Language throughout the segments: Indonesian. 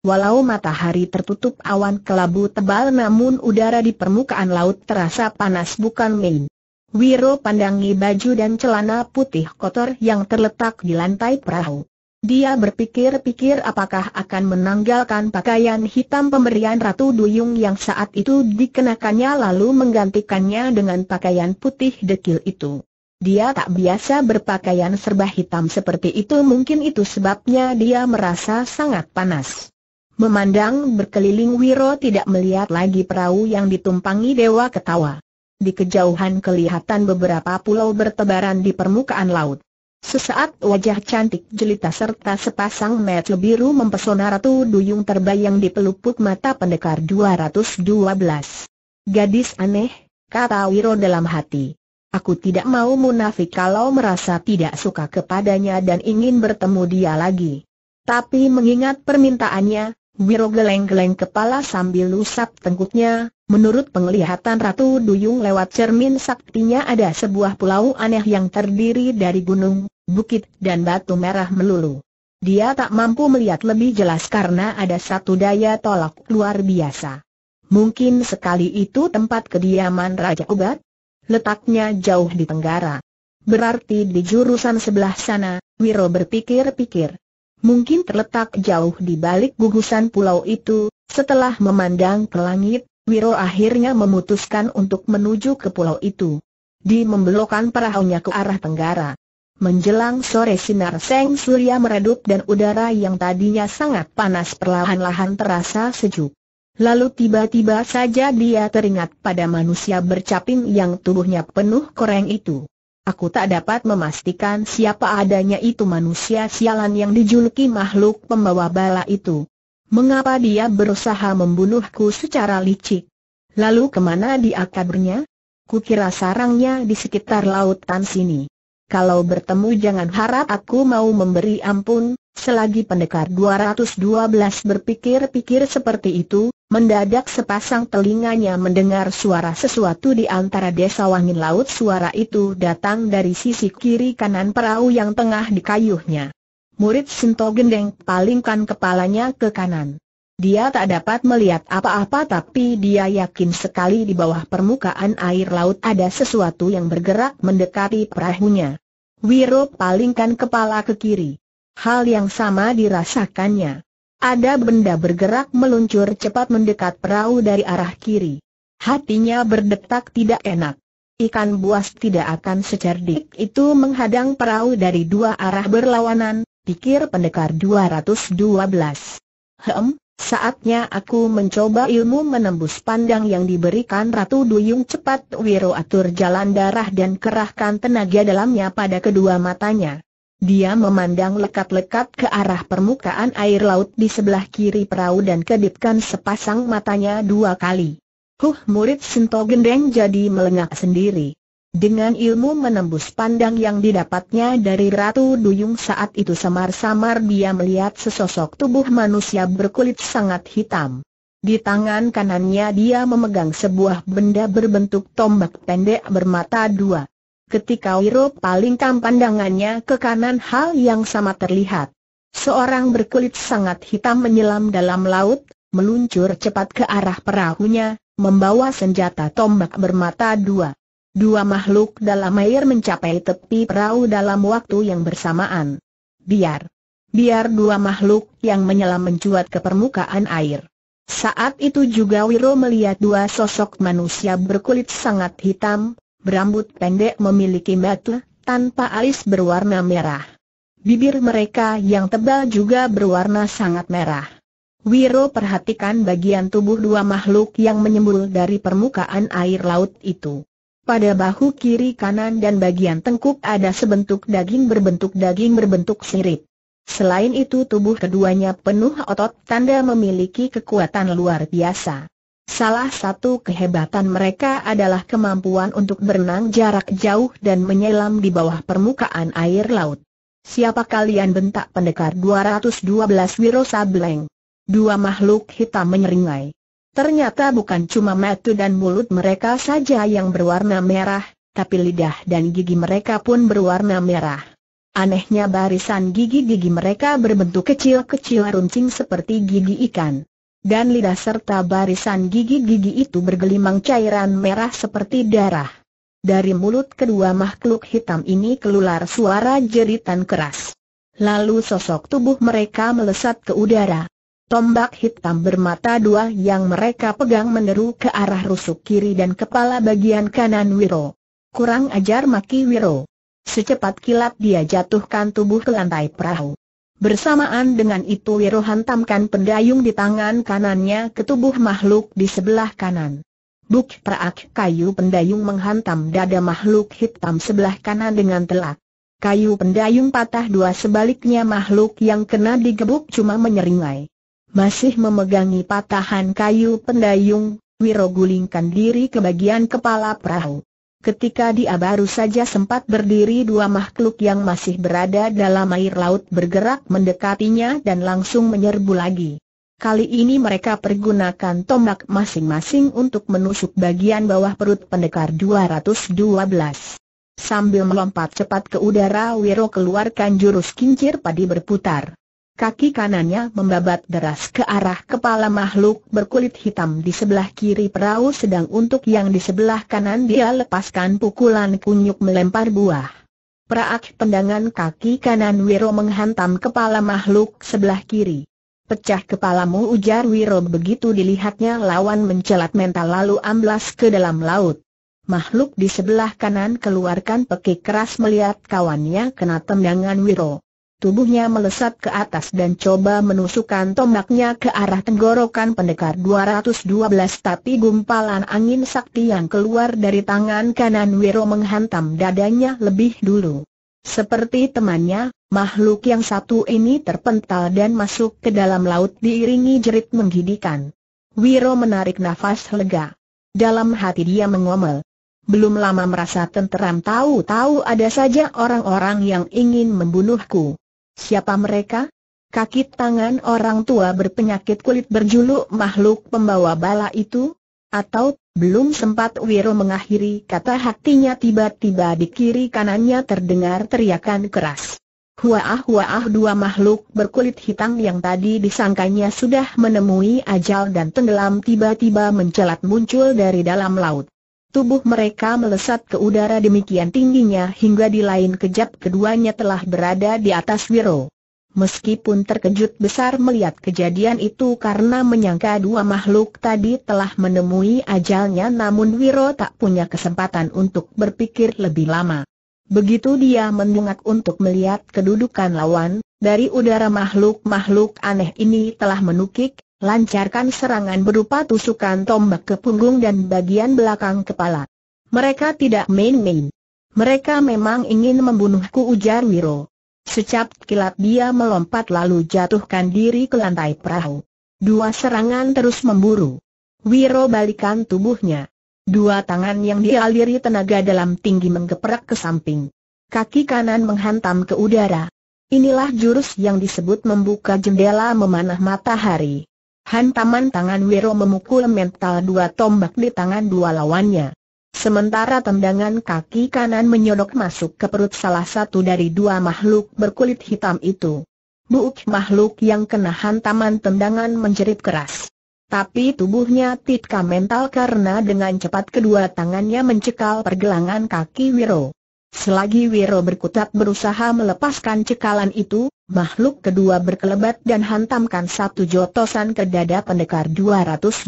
Walau matahari tertutup awan kelabu tebal namun udara di permukaan laut terasa panas bukan main. Wiro pandangi baju dan celana putih kotor yang terletak di lantai perahu. Dia berpikir-pikir apakah akan menanggalkan pakaian hitam pemberian Ratu Duyung yang saat itu dikenakannya lalu menggantikannya dengan pakaian putih dekil itu. Dia tak biasa berpakaian serba hitam seperti itu mungkin itu sebabnya dia merasa sangat panas. Memandang berkeliling Wiro tidak melihat lagi perahu yang ditumpangi dewa ketawa. Di kejauhan kelihatan beberapa pulau bertebaran di permukaan laut. Sesaat wajah cantik jelita serta sepasang mata biru mempesona Ratu Duyung terbayang di pelupuk mata pendekar 212. Gadis aneh, kata Wiro dalam hati. Aku tidak mau munafik kalau merasa tidak suka kepadanya dan ingin bertemu dia lagi. Tapi mengingat permintaannya, Wiro geleng-geleng kepala sambil lusap tengkuknya, menurut penglihatan Ratu Duyung lewat cermin saktinya ada sebuah pulau aneh yang terdiri dari gunung, bukit dan batu merah melulu. Dia tak mampu melihat lebih jelas karena ada satu daya tolak luar biasa. Mungkin sekali itu tempat kediaman Raja Ubat? Letaknya jauh di tenggara. Berarti di jurusan sebelah sana, Wiro berpikir-pikir mungkin terletak jauh di balik gugusan pulau itu, setelah memandang ke langit, Wiro akhirnya memutuskan untuk menuju ke pulau itu. Di membelokkan perahunya ke arah tenggara. Menjelang sore sinar seng surya meredup dan udara yang tadinya sangat panas perlahan-lahan terasa sejuk. Lalu tiba-tiba saja dia teringat pada manusia bercaping yang tubuhnya penuh koreng itu. Aku tak dapat memastikan siapa adanya itu manusia sialan yang dijuluki makhluk pembawa bala itu. Mengapa dia berusaha membunuhku secara licik? Lalu kemana dia kabarnya? Kukira sarangnya di sekitar lautan sini. Kalau bertemu jangan harap aku mau memberi ampun, selagi pendekar 212 berpikir-pikir seperti itu, Mendadak sepasang telinganya mendengar suara sesuatu di antara desa wangin laut Suara itu datang dari sisi kiri kanan perahu yang tengah di kayuhnya. Murid Sinto Gendeng palingkan kepalanya ke kanan Dia tak dapat melihat apa-apa tapi dia yakin sekali di bawah permukaan air laut ada sesuatu yang bergerak mendekati perahunya Wiro palingkan kepala ke kiri Hal yang sama dirasakannya ada benda bergerak meluncur cepat mendekat perahu dari arah kiri. Hatinya berdetak tidak enak. Ikan buas tidak akan secerdik itu menghadang perahu dari dua arah berlawanan, pikir pendekar 212. Hem, saatnya aku mencoba ilmu menembus pandang yang diberikan Ratu Duyung cepat Wiro atur jalan darah dan kerahkan tenaga dalamnya pada kedua matanya. Dia memandang lekat-lekat ke arah permukaan air laut di sebelah kiri perahu dan kedipkan sepasang matanya dua kali. Huh murid Sinto Gendeng jadi melengak sendiri. Dengan ilmu menembus pandang yang didapatnya dari Ratu Duyung saat itu samar-samar dia melihat sesosok tubuh manusia berkulit sangat hitam. Di tangan kanannya dia memegang sebuah benda berbentuk tombak pendek bermata dua. Ketika Wiro paling palingkan pandangannya ke kanan hal yang sama terlihat. Seorang berkulit sangat hitam menyelam dalam laut, meluncur cepat ke arah perahunya, membawa senjata tombak bermata dua. Dua makhluk dalam air mencapai tepi perahu dalam waktu yang bersamaan. Biar. Biar dua makhluk yang menyelam mencuat ke permukaan air. Saat itu juga Wiro melihat dua sosok manusia berkulit sangat hitam, berambut pendek memiliki batu, tanpa alis berwarna merah. Bibir mereka yang tebal juga berwarna sangat merah. Wiro perhatikan bagian tubuh dua makhluk yang menyembul dari permukaan air laut itu. Pada bahu kiri kanan dan bagian tengkuk ada sebentuk daging berbentuk daging berbentuk sirip. Selain itu tubuh keduanya penuh otot tanda memiliki kekuatan luar biasa. Salah satu kehebatan mereka adalah kemampuan untuk berenang jarak jauh dan menyelam di bawah permukaan air laut. Siapa kalian bentak pendekar 212 Wiro Sableng? Dua makhluk hitam menyeringai. Ternyata bukan cuma mata dan mulut mereka saja yang berwarna merah, tapi lidah dan gigi mereka pun berwarna merah. Anehnya barisan gigi-gigi mereka berbentuk kecil-kecil runcing seperti gigi ikan dan lidah serta barisan gigi-gigi itu bergelimang cairan merah seperti darah. Dari mulut kedua makhluk hitam ini keluar suara jeritan keras. Lalu sosok tubuh mereka melesat ke udara. Tombak hitam bermata dua yang mereka pegang meneru ke arah rusuk kiri dan kepala bagian kanan Wiro. Kurang ajar maki Wiro. Secepat kilat dia jatuhkan tubuh ke lantai perahu. Bersamaan dengan itu Wiro hantamkan pendayung di tangan kanannya ke tubuh makhluk di sebelah kanan. Buk perak kayu pendayung menghantam dada makhluk hitam sebelah kanan dengan telak. Kayu pendayung patah dua sebaliknya makhluk yang kena digebuk cuma menyeringai. Masih memegangi patahan kayu pendayung, Wiro gulingkan diri ke bagian kepala perahu. Ketika dia baru saja sempat berdiri dua makhluk yang masih berada dalam air laut bergerak mendekatinya dan langsung menyerbu lagi. Kali ini mereka pergunakan tombak masing-masing untuk menusuk bagian bawah perut pendekar 212. Sambil melompat cepat ke udara Wiro keluarkan jurus kincir padi berputar. Kaki kanannya membabat deras ke arah kepala makhluk berkulit hitam di sebelah kiri perahu sedang untuk yang di sebelah kanan dia lepaskan pukulan kunyuk melempar buah. Praak pendangan kaki kanan Wiro menghantam kepala makhluk sebelah kiri. Pecah kepalamu ujar Wiro begitu dilihatnya lawan mencelat mental lalu amblas ke dalam laut. Makhluk di sebelah kanan keluarkan pekik keras melihat kawannya kena tendangan Wiro. Tubuhnya melesat ke atas dan coba menusukkan tombaknya ke arah tenggorokan pendekar 212 tapi gumpalan angin sakti yang keluar dari tangan kanan Wiro menghantam dadanya lebih dulu. Seperti temannya, makhluk yang satu ini terpental dan masuk ke dalam laut diiringi jerit menggidikan. Wiro menarik nafas lega. Dalam hati dia mengomel. Belum lama merasa tenteram tahu-tahu ada saja orang-orang yang ingin membunuhku. Siapa mereka? Kaki tangan orang tua berpenyakit kulit berjuluk makhluk pembawa bala itu? Atau, belum sempat Wiro mengakhiri kata hatinya tiba-tiba di kiri kanannya terdengar teriakan keras. Huaah huaah dua makhluk berkulit hitam yang tadi disangkanya sudah menemui ajal dan tenggelam tiba-tiba mencelat muncul dari dalam laut. Tubuh mereka melesat ke udara demikian tingginya hingga di lain kejap keduanya telah berada di atas Wiro. Meskipun terkejut besar melihat kejadian itu karena menyangka dua makhluk tadi telah menemui ajalnya namun Wiro tak punya kesempatan untuk berpikir lebih lama. Begitu dia mendongak untuk melihat kedudukan lawan, dari udara makhluk-makhluk aneh ini telah menukik, lancarkan serangan berupa tusukan tombak ke punggung dan bagian belakang kepala. Mereka tidak main-main. Mereka memang ingin membunuhku ujar Wiro. Secap kilat dia melompat lalu jatuhkan diri ke lantai perahu. Dua serangan terus memburu. Wiro balikan tubuhnya. Dua tangan yang dialiri tenaga dalam tinggi menggeprak ke samping. Kaki kanan menghantam ke udara. Inilah jurus yang disebut membuka jendela memanah matahari. Hantaman tangan Wiro memukul mental dua tombak di tangan dua lawannya. Sementara tendangan kaki kanan menyodok masuk ke perut salah satu dari dua makhluk berkulit hitam itu. Buuk makhluk yang kena hantaman tendangan menjerit keras. Tapi tubuhnya titka mental karena dengan cepat kedua tangannya mencekal pergelangan kaki Wiro. Selagi Wiro berkutat berusaha melepaskan cekalan itu, makhluk kedua berkelebat dan hantamkan satu jotosan ke dada pendekar 212.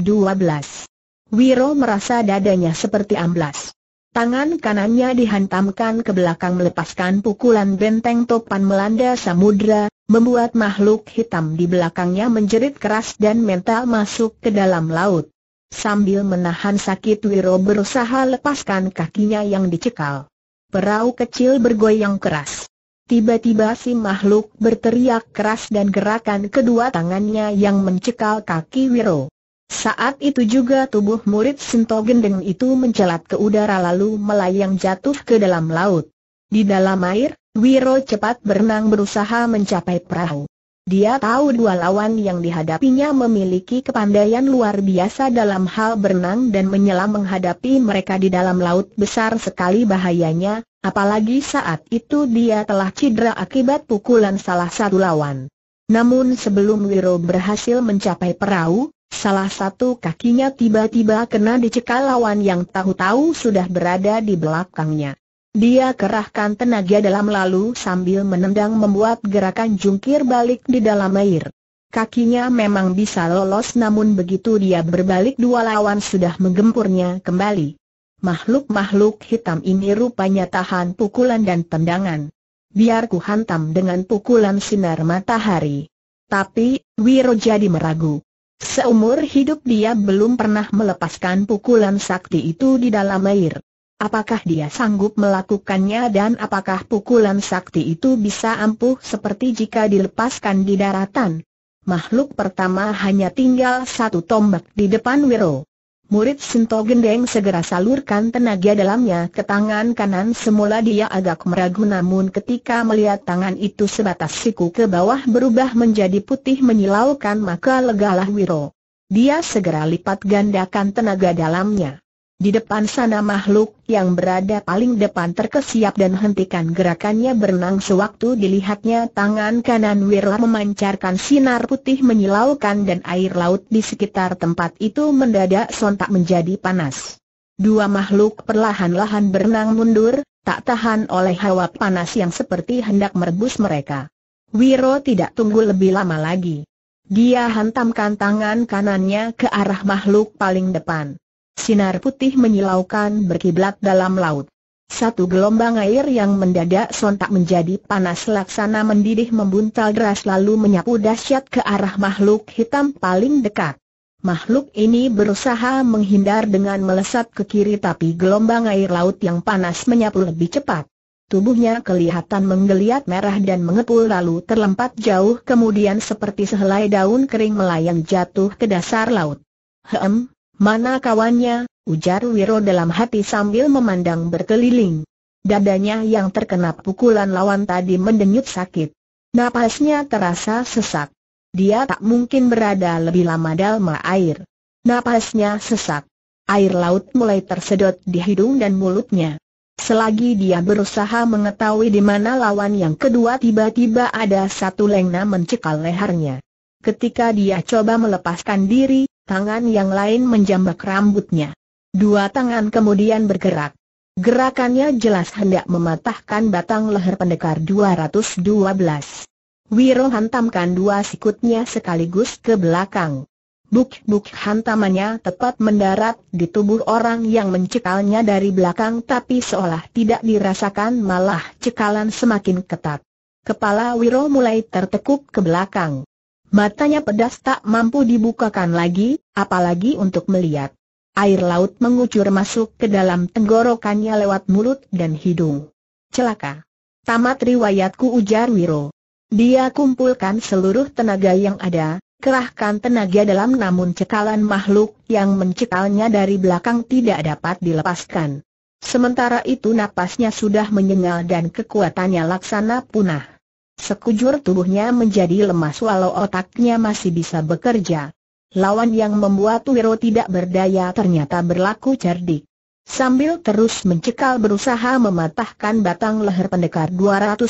Wiro merasa dadanya seperti amblas. Tangan kanannya dihantamkan ke belakang melepaskan pukulan benteng topan melanda samudra, membuat makhluk hitam di belakangnya menjerit keras dan mental masuk ke dalam laut. Sambil menahan sakit Wiro berusaha lepaskan kakinya yang dicekal. Perahu kecil bergoyang keras. Tiba-tiba si makhluk berteriak keras dan gerakan kedua tangannya yang mencekal kaki Wiro. Saat itu juga tubuh murid Sinto Gendeng itu mencelat ke udara lalu melayang jatuh ke dalam laut. Di dalam air, Wiro cepat berenang berusaha mencapai perahu. Dia tahu dua lawan yang dihadapinya memiliki kepandaian luar biasa dalam hal berenang dan menyelam menghadapi mereka di dalam laut besar sekali bahayanya, apalagi saat itu dia telah cedera akibat pukulan salah satu lawan. Namun sebelum Wiro berhasil mencapai perahu, salah satu kakinya tiba-tiba kena dicekal lawan yang tahu-tahu sudah berada di belakangnya. Dia kerahkan tenaga dalam lalu sambil menendang membuat gerakan jungkir balik di dalam air. Kakinya memang bisa lolos namun begitu dia berbalik dua lawan sudah menggempurnya kembali. Makhluk-makhluk hitam ini rupanya tahan pukulan dan tendangan. Biar ku hantam dengan pukulan sinar matahari. Tapi, Wiro jadi meragu. Seumur hidup dia belum pernah melepaskan pukulan sakti itu di dalam air. Apakah dia sanggup melakukannya dan apakah pukulan sakti itu bisa ampuh seperti jika dilepaskan di daratan? Makhluk pertama hanya tinggal satu tombak di depan Wiro. Murid Sinto Gendeng segera salurkan tenaga dalamnya ke tangan kanan semula dia agak meragu namun ketika melihat tangan itu sebatas siku ke bawah berubah menjadi putih menyilaukan maka legalah Wiro. Dia segera lipat gandakan tenaga dalamnya. Di depan sana makhluk yang berada paling depan terkesiap dan hentikan gerakannya berenang sewaktu dilihatnya tangan kanan Wirla memancarkan sinar putih menyilaukan dan air laut di sekitar tempat itu mendadak sontak menjadi panas. Dua makhluk perlahan-lahan berenang mundur, tak tahan oleh hawa panas yang seperti hendak merebus mereka. Wiro tidak tunggu lebih lama lagi. Dia hantamkan tangan kanannya ke arah makhluk paling depan. Sinar putih menyilaukan berkiblat dalam laut. Satu gelombang air yang mendadak sontak menjadi panas laksana mendidih membuntal deras lalu menyapu dahsyat ke arah makhluk hitam paling dekat. Makhluk ini berusaha menghindar dengan melesat ke kiri tapi gelombang air laut yang panas menyapu lebih cepat. Tubuhnya kelihatan menggeliat merah dan mengepul lalu terlempat jauh kemudian seperti sehelai daun kering melayang jatuh ke dasar laut. Hem, Mana kawannya, ujar Wiro dalam hati sambil memandang berkeliling. Dadanya yang terkena pukulan lawan tadi mendenyut sakit. Napasnya terasa sesak. Dia tak mungkin berada lebih lama dalam air. Napasnya sesak. Air laut mulai tersedot di hidung dan mulutnya. Selagi dia berusaha mengetahui di mana lawan yang kedua tiba-tiba ada satu lengna mencekal lehernya. Ketika dia coba melepaskan diri, tangan yang lain menjambak rambutnya. Dua tangan kemudian bergerak. Gerakannya jelas hendak mematahkan batang leher pendekar 212. Wiro hantamkan dua sikutnya sekaligus ke belakang. Buk-buk hantamannya tepat mendarat di tubuh orang yang mencekalnya dari belakang tapi seolah tidak dirasakan malah cekalan semakin ketat. Kepala Wiro mulai tertekuk ke belakang. Matanya pedas tak mampu dibukakan lagi, apalagi untuk melihat. Air laut mengucur masuk ke dalam tenggorokannya lewat mulut dan hidung. Celaka. Tamat riwayatku ujar Wiro. Dia kumpulkan seluruh tenaga yang ada, kerahkan tenaga dalam namun cekalan makhluk yang mencekalnya dari belakang tidak dapat dilepaskan. Sementara itu napasnya sudah menyengal dan kekuatannya laksana punah. Sekujur tubuhnya menjadi lemas walau otaknya masih bisa bekerja. Lawan yang membuat Wiro tidak berdaya ternyata berlaku cerdik. Sambil terus mencekal berusaha mematahkan batang leher pendekar 212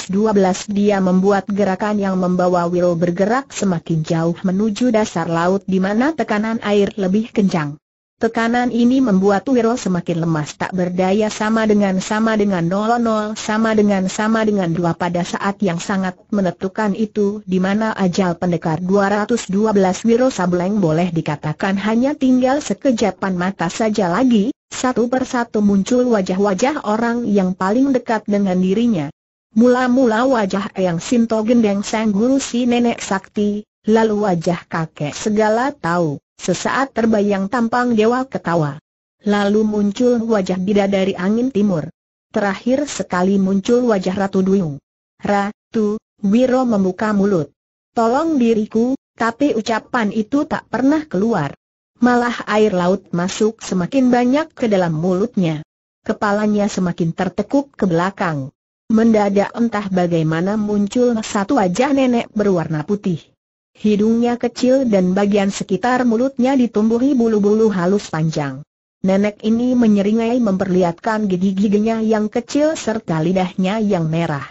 dia membuat gerakan yang membawa Wiro bergerak semakin jauh menuju dasar laut di mana tekanan air lebih kencang. Tekanan ini membuat Wiro semakin lemas tak berdaya sama dengan sama dengan 00 sama dengan sama dengan dua pada saat yang sangat menentukan itu di mana ajal pendekar 212 Wiro Sableng boleh dikatakan hanya tinggal sekejapan mata saja lagi, satu persatu muncul wajah-wajah orang yang paling dekat dengan dirinya. Mula-mula wajah yang Sinto Gendeng Sang Guru si Nenek Sakti, lalu wajah kakek segala tahu. Sesaat terbayang tampang dewa ketawa. Lalu muncul wajah bidadari angin timur. Terakhir sekali muncul wajah Ratu Duyung. Ratu, Wiro membuka mulut. Tolong diriku, tapi ucapan itu tak pernah keluar. Malah air laut masuk semakin banyak ke dalam mulutnya. Kepalanya semakin tertekuk ke belakang. Mendadak entah bagaimana muncul satu wajah nenek berwarna putih. Hidungnya kecil dan bagian sekitar mulutnya ditumbuhi bulu-bulu halus panjang. Nenek ini menyeringai memperlihatkan gigi-giginya yang kecil serta lidahnya yang merah.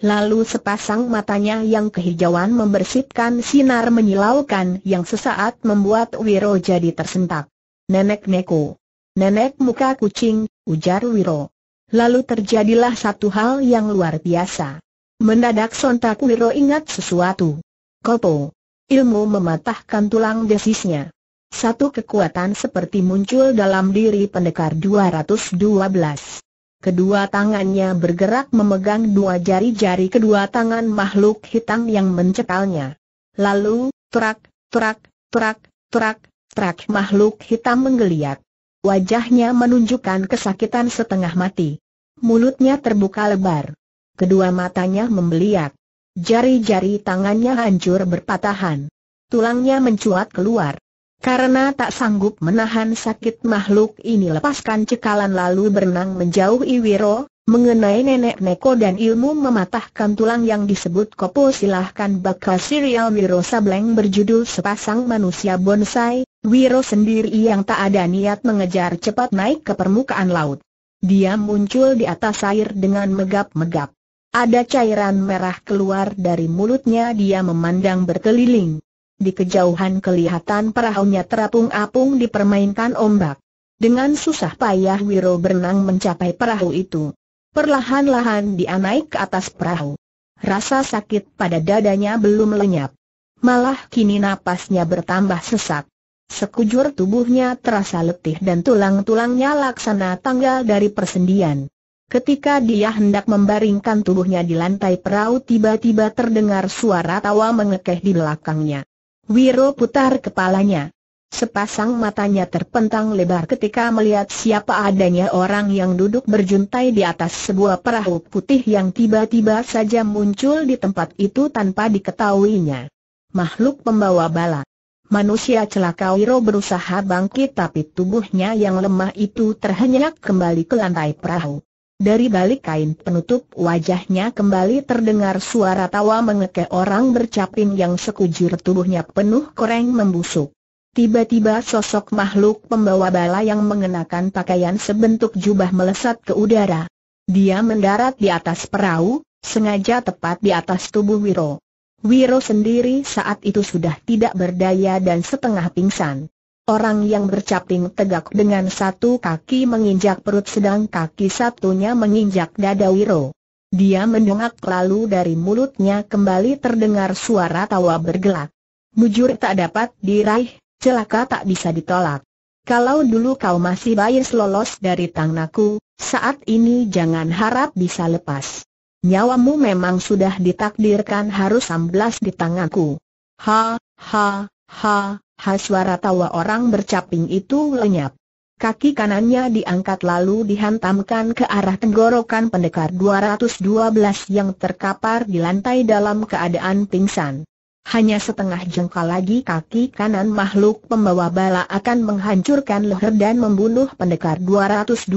Lalu sepasang matanya yang kehijauan membersihkan sinar menyilaukan yang sesaat membuat Wiro jadi tersentak. Nenek Neko. Nenek muka kucing, ujar Wiro. Lalu terjadilah satu hal yang luar biasa. Mendadak sontak Wiro ingat sesuatu. Kopo. Ilmu mematahkan tulang desisnya. Satu kekuatan seperti muncul dalam diri pendekar 212. Kedua tangannya bergerak memegang dua jari-jari kedua tangan makhluk hitam yang mencekalnya. Lalu, terak, terak, terak, terak, terak makhluk hitam menggeliat. Wajahnya menunjukkan kesakitan setengah mati. Mulutnya terbuka lebar. Kedua matanya membeliak. Jari-jari tangannya hancur berpatahan. Tulangnya mencuat keluar. Karena tak sanggup menahan sakit makhluk ini lepaskan cekalan lalu berenang menjauh Iwiro, mengenai nenek Neko dan ilmu mematahkan tulang yang disebut kopo silahkan bakal serial Wiro Sableng berjudul sepasang manusia bonsai, Wiro sendiri yang tak ada niat mengejar cepat naik ke permukaan laut. Dia muncul di atas air dengan megap-megap. Ada cairan merah keluar dari mulutnya dia memandang berkeliling. Di kejauhan kelihatan perahunya terapung-apung dipermainkan ombak. Dengan susah payah Wiro berenang mencapai perahu itu. Perlahan-lahan dia naik ke atas perahu. Rasa sakit pada dadanya belum lenyap. Malah kini napasnya bertambah sesak. Sekujur tubuhnya terasa letih dan tulang-tulangnya laksana tanggal dari persendian. Ketika dia hendak membaringkan tubuhnya di lantai perahu tiba-tiba terdengar suara tawa mengekeh di belakangnya. Wiro putar kepalanya. Sepasang matanya terpentang lebar ketika melihat siapa adanya orang yang duduk berjuntai di atas sebuah perahu putih yang tiba-tiba saja muncul di tempat itu tanpa diketahuinya. Makhluk pembawa bala. Manusia celaka Wiro berusaha bangkit tapi tubuhnya yang lemah itu terhenyak kembali ke lantai perahu. Dari balik kain penutup wajahnya kembali terdengar suara tawa mengekek orang bercapin yang sekujur tubuhnya penuh koreng membusuk. Tiba-tiba sosok makhluk pembawa bala yang mengenakan pakaian sebentuk jubah melesat ke udara. Dia mendarat di atas perahu, sengaja tepat di atas tubuh Wiro. Wiro sendiri saat itu sudah tidak berdaya dan setengah pingsan. Orang yang bercaping tegak dengan satu kaki menginjak perut sedang kaki satunya menginjak dada Wiro. Dia mendongak lalu dari mulutnya kembali terdengar suara tawa bergelak. Mujur tak dapat diraih, celaka tak bisa ditolak. Kalau dulu kau masih bayar lolos dari tanganku, saat ini jangan harap bisa lepas. Nyawamu memang sudah ditakdirkan harus amblas di tanganku. Ha, ha, ha, Haswara tawa orang bercaping itu lenyap. Kaki kanannya diangkat lalu dihantamkan ke arah tenggorokan pendekar 212 yang terkapar di lantai dalam keadaan pingsan. Hanya setengah jengkal lagi kaki kanan makhluk pembawa bala akan menghancurkan leher dan membunuh pendekar 212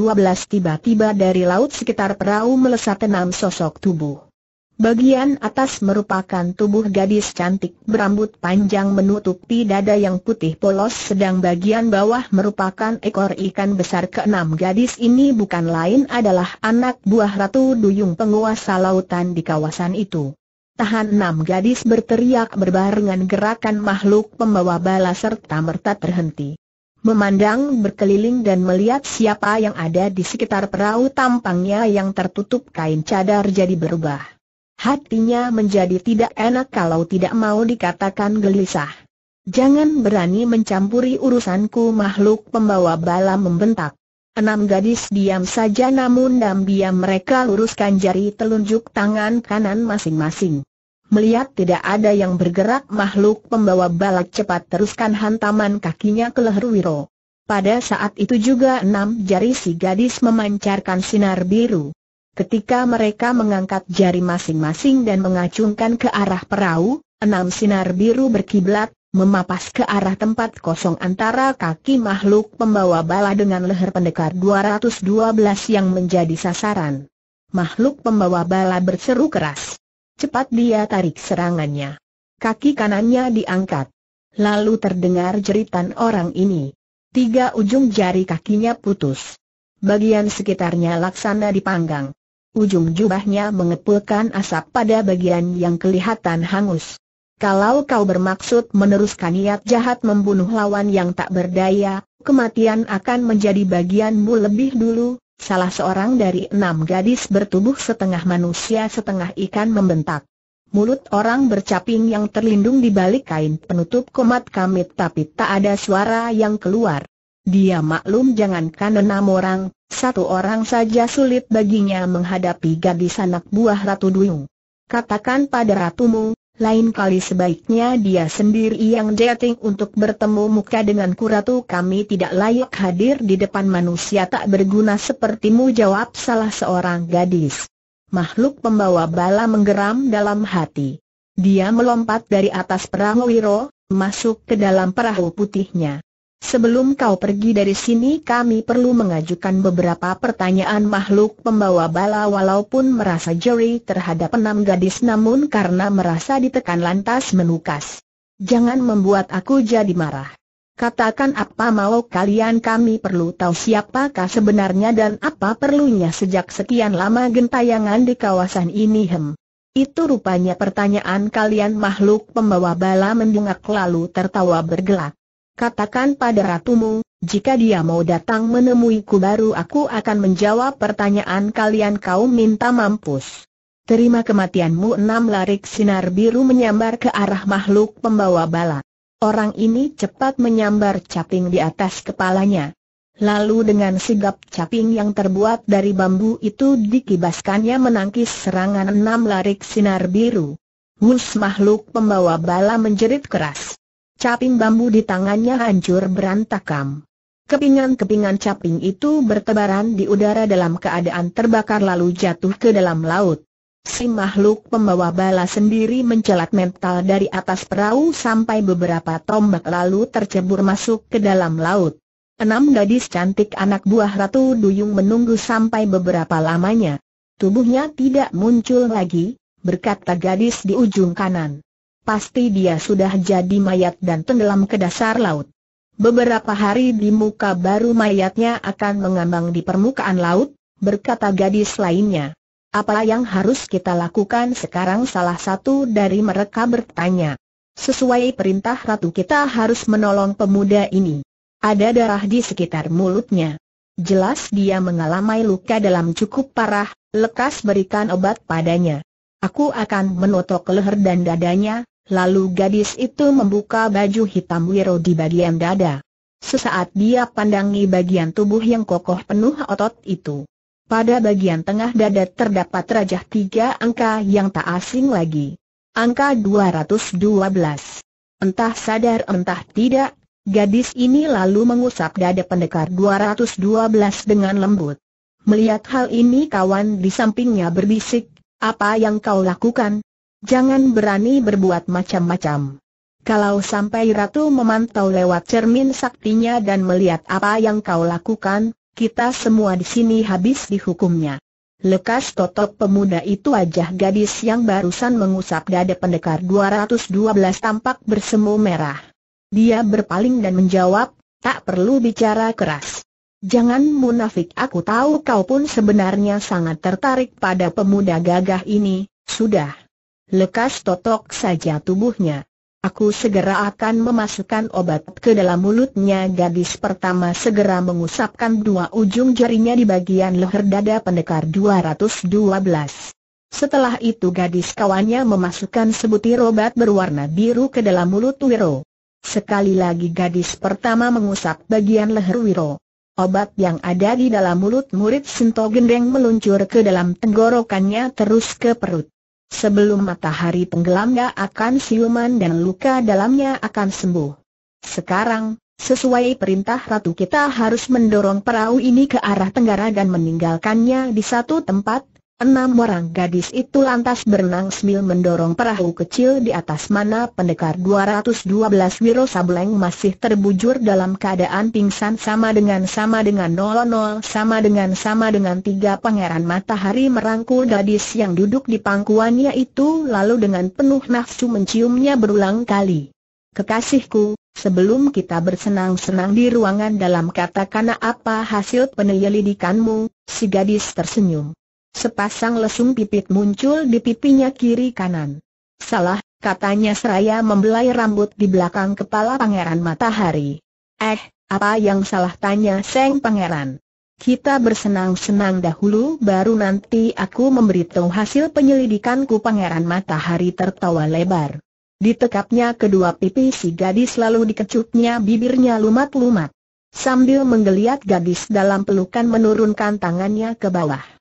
tiba-tiba dari laut sekitar perahu melesat enam sosok tubuh. Bagian atas merupakan tubuh gadis cantik berambut panjang menutupi dada yang putih polos sedang bagian bawah merupakan ekor ikan besar keenam gadis ini bukan lain adalah anak buah Ratu Duyung penguasa lautan di kawasan itu. Tahan enam gadis berteriak berbarengan gerakan makhluk pembawa bala serta merta terhenti. Memandang berkeliling dan melihat siapa yang ada di sekitar perahu tampangnya yang tertutup kain cadar jadi berubah. Hatinya menjadi tidak enak kalau tidak mau dikatakan gelisah. Jangan berani mencampuri urusanku makhluk pembawa bala membentak. Enam gadis diam saja namun diam-diam mereka luruskan jari telunjuk tangan kanan masing-masing. Melihat tidak ada yang bergerak makhluk pembawa bala cepat teruskan hantaman kakinya ke leher Wiro. Pada saat itu juga enam jari si gadis memancarkan sinar biru. Ketika mereka mengangkat jari masing-masing dan mengacungkan ke arah perahu, enam sinar biru berkiblat, memapas ke arah tempat kosong antara kaki makhluk pembawa bala dengan leher pendekar 212 yang menjadi sasaran. Makhluk pembawa bala berseru keras. Cepat dia tarik serangannya. Kaki kanannya diangkat. Lalu terdengar jeritan orang ini. Tiga ujung jari kakinya putus. Bagian sekitarnya laksana dipanggang. Ujung jubahnya mengepulkan asap pada bagian yang kelihatan hangus. Kalau kau bermaksud meneruskan niat jahat membunuh lawan yang tak berdaya, kematian akan menjadi bagianmu lebih dulu. Salah seorang dari enam gadis bertubuh setengah manusia setengah ikan membentak. Mulut orang bercaping yang terlindung di balik kain penutup komat kamit tapi tak ada suara yang keluar. Dia maklum jangankan enam orang, satu orang saja sulit baginya menghadapi gadis anak buah Ratu Duyung. Katakan pada ratumu, lain kali sebaiknya dia sendiri yang dating untuk bertemu muka dengan kuratu kami tidak layak hadir di depan manusia tak berguna sepertimu jawab salah seorang gadis. Makhluk pembawa bala menggeram dalam hati. Dia melompat dari atas perahu Wiro, masuk ke dalam perahu putihnya. Sebelum kau pergi dari sini kami perlu mengajukan beberapa pertanyaan makhluk pembawa bala walaupun merasa jeri terhadap enam gadis namun karena merasa ditekan lantas menukas. Jangan membuat aku jadi marah. Katakan apa mau kalian kami perlu tahu siapakah sebenarnya dan apa perlunya sejak sekian lama gentayangan di kawasan ini hem. Itu rupanya pertanyaan kalian makhluk pembawa bala mendungak lalu tertawa bergelak. Katakan pada ratumu, jika dia mau datang menemuiku baru aku akan menjawab pertanyaan kalian kau minta mampus. Terima kematianmu enam larik sinar biru menyambar ke arah makhluk pembawa bala. Orang ini cepat menyambar caping di atas kepalanya. Lalu dengan sigap caping yang terbuat dari bambu itu dikibaskannya menangkis serangan enam larik sinar biru. Wus makhluk pembawa bala menjerit keras caping bambu di tangannya hancur berantakam. Kepingan-kepingan caping itu bertebaran di udara dalam keadaan terbakar lalu jatuh ke dalam laut. Si makhluk pembawa bala sendiri mencelat mental dari atas perahu sampai beberapa tombak lalu tercebur masuk ke dalam laut. Enam gadis cantik anak buah Ratu Duyung menunggu sampai beberapa lamanya. Tubuhnya tidak muncul lagi, berkata gadis di ujung kanan pasti dia sudah jadi mayat dan tenggelam ke dasar laut. Beberapa hari di muka baru mayatnya akan mengambang di permukaan laut, berkata gadis lainnya. Apa yang harus kita lakukan sekarang salah satu dari mereka bertanya. Sesuai perintah ratu kita harus menolong pemuda ini. Ada darah di sekitar mulutnya. Jelas dia mengalami luka dalam cukup parah, lekas berikan obat padanya. Aku akan menotok leher dan dadanya, Lalu gadis itu membuka baju hitam Wiro di bagian dada. Sesaat dia pandangi bagian tubuh yang kokoh penuh otot itu. Pada bagian tengah dada terdapat rajah tiga angka yang tak asing lagi. Angka 212. Entah sadar entah tidak, gadis ini lalu mengusap dada pendekar 212 dengan lembut. Melihat hal ini kawan di sampingnya berbisik, apa yang kau lakukan? Jangan berani berbuat macam-macam. Kalau sampai Ratu memantau lewat cermin saktinya dan melihat apa yang kau lakukan, kita semua di sini habis dihukumnya. Lekas totok pemuda itu wajah gadis yang barusan mengusap dada pendekar 212 tampak bersemu merah. Dia berpaling dan menjawab, tak perlu bicara keras. Jangan munafik aku tahu kau pun sebenarnya sangat tertarik pada pemuda gagah ini, sudah. Lekas totok saja tubuhnya. Aku segera akan memasukkan obat ke dalam mulutnya Gadis pertama segera mengusapkan dua ujung jarinya di bagian leher dada pendekar 212 Setelah itu gadis kawannya memasukkan sebutir obat berwarna biru ke dalam mulut Wiro Sekali lagi gadis pertama mengusap bagian leher Wiro Obat yang ada di dalam mulut murid Sinto Gendeng meluncur ke dalam tenggorokannya terus ke perut Sebelum matahari tenggelam ia ya akan siuman dan luka dalamnya akan sembuh. Sekarang, sesuai perintah Ratu kita harus mendorong perahu ini ke arah tenggara dan meninggalkannya di satu tempat, Enam orang gadis itu lantas berenang sambil mendorong perahu kecil di atas mana pendekar 212 Wiro Sableng masih terbujur dalam keadaan pingsan sama dengan sama dengan nol nol sama dengan sama dengan tiga pangeran matahari merangkul gadis yang duduk di pangkuannya itu lalu dengan penuh nafsu menciumnya berulang kali. Kekasihku, sebelum kita bersenang-senang di ruangan dalam katakanlah apa hasil penyelidikanmu, si gadis tersenyum. Sepasang lesung pipit muncul di pipinya kiri kanan. Salah, katanya seraya membelai rambut di belakang kepala Pangeran Matahari. Eh, apa yang salah tanya Seng Pangeran? Kita bersenang-senang dahulu baru nanti aku memberitahu hasil penyelidikanku Pangeran Matahari tertawa lebar. Ditekapnya kedua pipi si gadis lalu dikecutnya bibirnya lumat-lumat. Sambil menggeliat gadis dalam pelukan menurunkan tangannya ke bawah.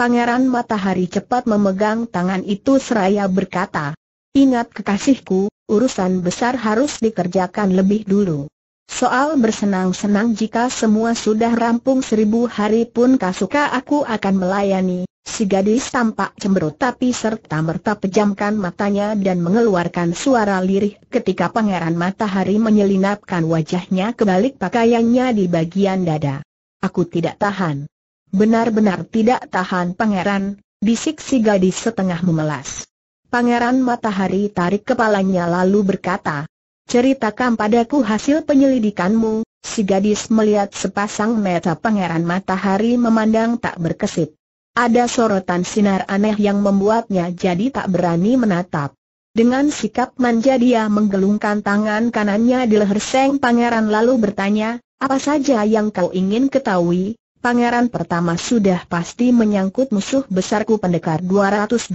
Pangeran Matahari cepat memegang tangan itu seraya berkata, Ingat kekasihku, urusan besar harus dikerjakan lebih dulu. Soal bersenang-senang jika semua sudah rampung seribu hari pun kasuka aku akan melayani, si gadis tampak cemberut tapi serta-merta pejamkan matanya dan mengeluarkan suara lirih ketika pangeran matahari menyelinapkan wajahnya ke balik pakaiannya di bagian dada. Aku tidak tahan. Benar-benar tidak tahan pangeran, bisik si gadis setengah memelas. Pangeran Matahari tarik kepalanya lalu berkata, Ceritakan padaku hasil penyelidikanmu, si gadis melihat sepasang mata pangeran matahari memandang tak berkesit. Ada sorotan sinar aneh yang membuatnya jadi tak berani menatap. Dengan sikap manja dia menggelungkan tangan kanannya di leher seng pangeran lalu bertanya, apa saja yang kau ingin ketahui, Pangeran pertama sudah pasti menyangkut musuh besarku pendekar 212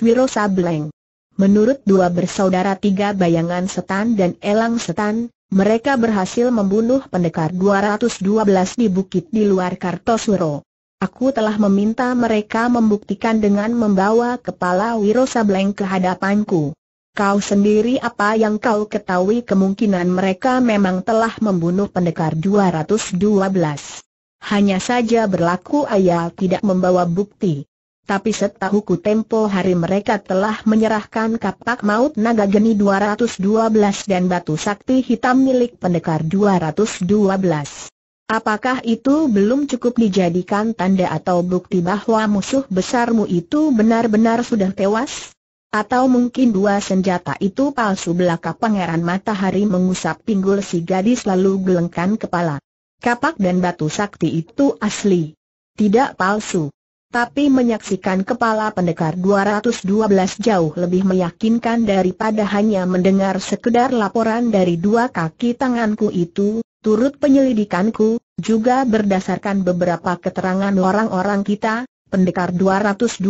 Wiro Sableng. Menurut dua bersaudara tiga bayangan setan dan elang setan, mereka berhasil membunuh pendekar 212 di bukit di luar Kartosuro. Aku telah meminta mereka membuktikan dengan membawa kepala Wiro Sableng ke hadapanku. Kau sendiri apa yang kau ketahui kemungkinan mereka memang telah membunuh pendekar 212. Hanya saja berlaku ayah tidak membawa bukti. Tapi setahuku tempo hari mereka telah menyerahkan kapak maut naga geni 212 dan batu sakti hitam milik pendekar 212. Apakah itu belum cukup dijadikan tanda atau bukti bahwa musuh besarmu itu benar-benar sudah tewas? Atau mungkin dua senjata itu palsu belaka pangeran matahari mengusap pinggul si gadis lalu gelengkan kepala. Kapak dan batu sakti itu asli. Tidak palsu. Tapi menyaksikan kepala pendekar 212 jauh lebih meyakinkan daripada hanya mendengar sekedar laporan dari dua kaki tanganku itu, turut penyelidikanku, juga berdasarkan beberapa keterangan orang-orang kita, pendekar 212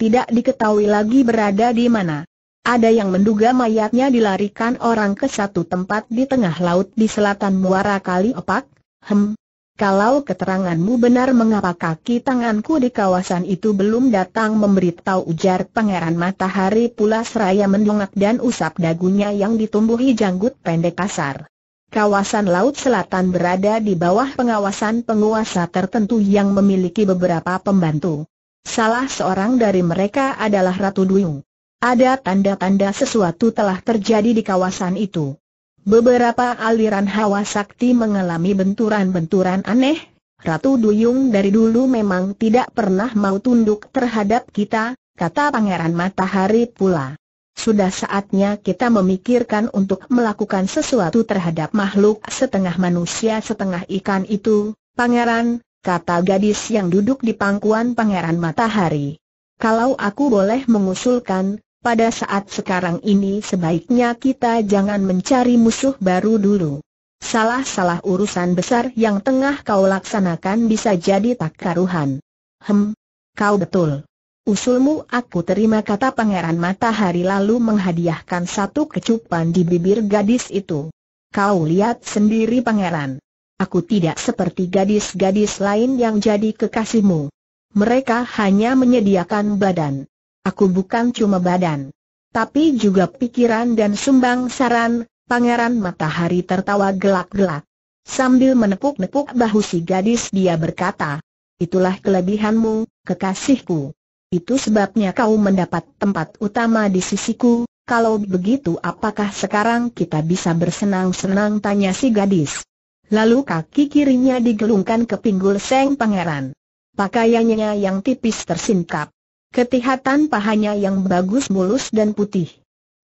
tidak diketahui lagi berada di mana. Ada yang menduga mayatnya dilarikan orang ke satu tempat di tengah laut di selatan Muara Kali Opak, Hem, kalau keteranganmu benar mengapa kaki tanganku di kawasan itu belum datang memberitahu ujar Pangeran Matahari pula seraya mendongak dan usap dagunya yang ditumbuhi janggut pendek kasar. Kawasan Laut Selatan berada di bawah pengawasan penguasa tertentu yang memiliki beberapa pembantu. Salah seorang dari mereka adalah Ratu Duyung. Ada tanda-tanda sesuatu telah terjadi di kawasan itu. Beberapa aliran hawa sakti mengalami benturan-benturan aneh. Ratu Duyung dari dulu memang tidak pernah mau tunduk terhadap kita, kata Pangeran Matahari pula. Sudah saatnya kita memikirkan untuk melakukan sesuatu terhadap makhluk setengah manusia setengah ikan itu, Pangeran, kata gadis yang duduk di pangkuan Pangeran Matahari. Kalau aku boleh mengusulkan, pada saat sekarang ini sebaiknya kita jangan mencari musuh baru dulu. Salah-salah urusan besar yang tengah kau laksanakan bisa jadi tak karuhan. Hem, kau betul. Usulmu aku terima kata Pangeran Matahari lalu menghadiahkan satu kecupan di bibir gadis itu. Kau lihat sendiri Pangeran. Aku tidak seperti gadis-gadis lain yang jadi kekasihmu. Mereka hanya menyediakan badan. Aku bukan cuma badan. Tapi juga pikiran dan sumbang saran, Pangeran Matahari tertawa gelak-gelak. Sambil menepuk-nepuk bahu si gadis dia berkata, Itulah kelebihanmu, kekasihku. Itu sebabnya kau mendapat tempat utama di sisiku, kalau begitu apakah sekarang kita bisa bersenang-senang tanya si gadis. Lalu kaki kirinya digelungkan ke pinggul Seng Pangeran. Pakaiannya yang tipis tersingkap, Ketihatan pahanya yang bagus mulus dan putih.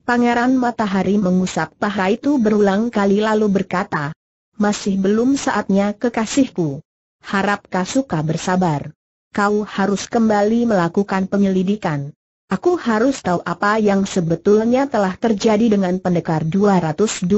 Pangeran Matahari mengusap paha itu berulang kali lalu berkata, Masih belum saatnya kekasihku. Harap kau suka bersabar. Kau harus kembali melakukan penyelidikan. Aku harus tahu apa yang sebetulnya telah terjadi dengan pendekar 212.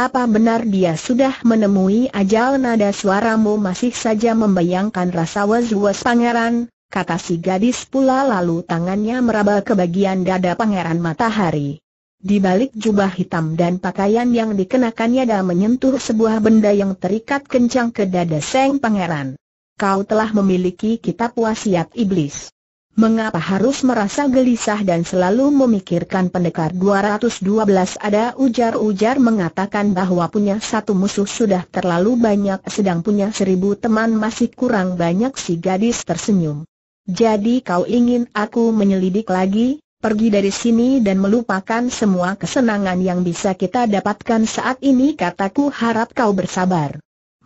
Apa benar dia sudah menemui ajal nada suaramu masih saja membayangkan rasa was-was pangeran? kata si gadis pula lalu tangannya meraba ke bagian dada pangeran matahari. Di balik jubah hitam dan pakaian yang dikenakannya dah menyentuh sebuah benda yang terikat kencang ke dada Seng Pangeran. Kau telah memiliki kitab wasiat iblis. Mengapa harus merasa gelisah dan selalu memikirkan pendekar 212 ada ujar-ujar mengatakan bahwa punya satu musuh sudah terlalu banyak sedang punya seribu teman masih kurang banyak si gadis tersenyum. Jadi kau ingin aku menyelidik lagi, pergi dari sini dan melupakan semua kesenangan yang bisa kita dapatkan saat ini kataku harap kau bersabar.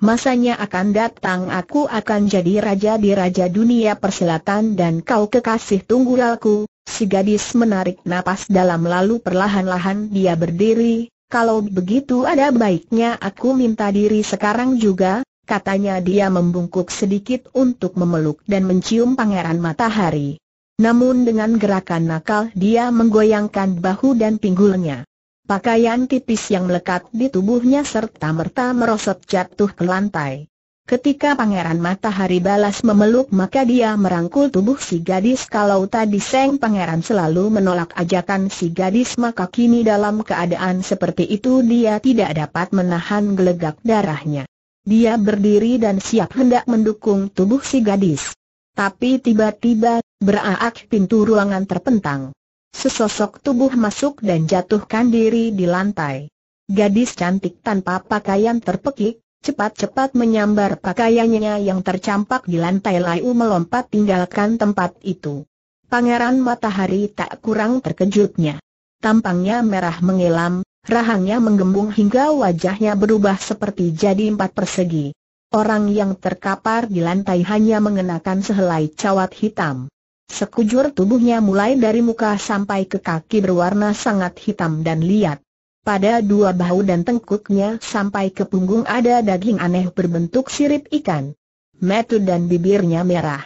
Masanya akan datang aku akan jadi raja di raja dunia persilatan dan kau kekasih tungguralku. Si gadis menarik napas dalam lalu perlahan-lahan dia berdiri, kalau begitu ada baiknya aku minta diri sekarang juga, katanya dia membungkuk sedikit untuk memeluk dan mencium pangeran matahari. Namun dengan gerakan nakal dia menggoyangkan bahu dan pinggulnya. Pakaian tipis yang melekat di tubuhnya serta merta merosot jatuh ke lantai. Ketika Pangeran Matahari balas memeluk maka dia merangkul tubuh si gadis Kalau tadi Seng Pangeran selalu menolak ajakan si gadis maka kini dalam keadaan seperti itu dia tidak dapat menahan gelegak darahnya dia berdiri dan siap hendak mendukung tubuh si gadis. Tapi tiba-tiba, beraak pintu ruangan terpentang. Sesosok tubuh masuk dan jatuhkan diri di lantai. Gadis cantik tanpa pakaian terpekik, cepat-cepat menyambar pakaiannya yang tercampak di lantai lalu melompat tinggalkan tempat itu. Pangeran Matahari tak kurang terkejutnya. Tampangnya merah mengelam, Rahangnya menggembung hingga wajahnya berubah seperti jadi empat persegi. Orang yang terkapar di lantai hanya mengenakan sehelai cawat hitam. Sekujur tubuhnya mulai dari muka sampai ke kaki berwarna sangat hitam dan liat. Pada dua bahu dan tengkuknya sampai ke punggung ada daging aneh berbentuk sirip ikan. Metu dan bibirnya merah.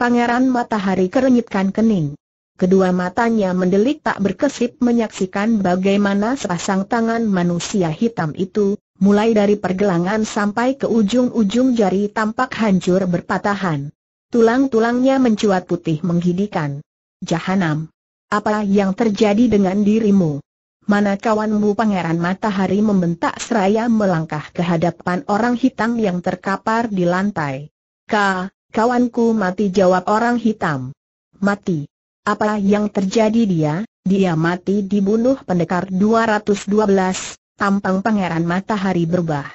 Pangeran Matahari kerenyitkan kening. Kedua matanya mendelik tak berkesip menyaksikan bagaimana sepasang tangan manusia hitam itu, mulai dari pergelangan sampai ke ujung-ujung jari tampak hancur berpatahan. Tulang-tulangnya mencuat putih menghidikan. Jahanam. Apa yang terjadi dengan dirimu? Mana kawanmu pangeran matahari membentak seraya melangkah ke hadapan orang hitam yang terkapar di lantai. Ka, kawanku mati jawab orang hitam. Mati. Apa yang terjadi dia? Dia mati dibunuh pendekar 212, tampang pangeran matahari berubah.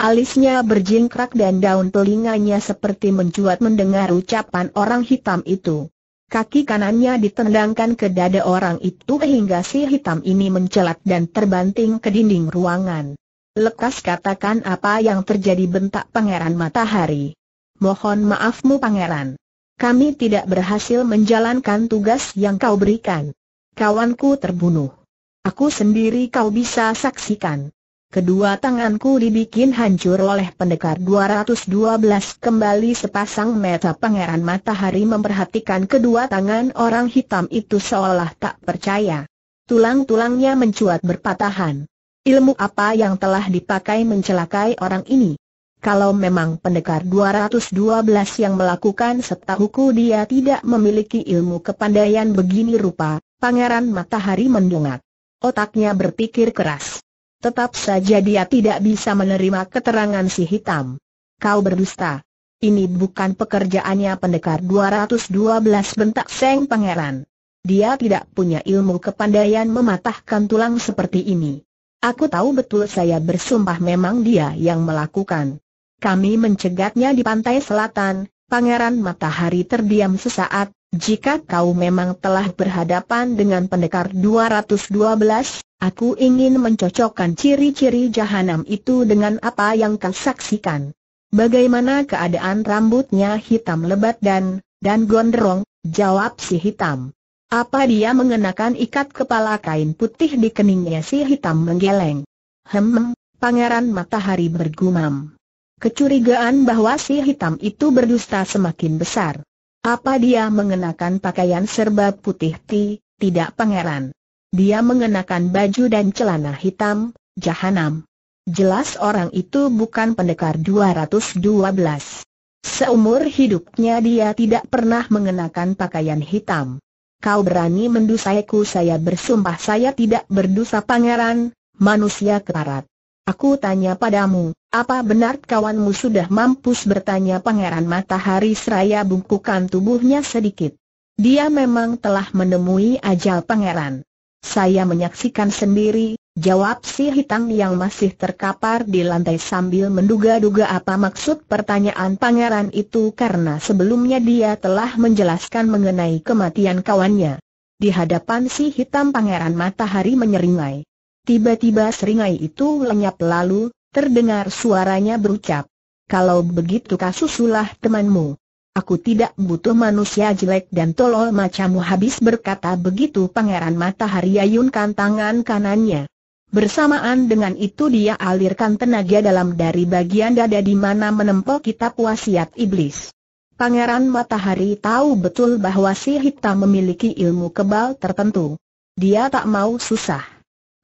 Alisnya berjingkrak dan daun telinganya seperti mencuat mendengar ucapan orang hitam itu. Kaki kanannya ditendangkan ke dada orang itu hingga si hitam ini mencelat dan terbanting ke dinding ruangan. Lekas katakan apa yang terjadi bentak pangeran matahari. Mohon maafmu pangeran kami tidak berhasil menjalankan tugas yang kau berikan. Kawanku terbunuh. Aku sendiri kau bisa saksikan. Kedua tanganku dibikin hancur oleh pendekar 212 kembali sepasang mata pangeran matahari memperhatikan kedua tangan orang hitam itu seolah tak percaya. Tulang-tulangnya mencuat berpatahan. Ilmu apa yang telah dipakai mencelakai orang ini? Kalau memang pendekar 212 yang melakukan setahuku dia tidak memiliki ilmu kepandaian begini rupa, Pangeran Matahari mendongak. Otaknya berpikir keras. Tetap saja dia tidak bisa menerima keterangan si hitam. Kau berdusta. Ini bukan pekerjaannya pendekar 212 bentak Seng Pangeran. Dia tidak punya ilmu kepandaian mematahkan tulang seperti ini. Aku tahu betul saya bersumpah memang dia yang melakukan. Kami mencegatnya di pantai selatan, Pangeran Matahari terdiam sesaat, jika kau memang telah berhadapan dengan pendekar 212, aku ingin mencocokkan ciri-ciri jahanam itu dengan apa yang kau saksikan. Bagaimana keadaan rambutnya hitam lebat dan, dan gondrong, jawab si hitam. Apa dia mengenakan ikat kepala kain putih di keningnya si hitam menggeleng. Hmm, pangeran matahari bergumam. Kecurigaan bahwa si hitam itu berdusta semakin besar. Apa dia mengenakan pakaian serba putih ti, tidak pangeran. Dia mengenakan baju dan celana hitam, jahanam. Jelas orang itu bukan pendekar 212. Seumur hidupnya dia tidak pernah mengenakan pakaian hitam. Kau berani mendusaiku saya bersumpah saya tidak berdosa pangeran, manusia keparat. Aku tanya padamu, apa benar kawanmu sudah mampus bertanya Pangeran Matahari Seraya bungkukan tubuhnya sedikit. Dia memang telah menemui ajal pangeran. Saya menyaksikan sendiri, jawab si hitam yang masih terkapar di lantai sambil menduga-duga apa maksud pertanyaan pangeran itu karena sebelumnya dia telah menjelaskan mengenai kematian kawannya. Di hadapan si hitam pangeran matahari menyeringai. Tiba-tiba seringai itu lenyap lalu, terdengar suaranya berucap. Kalau begitu kasusulah temanmu. Aku tidak butuh manusia jelek dan tolol macammu habis berkata begitu Pangeran Matahari ayunkan tangan kanannya. Bersamaan dengan itu dia alirkan tenaga dalam dari bagian dada di mana menempel kitab wasiat iblis. Pangeran Matahari tahu betul bahwa si hitam memiliki ilmu kebal tertentu. Dia tak mau susah.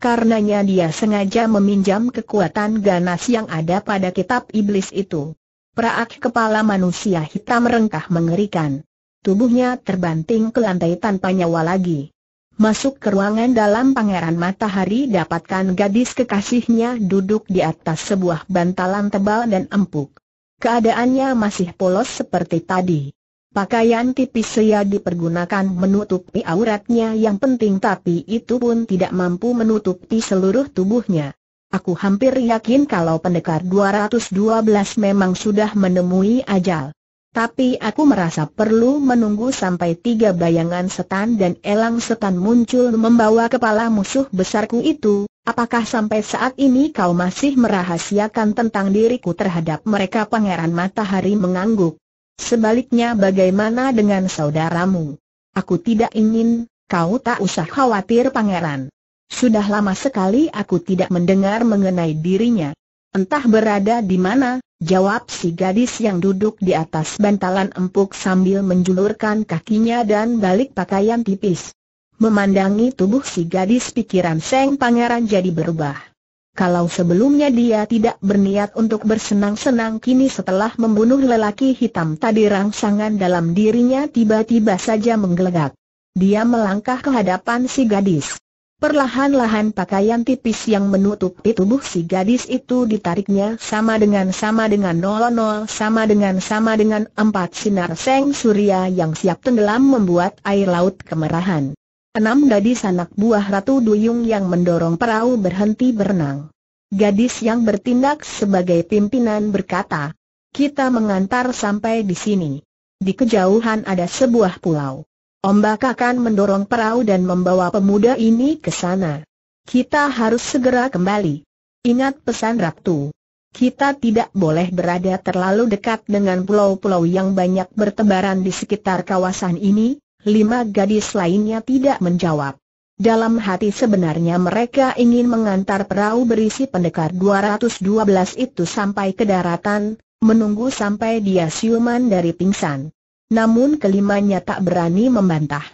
Karenanya dia sengaja meminjam kekuatan ganas yang ada pada kitab iblis itu. Praak kepala manusia hitam rengkah mengerikan. Tubuhnya terbanting ke lantai tanpa nyawa lagi. Masuk ke ruangan dalam pangeran matahari dapatkan gadis kekasihnya duduk di atas sebuah bantalan tebal dan empuk. Keadaannya masih polos seperti tadi. Pakaian tipis saya dipergunakan menutupi auratnya yang penting tapi itu pun tidak mampu menutupi seluruh tubuhnya. Aku hampir yakin kalau pendekar 212 memang sudah menemui ajal. Tapi aku merasa perlu menunggu sampai tiga bayangan setan dan elang setan muncul membawa kepala musuh besarku itu. Apakah sampai saat ini kau masih merahasiakan tentang diriku terhadap mereka Pangeran Matahari mengangguk. Sebaliknya bagaimana dengan saudaramu? Aku tidak ingin, kau tak usah khawatir pangeran. Sudah lama sekali aku tidak mendengar mengenai dirinya. Entah berada di mana, jawab si gadis yang duduk di atas bantalan empuk sambil menjulurkan kakinya dan balik pakaian tipis. Memandangi tubuh si gadis pikiran Seng Pangeran jadi berubah. Kalau sebelumnya dia tidak berniat untuk bersenang-senang kini setelah membunuh lelaki hitam tadi rangsangan dalam dirinya tiba-tiba saja menggelegak. Dia melangkah ke hadapan si gadis. Perlahan-lahan pakaian tipis yang menutupi tubuh si gadis itu ditariknya sama dengan sama dengan nol nol sama dengan sama dengan empat sinar seng surya yang siap tenggelam membuat air laut kemerahan. Enam gadis anak buah Ratu Duyung yang mendorong perahu berhenti berenang. Gadis yang bertindak sebagai pimpinan berkata, kita mengantar sampai di sini. Di kejauhan ada sebuah pulau. Ombak akan mendorong perahu dan membawa pemuda ini ke sana. Kita harus segera kembali. Ingat pesan Ratu. Kita tidak boleh berada terlalu dekat dengan pulau-pulau yang banyak bertebaran di sekitar kawasan ini, lima gadis lainnya tidak menjawab. Dalam hati sebenarnya mereka ingin mengantar perahu berisi pendekar 212 itu sampai ke daratan, menunggu sampai dia siuman dari pingsan. Namun kelimanya tak berani membantah.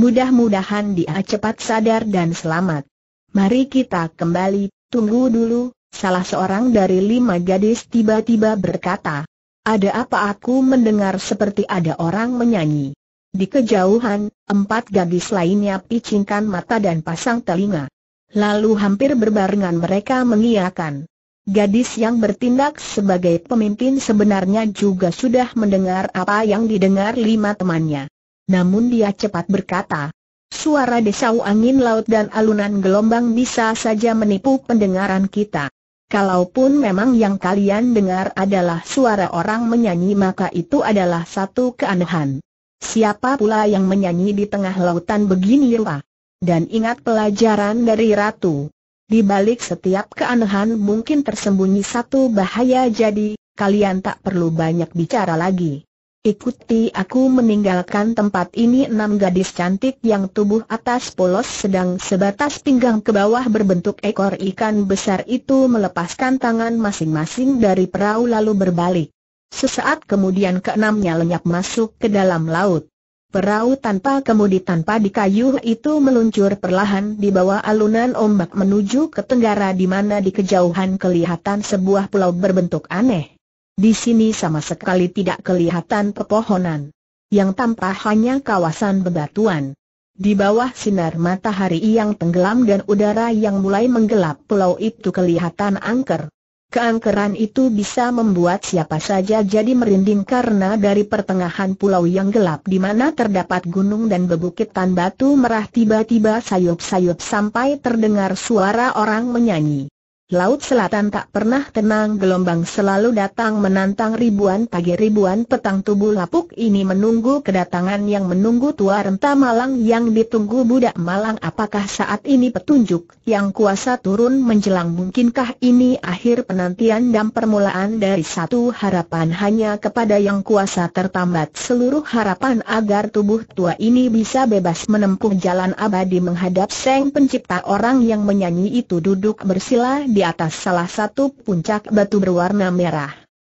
Mudah-mudahan dia cepat sadar dan selamat. Mari kita kembali, tunggu dulu, salah seorang dari lima gadis tiba-tiba berkata. Ada apa aku mendengar seperti ada orang menyanyi? Di kejauhan, empat gadis lainnya picingkan mata dan pasang telinga. Lalu hampir berbarengan mereka mengiakan. Gadis yang bertindak sebagai pemimpin sebenarnya juga sudah mendengar apa yang didengar lima temannya. Namun dia cepat berkata, suara desau angin laut dan alunan gelombang bisa saja menipu pendengaran kita. Kalaupun memang yang kalian dengar adalah suara orang menyanyi maka itu adalah satu keanehan. Siapa pula yang menyanyi di tengah lautan begini rupa? Ya Dan ingat pelajaran dari Ratu. Di balik setiap keanehan mungkin tersembunyi satu bahaya jadi, kalian tak perlu banyak bicara lagi. Ikuti aku meninggalkan tempat ini enam gadis cantik yang tubuh atas polos sedang sebatas pinggang ke bawah berbentuk ekor ikan besar itu melepaskan tangan masing-masing dari perahu lalu berbalik. Sesaat kemudian keenamnya lenyap masuk ke dalam laut. Perahu tanpa kemudi tanpa dikayuh itu meluncur perlahan di bawah alunan ombak menuju ke tenggara di mana di kejauhan kelihatan sebuah pulau berbentuk aneh. Di sini sama sekali tidak kelihatan pepohonan. Yang tampak hanya kawasan bebatuan. Di bawah sinar matahari yang tenggelam dan udara yang mulai menggelap pulau itu kelihatan angker. Keangkeran itu bisa membuat siapa saja jadi merinding karena dari pertengahan pulau yang gelap di mana terdapat gunung dan bebukitan batu merah tiba-tiba sayup-sayup sampai terdengar suara orang menyanyi. Laut Selatan tak pernah tenang gelombang selalu datang menantang ribuan pagi ribuan petang tubuh lapuk ini menunggu kedatangan yang menunggu tua renta malang yang ditunggu budak malang apakah saat ini petunjuk yang kuasa turun menjelang mungkinkah ini akhir penantian dan permulaan dari satu harapan hanya kepada yang kuasa tertambat seluruh harapan agar tubuh tua ini bisa bebas menempuh jalan abadi menghadap seng pencipta orang yang menyanyi itu duduk bersila di di atas salah satu puncak batu berwarna merah.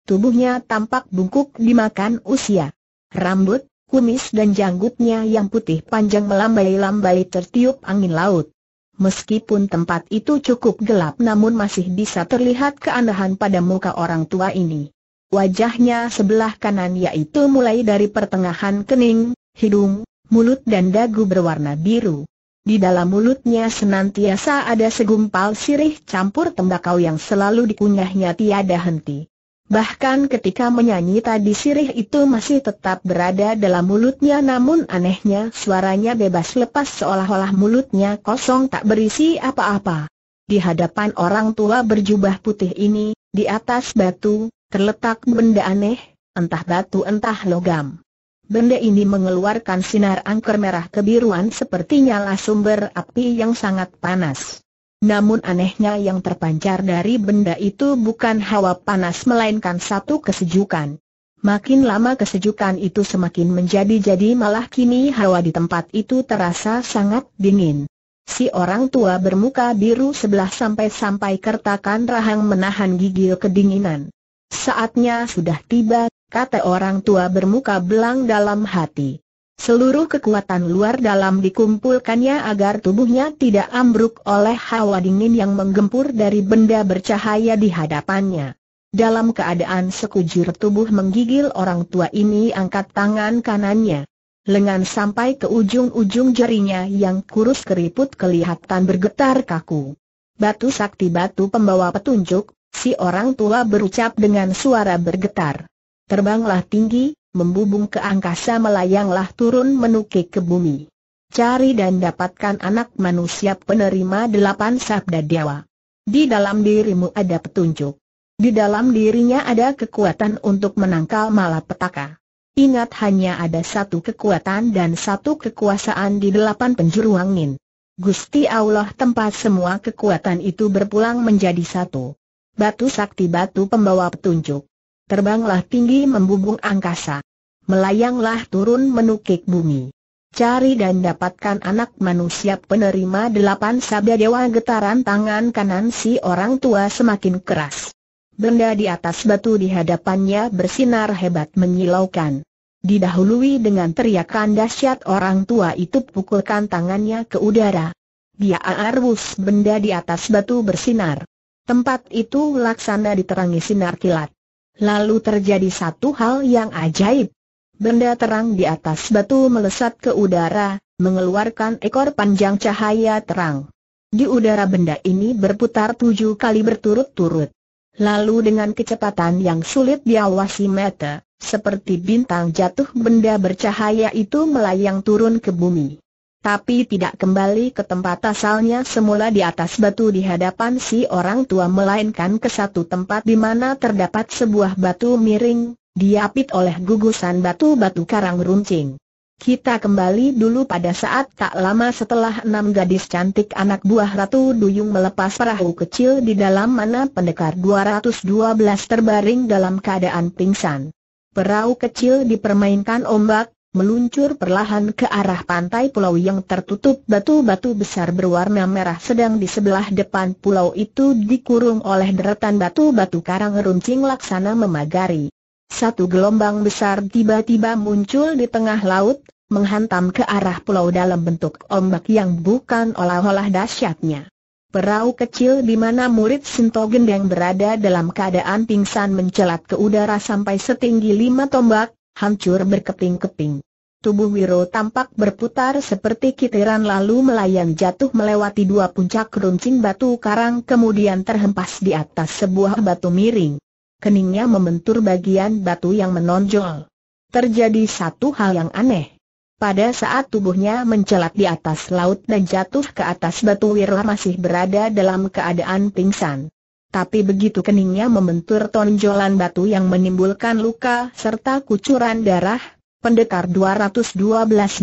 Tubuhnya tampak bungkuk dimakan usia. Rambut, kumis dan janggutnya yang putih panjang melambai-lambai tertiup angin laut. Meskipun tempat itu cukup gelap namun masih bisa terlihat keanehan pada muka orang tua ini. Wajahnya sebelah kanan yaitu mulai dari pertengahan kening, hidung, mulut dan dagu berwarna biru. Di dalam mulutnya senantiasa ada segumpal sirih campur tembakau yang selalu dikunyahnya tiada henti. Bahkan ketika menyanyi tadi sirih itu masih tetap berada dalam mulutnya namun anehnya suaranya bebas lepas seolah-olah mulutnya kosong tak berisi apa-apa. Di hadapan orang tua berjubah putih ini, di atas batu, terletak benda aneh, entah batu entah logam. Benda ini mengeluarkan sinar angker merah kebiruan seperti nyala sumber api yang sangat panas. Namun anehnya yang terpancar dari benda itu bukan hawa panas melainkan satu kesejukan. Makin lama kesejukan itu semakin menjadi-jadi malah kini hawa di tempat itu terasa sangat dingin. Si orang tua bermuka biru sebelah sampai-sampai kertakan rahang menahan gigil kedinginan. Saatnya sudah tiba, kata orang tua bermuka belang dalam hati. Seluruh kekuatan luar dalam dikumpulkannya agar tubuhnya tidak ambruk oleh hawa dingin yang menggempur dari benda bercahaya di hadapannya. Dalam keadaan sekujur tubuh menggigil orang tua ini angkat tangan kanannya. Lengan sampai ke ujung-ujung jarinya yang kurus keriput kelihatan bergetar kaku. Batu sakti batu pembawa petunjuk, Si orang tua berucap dengan suara bergetar. Terbanglah tinggi, membubung ke angkasa melayanglah turun menukik ke bumi. Cari dan dapatkan anak manusia penerima delapan sabda dewa. Di dalam dirimu ada petunjuk. Di dalam dirinya ada kekuatan untuk menangkal malapetaka. Ingat hanya ada satu kekuatan dan satu kekuasaan di delapan penjuru angin. Gusti Allah tempat semua kekuatan itu berpulang menjadi satu batu sakti batu pembawa petunjuk. Terbanglah tinggi membubung angkasa. Melayanglah turun menukik bumi. Cari dan dapatkan anak manusia penerima delapan sabda dewa getaran tangan kanan si orang tua semakin keras. Benda di atas batu di hadapannya bersinar hebat menyilaukan. Didahului dengan teriakan dahsyat orang tua itu pukulkan tangannya ke udara. Dia arbus benda di atas batu bersinar. Tempat itu laksana diterangi sinar kilat. Lalu terjadi satu hal yang ajaib. Benda terang di atas batu melesat ke udara, mengeluarkan ekor panjang cahaya terang. Di udara benda ini berputar tujuh kali berturut-turut. Lalu dengan kecepatan yang sulit diawasi mata, seperti bintang jatuh benda bercahaya itu melayang turun ke bumi tapi tidak kembali ke tempat asalnya semula di atas batu di hadapan si orang tua melainkan ke satu tempat di mana terdapat sebuah batu miring, diapit oleh gugusan batu-batu karang runcing. Kita kembali dulu pada saat tak lama setelah enam gadis cantik anak buah Ratu Duyung melepas perahu kecil di dalam mana pendekar 212 terbaring dalam keadaan pingsan. Perahu kecil dipermainkan ombak, meluncur perlahan ke arah pantai pulau yang tertutup batu-batu besar berwarna merah sedang di sebelah depan pulau itu dikurung oleh deretan batu-batu karang runcing laksana memagari. Satu gelombang besar tiba-tiba muncul di tengah laut, menghantam ke arah pulau dalam bentuk ombak yang bukan olah-olah dahsyatnya. Perahu kecil di mana murid Sinto yang berada dalam keadaan pingsan mencelat ke udara sampai setinggi lima tombak, hancur berkeping-keping. Tubuh Wiro tampak berputar seperti kitiran lalu melayang jatuh melewati dua puncak runcing batu karang kemudian terhempas di atas sebuah batu miring. Keningnya membentur bagian batu yang menonjol. Terjadi satu hal yang aneh. Pada saat tubuhnya mencelat di atas laut dan jatuh ke atas batu Wiro masih berada dalam keadaan pingsan. Tapi begitu keningnya membentur tonjolan batu yang menimbulkan luka serta kucuran darah, pendekar 212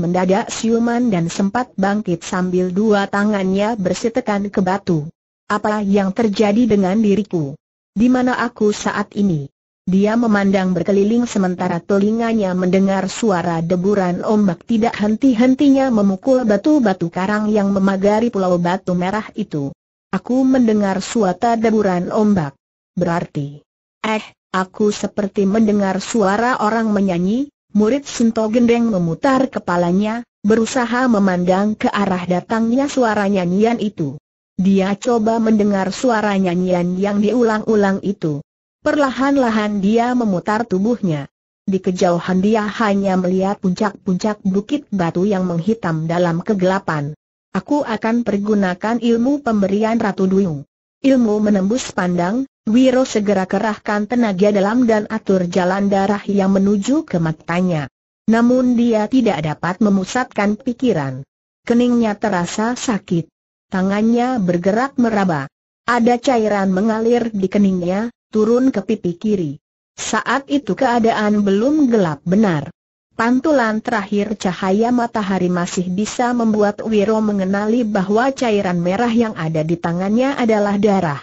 mendadak siuman dan sempat bangkit sambil dua tangannya bersitekan ke batu. Apa yang terjadi dengan diriku? Di mana aku saat ini? Dia memandang berkeliling sementara telinganya mendengar suara deburan ombak tidak henti-hentinya memukul batu-batu karang yang memagari pulau batu merah itu. Aku mendengar suara deburan ombak. Berarti, eh, aku seperti mendengar suara orang menyanyi, murid Sinto Gendeng memutar kepalanya, berusaha memandang ke arah datangnya suara nyanyian itu. Dia coba mendengar suara nyanyian yang diulang-ulang itu. Perlahan-lahan dia memutar tubuhnya. Di kejauhan dia hanya melihat puncak-puncak bukit batu yang menghitam dalam kegelapan aku akan pergunakan ilmu pemberian Ratu Duyung. Ilmu menembus pandang, Wiro segera kerahkan tenaga dalam dan atur jalan darah yang menuju ke matanya. Namun dia tidak dapat memusatkan pikiran. Keningnya terasa sakit. Tangannya bergerak meraba. Ada cairan mengalir di keningnya, turun ke pipi kiri. Saat itu keadaan belum gelap benar. Pantulan terakhir cahaya matahari masih bisa membuat Wiro mengenali bahwa cairan merah yang ada di tangannya adalah darah.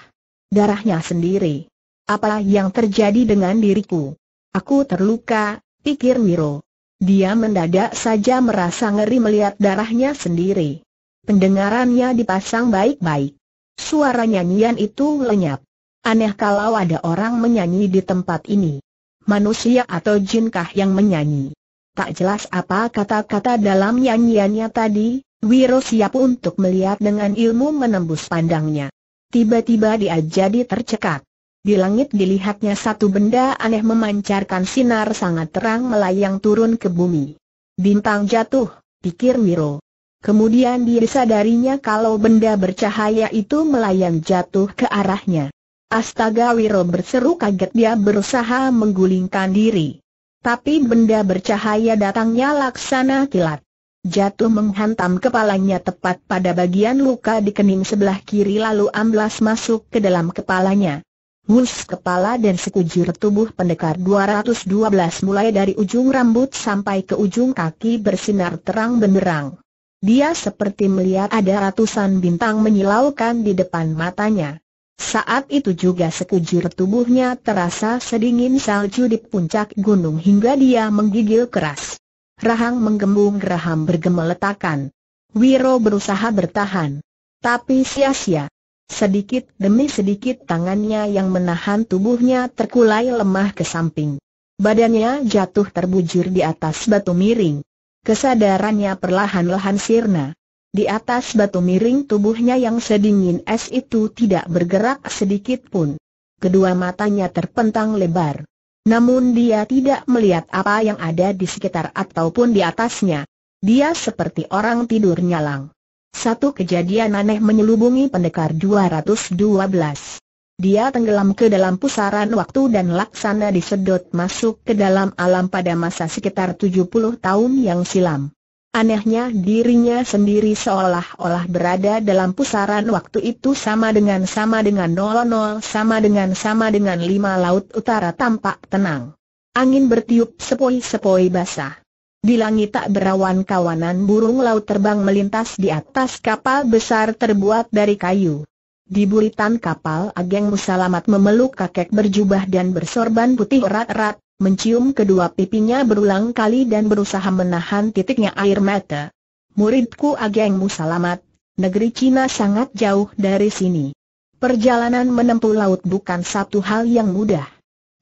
Darahnya sendiri. Apa yang terjadi dengan diriku? Aku terluka, pikir Wiro. Dia mendadak saja merasa ngeri melihat darahnya sendiri. Pendengarannya dipasang baik-baik. Suara nyanyian itu lenyap. Aneh kalau ada orang menyanyi di tempat ini. Manusia atau jinkah yang menyanyi? Tak jelas apa kata-kata dalam nyanyiannya tadi, Wiro siap untuk melihat dengan ilmu menembus pandangnya. Tiba-tiba dia jadi tercekat. Di langit dilihatnya satu benda aneh memancarkan sinar sangat terang melayang turun ke bumi. Bintang jatuh, pikir Wiro. Kemudian dia sadarinya kalau benda bercahaya itu melayang jatuh ke arahnya. Astaga Wiro berseru kaget dia berusaha menggulingkan diri. Tapi benda bercahaya datangnya laksana kilat. Jatuh menghantam kepalanya tepat pada bagian luka di kening sebelah kiri lalu amblas masuk ke dalam kepalanya. Wus kepala dan sekujur tubuh pendekar 212 mulai dari ujung rambut sampai ke ujung kaki bersinar terang benderang. Dia seperti melihat ada ratusan bintang menyilaukan di depan matanya. Saat itu juga sekujur tubuhnya terasa sedingin salju di puncak gunung hingga dia menggigil keras. Rahang menggembung geraham bergemeletakan. Wiro berusaha bertahan. Tapi sia-sia. Sedikit demi sedikit tangannya yang menahan tubuhnya terkulai lemah ke samping. Badannya jatuh terbujur di atas batu miring. Kesadarannya perlahan-lahan sirna. Di atas batu miring tubuhnya yang sedingin es itu tidak bergerak sedikit pun. Kedua matanya terpentang lebar. Namun dia tidak melihat apa yang ada di sekitar ataupun di atasnya. Dia seperti orang tidur nyalang. Satu kejadian aneh menyelubungi pendekar 212. Dia tenggelam ke dalam pusaran waktu dan laksana disedot masuk ke dalam alam pada masa sekitar 70 tahun yang silam. Anehnya dirinya sendiri seolah-olah berada dalam pusaran waktu itu sama dengan sama dengan 00 sama dengan sama dengan lima laut utara tampak tenang. Angin bertiup sepoi-sepoi basah. Di langit tak berawan kawanan burung laut terbang melintas di atas kapal besar terbuat dari kayu. Di buritan kapal Ageng Musalamat memeluk kakek berjubah dan bersorban putih erat-erat, mencium kedua pipinya berulang kali dan berusaha menahan titiknya air mata. Muridku Agengmu selamat. negeri Cina sangat jauh dari sini. Perjalanan menempuh laut bukan satu hal yang mudah.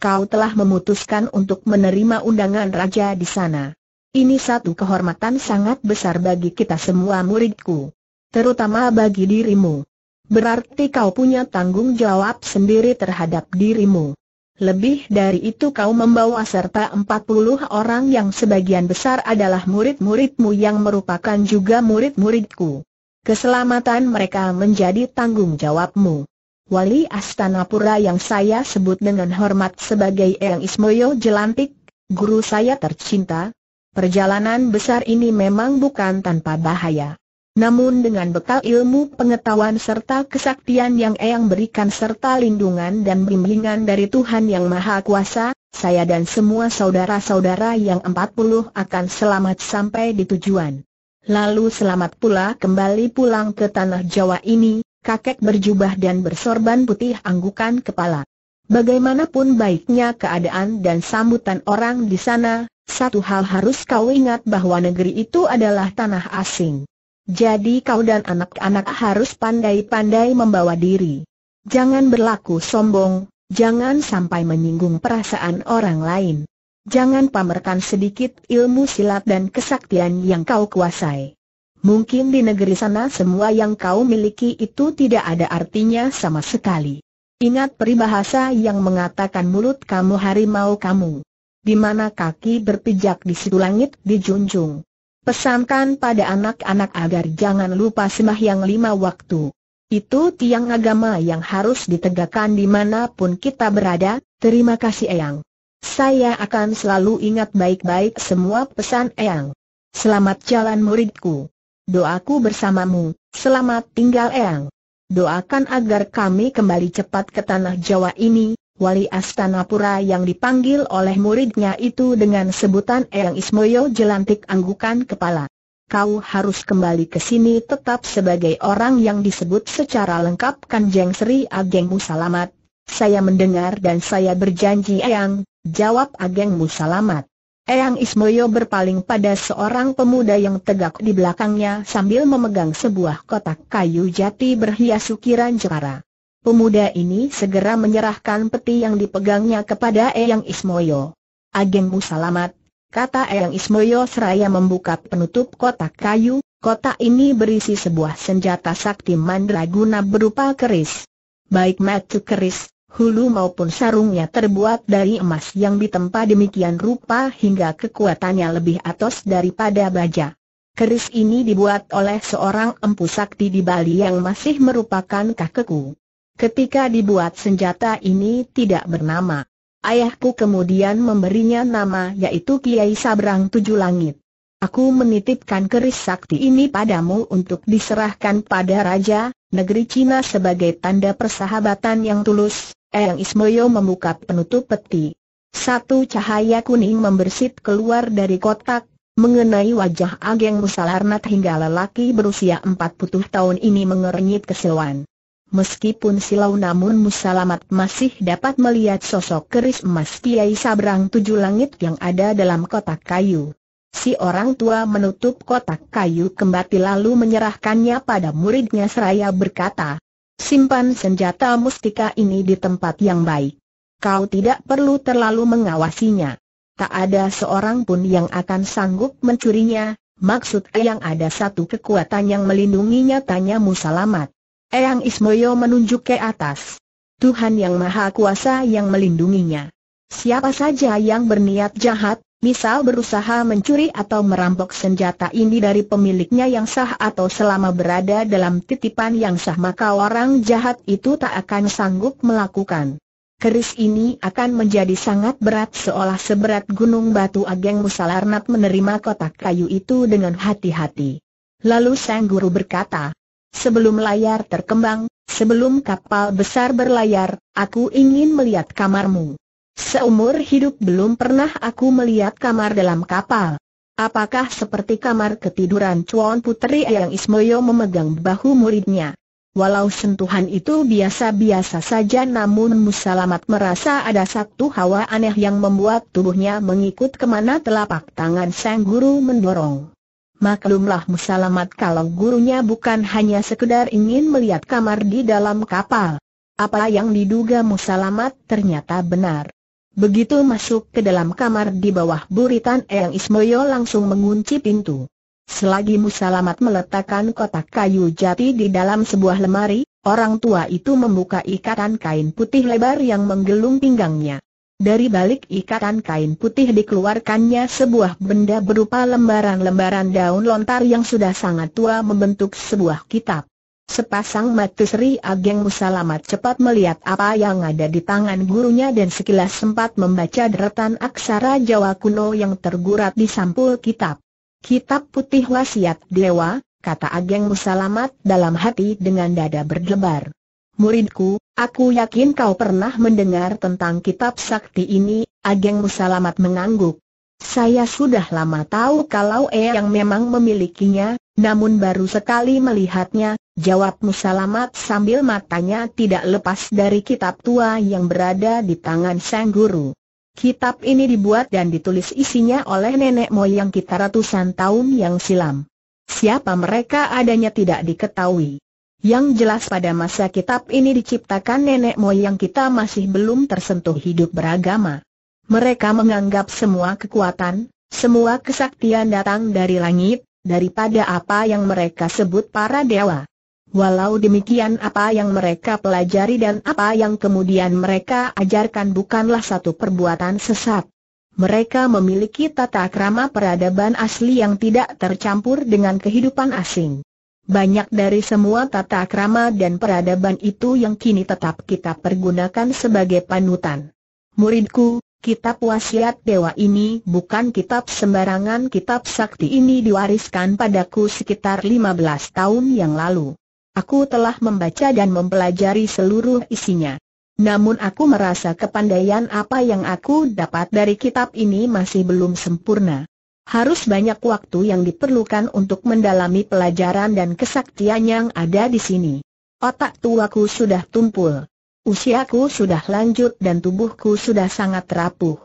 Kau telah memutuskan untuk menerima undangan raja di sana. Ini satu kehormatan sangat besar bagi kita semua muridku. Terutama bagi dirimu. Berarti kau punya tanggung jawab sendiri terhadap dirimu. Lebih dari itu kau membawa serta 40 orang yang sebagian besar adalah murid-muridmu yang merupakan juga murid-muridku. Keselamatan mereka menjadi tanggung jawabmu. Wali Astana Pura yang saya sebut dengan hormat sebagai Eyang Ismoyo Jelantik, guru saya tercinta, perjalanan besar ini memang bukan tanpa bahaya. Namun dengan bekal ilmu pengetahuan serta kesaktian yang Eyang berikan serta lindungan dan bimbingan dari Tuhan Yang Maha Kuasa, saya dan semua saudara-saudara yang empat puluh akan selamat sampai di tujuan. Lalu selamat pula kembali pulang ke tanah Jawa ini, kakek berjubah dan bersorban putih anggukan kepala. Bagaimanapun baiknya keadaan dan sambutan orang di sana, satu hal harus kau ingat bahwa negeri itu adalah tanah asing. Jadi kau dan anak-anak harus pandai-pandai membawa diri. Jangan berlaku sombong, jangan sampai menyinggung perasaan orang lain. Jangan pamerkan sedikit ilmu silat dan kesaktian yang kau kuasai. Mungkin di negeri sana semua yang kau miliki itu tidak ada artinya sama sekali. Ingat peribahasa yang mengatakan mulut kamu harimau kamu. Di mana kaki berpijak di situ langit dijunjung. Pesankan pada anak-anak agar jangan lupa sembahyang lima waktu. Itu tiang agama yang harus ditegakkan dimanapun kita berada, terima kasih Eyang. Saya akan selalu ingat baik-baik semua pesan Eyang. Selamat jalan muridku. Doaku bersamamu, selamat tinggal Eyang. Doakan agar kami kembali cepat ke tanah Jawa ini, Wali Astana Pura yang dipanggil oleh muridnya itu dengan sebutan Eyang Ismoyo jelantik anggukan kepala. Kau harus kembali ke sini tetap sebagai orang yang disebut secara lengkap Kanjeng Sri Ageng Musalamat. Saya mendengar dan saya berjanji Eyang, jawab Ageng Musalamat. Eyang Ismoyo berpaling pada seorang pemuda yang tegak di belakangnya sambil memegang sebuah kotak kayu jati berhias ukiran jekara. Pemuda ini segera menyerahkan peti yang dipegangnya kepada Eyang Ismoyo. Agengmu salamat, kata Eyang Ismoyo seraya membuka penutup kotak kayu, kotak ini berisi sebuah senjata sakti mandraguna berupa keris. Baik matu keris, hulu maupun sarungnya terbuat dari emas yang ditempa demikian rupa hingga kekuatannya lebih atas daripada baja. Keris ini dibuat oleh seorang empu sakti di Bali yang masih merupakan kakekku. Ketika dibuat senjata ini tidak bernama. Ayahku kemudian memberinya nama yaitu Kiai Sabrang Tujuh Langit. Aku menitipkan keris sakti ini padamu untuk diserahkan pada Raja, negeri Cina sebagai tanda persahabatan yang tulus. Eyang Ismoyo membuka penutup peti. Satu cahaya kuning membersit keluar dari kotak, mengenai wajah Ageng Musalarnat hingga lelaki berusia 40 tahun ini mengernyit keseluan. Meskipun silau namun Musalamat masih dapat melihat sosok keris emas Kiai Sabrang Tujuh Langit yang ada dalam kotak kayu. Si orang tua menutup kotak kayu kembali lalu menyerahkannya pada muridnya seraya berkata, Simpan senjata mustika ini di tempat yang baik. Kau tidak perlu terlalu mengawasinya. Tak ada seorang pun yang akan sanggup mencurinya, maksudnya yang ada satu kekuatan yang melindunginya tanya Musalamat. Eyang Ismoyo menunjuk ke atas. Tuhan Yang Maha Kuasa yang melindunginya. Siapa saja yang berniat jahat, misal berusaha mencuri atau merampok senjata ini dari pemiliknya yang sah atau selama berada dalam titipan yang sah maka orang jahat itu tak akan sanggup melakukan. Keris ini akan menjadi sangat berat seolah seberat gunung batu Ageng Musalarnat menerima kotak kayu itu dengan hati-hati. Lalu sang guru berkata, Sebelum layar terkembang, sebelum kapal besar berlayar, aku ingin melihat kamarmu. Seumur hidup belum pernah aku melihat kamar dalam kapal. Apakah seperti kamar ketiduran Chuan Putri yang Ismoyo memegang bahu muridnya? Walau sentuhan itu biasa-biasa saja namun Musalamat merasa ada satu hawa aneh yang membuat tubuhnya mengikut kemana telapak tangan sang guru mendorong. Maklumlah Musalamat kalau gurunya bukan hanya sekedar ingin melihat kamar di dalam kapal. Apa yang diduga Musalamat ternyata benar. Begitu masuk ke dalam kamar di bawah buritan Eyang Ismoyo langsung mengunci pintu. Selagi Musalamat meletakkan kotak kayu jati di dalam sebuah lemari, orang tua itu membuka ikatan kain putih lebar yang menggelung pinggangnya. Dari balik ikatan kain putih dikeluarkannya sebuah benda berupa lembaran-lembaran daun lontar yang sudah sangat tua membentuk sebuah kitab. Sepasang mata Sri Ageng Musalamat cepat melihat apa yang ada di tangan gurunya dan sekilas sempat membaca deretan aksara Jawa kuno yang tergurat di sampul kitab. Kitab putih wasiat dewa, kata Ageng Musalamat dalam hati dengan dada berdebar. Muridku, aku yakin kau pernah mendengar tentang kitab sakti ini, Ageng Musalamat mengangguk. Saya sudah lama tahu kalau Eyang memang memilikinya, namun baru sekali melihatnya, jawab Musalamat sambil matanya tidak lepas dari kitab tua yang berada di tangan sang guru. Kitab ini dibuat dan ditulis isinya oleh nenek moyang kita ratusan tahun yang silam. Siapa mereka adanya tidak diketahui. Yang jelas pada masa kitab ini diciptakan nenek moyang kita masih belum tersentuh hidup beragama. Mereka menganggap semua kekuatan, semua kesaktian datang dari langit, daripada apa yang mereka sebut para dewa. Walau demikian apa yang mereka pelajari dan apa yang kemudian mereka ajarkan bukanlah satu perbuatan sesat. Mereka memiliki tata krama peradaban asli yang tidak tercampur dengan kehidupan asing. Banyak dari semua tata krama dan peradaban itu yang kini tetap kita pergunakan sebagai panutan. Muridku, kitab wasiat dewa ini bukan kitab sembarangan kitab sakti ini diwariskan padaku sekitar 15 tahun yang lalu. Aku telah membaca dan mempelajari seluruh isinya. Namun aku merasa kepandaian apa yang aku dapat dari kitab ini masih belum sempurna. Harus banyak waktu yang diperlukan untuk mendalami pelajaran dan kesaktian yang ada di sini. Otak tuaku sudah tumpul. Usiaku sudah lanjut dan tubuhku sudah sangat rapuh.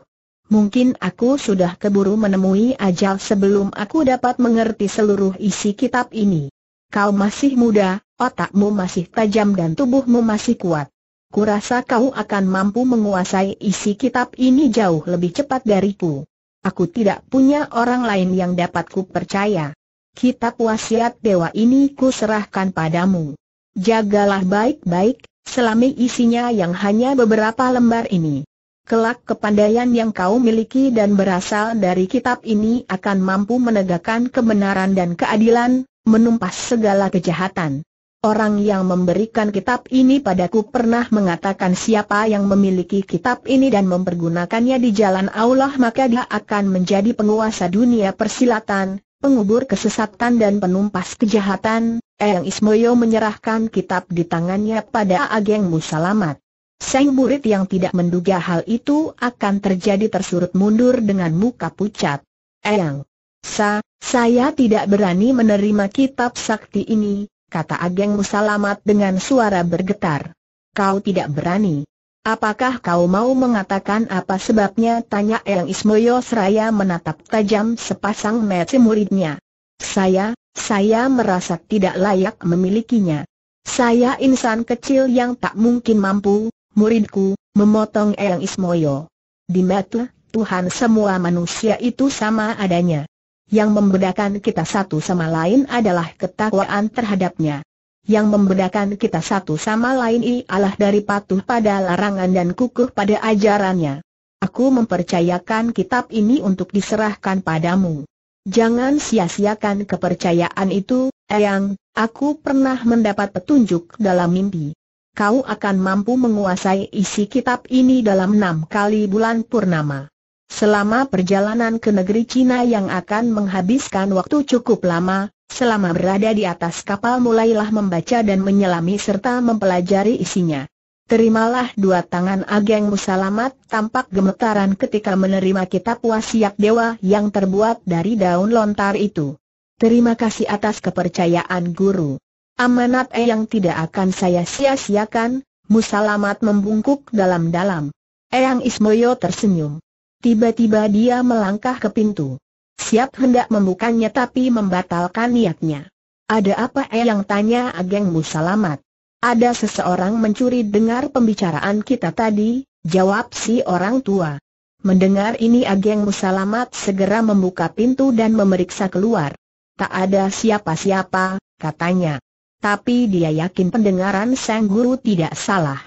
Mungkin aku sudah keburu menemui ajal sebelum aku dapat mengerti seluruh isi kitab ini. Kau masih muda, otakmu masih tajam dan tubuhmu masih kuat. Kurasa kau akan mampu menguasai isi kitab ini jauh lebih cepat dariku. Aku tidak punya orang lain yang dapat ku percaya. Kitab wasiat dewa ini ku serahkan padamu. Jagalah baik-baik, selami isinya yang hanya beberapa lembar ini. Kelak kepandaian yang kau miliki dan berasal dari kitab ini akan mampu menegakkan kebenaran dan keadilan, menumpas segala kejahatan. Orang yang memberikan kitab ini padaku pernah mengatakan siapa yang memiliki kitab ini dan mempergunakannya di jalan Allah maka dia akan menjadi penguasa dunia persilatan, pengubur kesesatan dan penumpas kejahatan. Eyang Ismoyo menyerahkan kitab di tangannya pada Ageng Musalamat. Seng murid yang tidak menduga hal itu akan terjadi tersurut mundur dengan muka pucat. Eyang, sa, saya tidak berani menerima kitab sakti ini, kata Ageng Musalamat dengan suara bergetar. Kau tidak berani. Apakah kau mau mengatakan apa sebabnya? Tanya Eyang Ismoyo seraya menatap tajam sepasang mata muridnya. Saya, saya merasa tidak layak memilikinya. Saya insan kecil yang tak mungkin mampu, muridku, memotong Eyang Ismoyo. Di mata Tuhan semua manusia itu sama adanya. Yang membedakan kita satu sama lain adalah ketakwaan terhadapnya. Yang membedakan kita satu sama lain ialah dari patuh pada larangan dan kukuh pada ajarannya. Aku mempercayakan kitab ini untuk diserahkan padamu. Jangan sia-siakan kepercayaan itu, Eyang, aku pernah mendapat petunjuk dalam mimpi. Kau akan mampu menguasai isi kitab ini dalam enam kali bulan purnama. Selama perjalanan ke negeri Cina yang akan menghabiskan waktu cukup lama, selama berada di atas kapal mulailah membaca dan menyelami serta mempelajari isinya. Terimalah dua tangan Ageng Musalamat tampak gemetaran ketika menerima kitab wasiat dewa yang terbuat dari daun lontar itu. Terima kasih atas kepercayaan guru. Amanat eh yang tidak akan saya sia-siakan, Musalamat membungkuk dalam-dalam. Eyang Ismoyo tersenyum. Tiba-tiba dia melangkah ke pintu. Siap hendak membukanya tapi membatalkan niatnya. Ada apa eh yang tanya Ageng Musalamat? Ada seseorang mencuri dengar pembicaraan kita tadi, jawab si orang tua. Mendengar ini Ageng Musalamat segera membuka pintu dan memeriksa keluar. Tak ada siapa-siapa, katanya. Tapi dia yakin pendengaran sang guru tidak salah.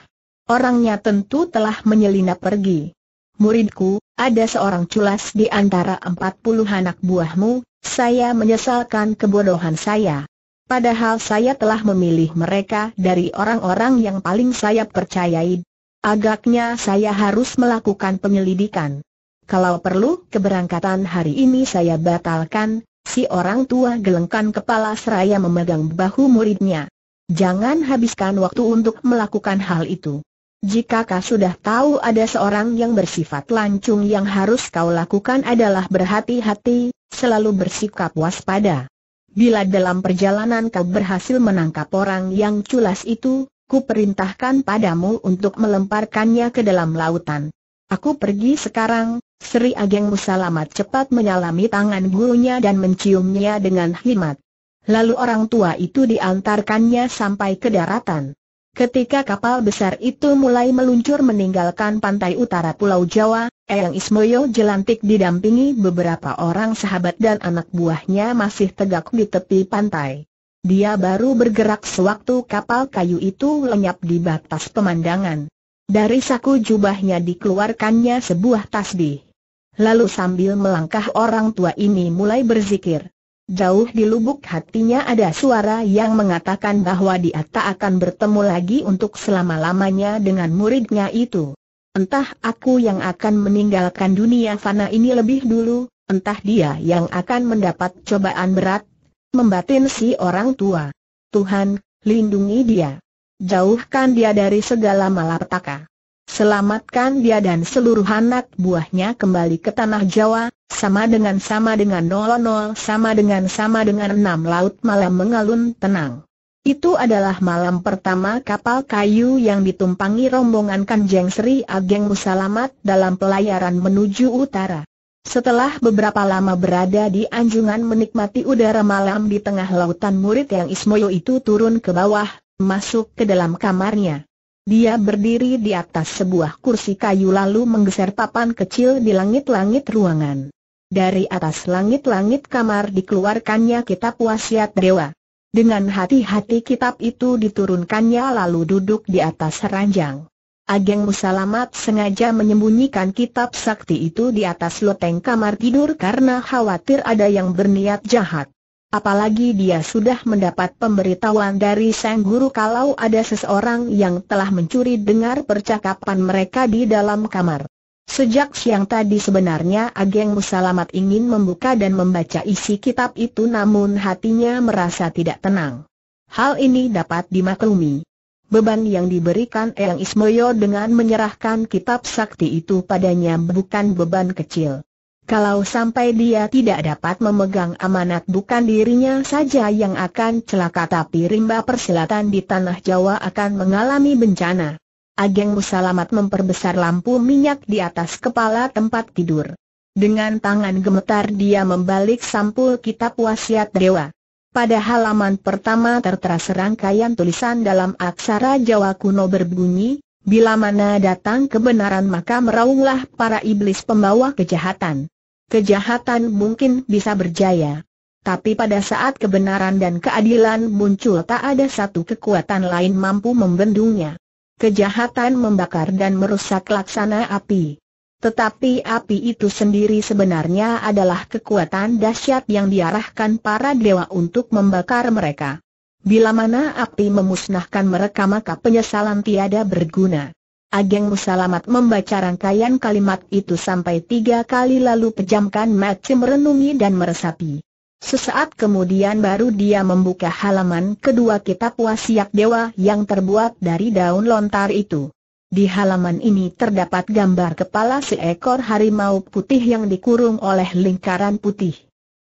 Orangnya tentu telah menyelinap pergi. Muridku, ada seorang culas di antara empat puluh anak buahmu, saya menyesalkan kebodohan saya. Padahal saya telah memilih mereka dari orang-orang yang paling saya percayai. Agaknya saya harus melakukan penyelidikan. Kalau perlu, keberangkatan hari ini saya batalkan, si orang tua gelengkan kepala seraya memegang bahu muridnya. Jangan habiskan waktu untuk melakukan hal itu. Jika kau sudah tahu ada seorang yang bersifat lancung yang harus kau lakukan adalah berhati-hati, selalu bersikap waspada. Bila dalam perjalanan kau berhasil menangkap orang yang culas itu, ku perintahkan padamu untuk melemparkannya ke dalam lautan. Aku pergi sekarang, Sri Ageng Musalamat cepat menyalami tangan gurunya dan menciumnya dengan hikmat. Lalu orang tua itu diantarkannya sampai ke daratan. Ketika kapal besar itu mulai meluncur meninggalkan pantai utara Pulau Jawa, Eyang Ismoyo jelantik didampingi beberapa orang sahabat dan anak buahnya masih tegak di tepi pantai. Dia baru bergerak sewaktu kapal kayu itu lenyap di batas pemandangan. Dari saku jubahnya dikeluarkannya sebuah tasbih. Lalu sambil melangkah orang tua ini mulai berzikir. Jauh di lubuk hatinya ada suara yang mengatakan bahwa dia tak akan bertemu lagi untuk selama-lamanya dengan muridnya itu. Entah aku yang akan meninggalkan dunia fana ini lebih dulu, entah dia yang akan mendapat cobaan berat, membatin si orang tua. Tuhan, lindungi dia. Jauhkan dia dari segala malapetaka. Selamatkan dia dan seluruh anak buahnya kembali ke tanah Jawa, sama dengan sama dengan nol nol sama dengan sama dengan enam laut malam mengalun tenang. Itu adalah malam pertama kapal kayu yang ditumpangi rombongan Kanjeng Sri Ageng Musalamat dalam pelayaran menuju utara. Setelah beberapa lama berada di anjungan menikmati udara malam di tengah lautan murid yang Ismoyo itu turun ke bawah, masuk ke dalam kamarnya. Dia berdiri di atas sebuah kursi kayu lalu menggeser papan kecil di langit-langit ruangan. Dari atas langit-langit kamar dikeluarkannya kitab wasiat dewa. Dengan hati-hati kitab itu diturunkannya lalu duduk di atas ranjang. Ageng Musalamat sengaja menyembunyikan kitab sakti itu di atas loteng kamar tidur karena khawatir ada yang berniat jahat. Apalagi dia sudah mendapat pemberitahuan dari sang guru kalau ada seseorang yang telah mencuri dengar percakapan mereka di dalam kamar. Sejak siang tadi sebenarnya Ageng Musalamat ingin membuka dan membaca isi kitab itu namun hatinya merasa tidak tenang. Hal ini dapat dimaklumi. Beban yang diberikan Eyang Ismoyo dengan menyerahkan kitab sakti itu padanya bukan beban kecil. Kalau sampai dia tidak dapat memegang amanat bukan dirinya saja yang akan celaka tapi rimba persilatan di Tanah Jawa akan mengalami bencana. Ageng Musalamat memperbesar lampu minyak di atas kepala tempat tidur. Dengan tangan gemetar dia membalik sampul kitab wasiat dewa. Pada halaman pertama tertera serangkaian tulisan dalam aksara Jawa kuno berbunyi, Bila mana datang kebenaran maka meraunglah para iblis pembawa kejahatan kejahatan mungkin bisa berjaya. Tapi pada saat kebenaran dan keadilan muncul tak ada satu kekuatan lain mampu membendungnya. Kejahatan membakar dan merusak laksana api. Tetapi api itu sendiri sebenarnya adalah kekuatan dahsyat yang diarahkan para dewa untuk membakar mereka. Bila mana api memusnahkan mereka maka penyesalan tiada berguna. Ageng Musalamat membaca rangkaian kalimat itu sampai tiga kali lalu pejamkan mata merenungi dan meresapi. Sesaat kemudian baru dia membuka halaman kedua kitab wasiat dewa yang terbuat dari daun lontar itu. Di halaman ini terdapat gambar kepala seekor harimau putih yang dikurung oleh lingkaran putih.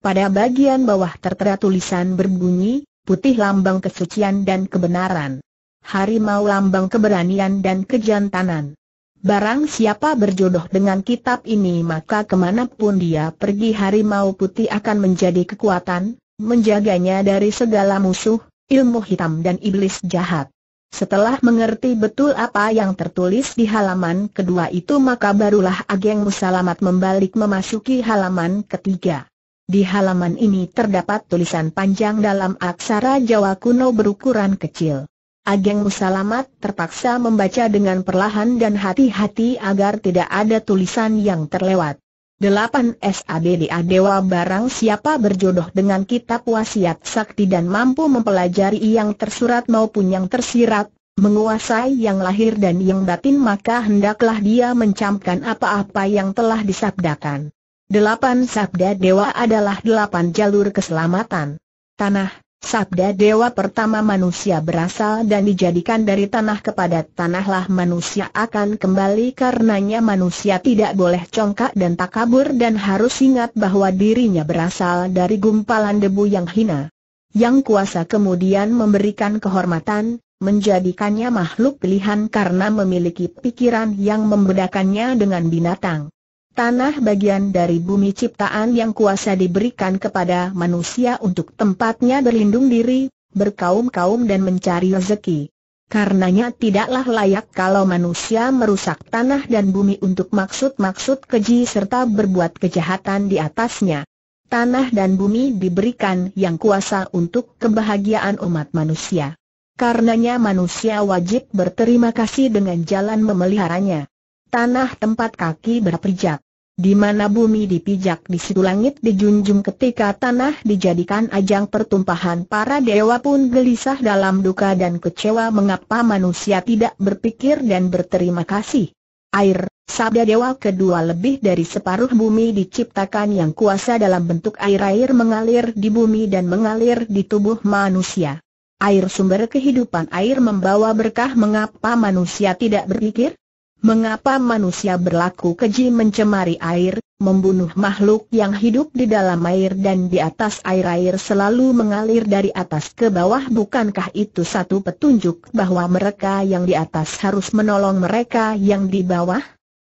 Pada bagian bawah tertera tulisan berbunyi, putih lambang kesucian dan kebenaran harimau lambang keberanian dan kejantanan. Barang siapa berjodoh dengan kitab ini maka kemanapun dia pergi harimau putih akan menjadi kekuatan, menjaganya dari segala musuh, ilmu hitam dan iblis jahat. Setelah mengerti betul apa yang tertulis di halaman kedua itu maka barulah Ageng Musalamat membalik memasuki halaman ketiga. Di halaman ini terdapat tulisan panjang dalam aksara Jawa kuno berukuran kecil. Ageng Musalamat terpaksa membaca dengan perlahan dan hati-hati agar tidak ada tulisan yang terlewat. 8 SABDA Dewa Barang siapa berjodoh dengan kitab wasiat sakti dan mampu mempelajari yang tersurat maupun yang tersirat, menguasai yang lahir dan yang batin maka hendaklah dia mencamkan apa-apa yang telah disabdakan. Delapan sabda dewa adalah delapan jalur keselamatan. Tanah, Sabda Dewa pertama manusia berasal dan dijadikan dari tanah kepada tanahlah manusia akan kembali karenanya manusia tidak boleh congkak dan tak kabur dan harus ingat bahwa dirinya berasal dari gumpalan debu yang hina. Yang kuasa kemudian memberikan kehormatan, menjadikannya makhluk pilihan karena memiliki pikiran yang membedakannya dengan binatang. Tanah bagian dari bumi ciptaan yang kuasa diberikan kepada manusia untuk tempatnya berlindung diri, berkaum-kaum dan mencari rezeki. Karenanya tidaklah layak kalau manusia merusak tanah dan bumi untuk maksud-maksud keji serta berbuat kejahatan di atasnya. Tanah dan bumi diberikan yang kuasa untuk kebahagiaan umat manusia. Karenanya manusia wajib berterima kasih dengan jalan memeliharanya tanah tempat kaki berpijak. Di mana bumi dipijak di situ langit dijunjung ketika tanah dijadikan ajang pertumpahan para dewa pun gelisah dalam duka dan kecewa mengapa manusia tidak berpikir dan berterima kasih. Air, sabda dewa kedua lebih dari separuh bumi diciptakan yang kuasa dalam bentuk air-air mengalir di bumi dan mengalir di tubuh manusia. Air sumber kehidupan air membawa berkah mengapa manusia tidak berpikir? Mengapa manusia berlaku keji mencemari air, membunuh makhluk yang hidup di dalam air dan di atas air-air selalu mengalir dari atas ke bawah bukankah itu satu petunjuk bahwa mereka yang di atas harus menolong mereka yang di bawah?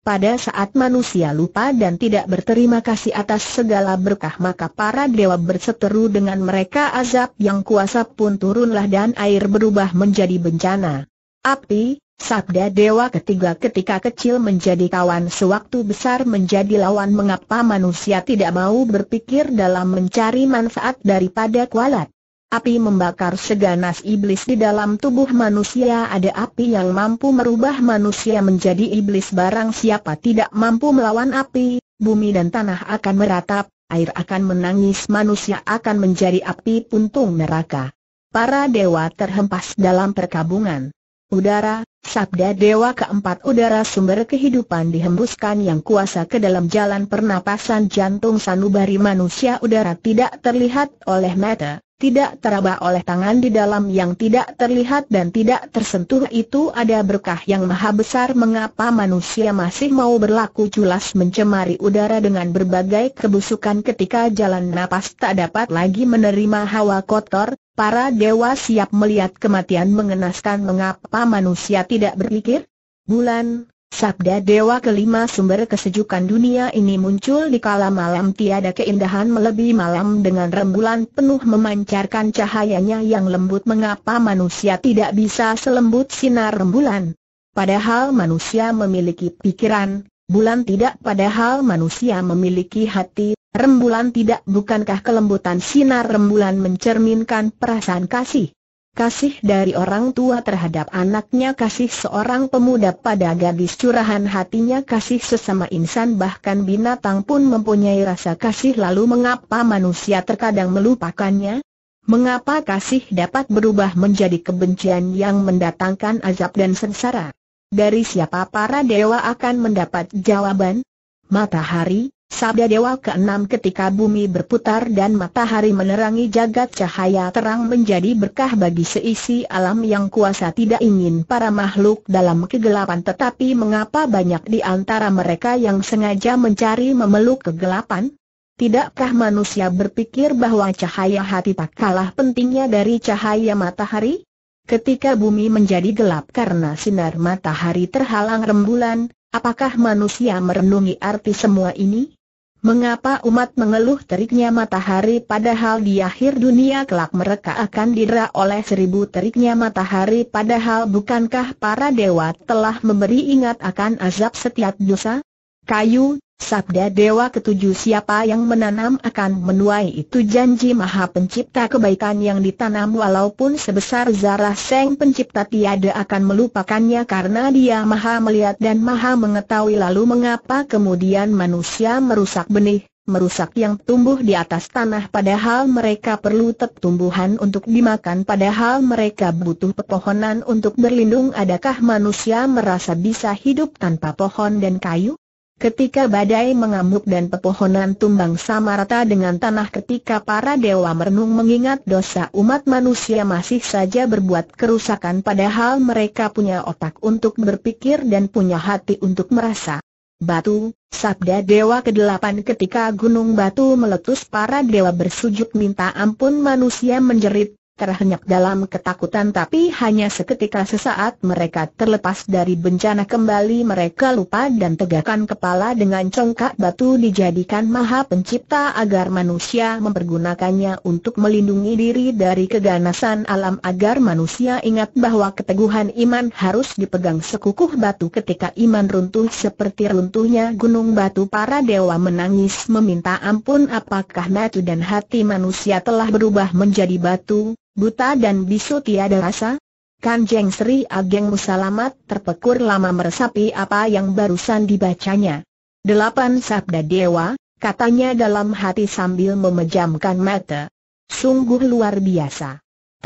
Pada saat manusia lupa dan tidak berterima kasih atas segala berkah maka para dewa berseteru dengan mereka azab yang kuasa pun turunlah dan air berubah menjadi bencana. Api, Sabda Dewa ketiga ketika kecil menjadi kawan sewaktu besar menjadi lawan mengapa manusia tidak mau berpikir dalam mencari manfaat daripada kualat. Api membakar seganas iblis di dalam tubuh manusia ada api yang mampu merubah manusia menjadi iblis barang siapa tidak mampu melawan api, bumi dan tanah akan meratap, air akan menangis manusia akan menjadi api puntung neraka. Para dewa terhempas dalam perkabungan. Udara, Sabda Dewa keempat udara sumber kehidupan dihembuskan yang kuasa ke dalam jalan pernapasan jantung sanubari manusia udara tidak terlihat oleh mata, tidak teraba oleh tangan di dalam yang tidak terlihat dan tidak tersentuh itu ada berkah yang maha besar mengapa manusia masih mau berlaku culas mencemari udara dengan berbagai kebusukan ketika jalan napas tak dapat lagi menerima hawa kotor, Para dewa siap melihat kematian mengenaskan mengapa manusia tidak berpikir? Bulan, sabda dewa kelima sumber kesejukan dunia ini muncul di kala malam tiada keindahan melebihi malam dengan rembulan penuh memancarkan cahayanya yang lembut mengapa manusia tidak bisa selembut sinar rembulan? Padahal manusia memiliki pikiran, Bulan tidak padahal manusia memiliki hati, rembulan tidak bukankah kelembutan sinar rembulan mencerminkan perasaan kasih? Kasih dari orang tua terhadap anaknya kasih seorang pemuda pada gadis curahan hatinya kasih sesama insan bahkan binatang pun mempunyai rasa kasih lalu mengapa manusia terkadang melupakannya? Mengapa kasih dapat berubah menjadi kebencian yang mendatangkan azab dan sengsara? Dari siapa para dewa akan mendapat jawaban? Matahari, sabda dewa keenam ketika bumi berputar dan matahari menerangi jagat cahaya terang menjadi berkah bagi seisi alam yang kuasa tidak ingin para makhluk dalam kegelapan tetapi mengapa banyak di antara mereka yang sengaja mencari memeluk kegelapan? Tidakkah manusia berpikir bahwa cahaya hati tak kalah pentingnya dari cahaya matahari? Ketika bumi menjadi gelap karena sinar matahari terhalang rembulan, apakah manusia merenungi arti semua ini? Mengapa umat mengeluh teriknya matahari padahal di akhir dunia kelak mereka akan didera oleh seribu teriknya matahari padahal bukankah para dewa telah memberi ingat akan azab setiap dosa? Kayu, Sabda Dewa ketujuh siapa yang menanam akan menuai itu janji maha pencipta kebaikan yang ditanam walaupun sebesar zarah seng pencipta tiada akan melupakannya karena dia maha melihat dan maha mengetahui lalu mengapa kemudian manusia merusak benih, merusak yang tumbuh di atas tanah padahal mereka perlu tumbuhan untuk dimakan padahal mereka butuh pepohonan untuk berlindung adakah manusia merasa bisa hidup tanpa pohon dan kayu? Ketika badai mengamuk dan pepohonan tumbang sama rata dengan tanah ketika para dewa merenung mengingat dosa umat manusia masih saja berbuat kerusakan padahal mereka punya otak untuk berpikir dan punya hati untuk merasa. Batu, sabda dewa ke-8. ketika gunung batu meletus para dewa bersujud minta ampun manusia menjerit, terhenyak dalam ketakutan tapi hanya seketika sesaat mereka terlepas dari bencana kembali mereka lupa dan tegakkan kepala dengan congkak batu dijadikan maha pencipta agar manusia mempergunakannya untuk melindungi diri dari keganasan alam agar manusia ingat bahwa keteguhan iman harus dipegang sekukuh batu ketika iman runtuh seperti runtuhnya gunung batu para dewa menangis meminta ampun apakah batu dan hati manusia telah berubah menjadi batu Buta dan bisu tiada rasa? Kanjeng Sri Ageng Musalamat terpekur lama meresapi apa yang barusan dibacanya. Delapan sabda dewa, katanya dalam hati sambil memejamkan mata. Sungguh luar biasa.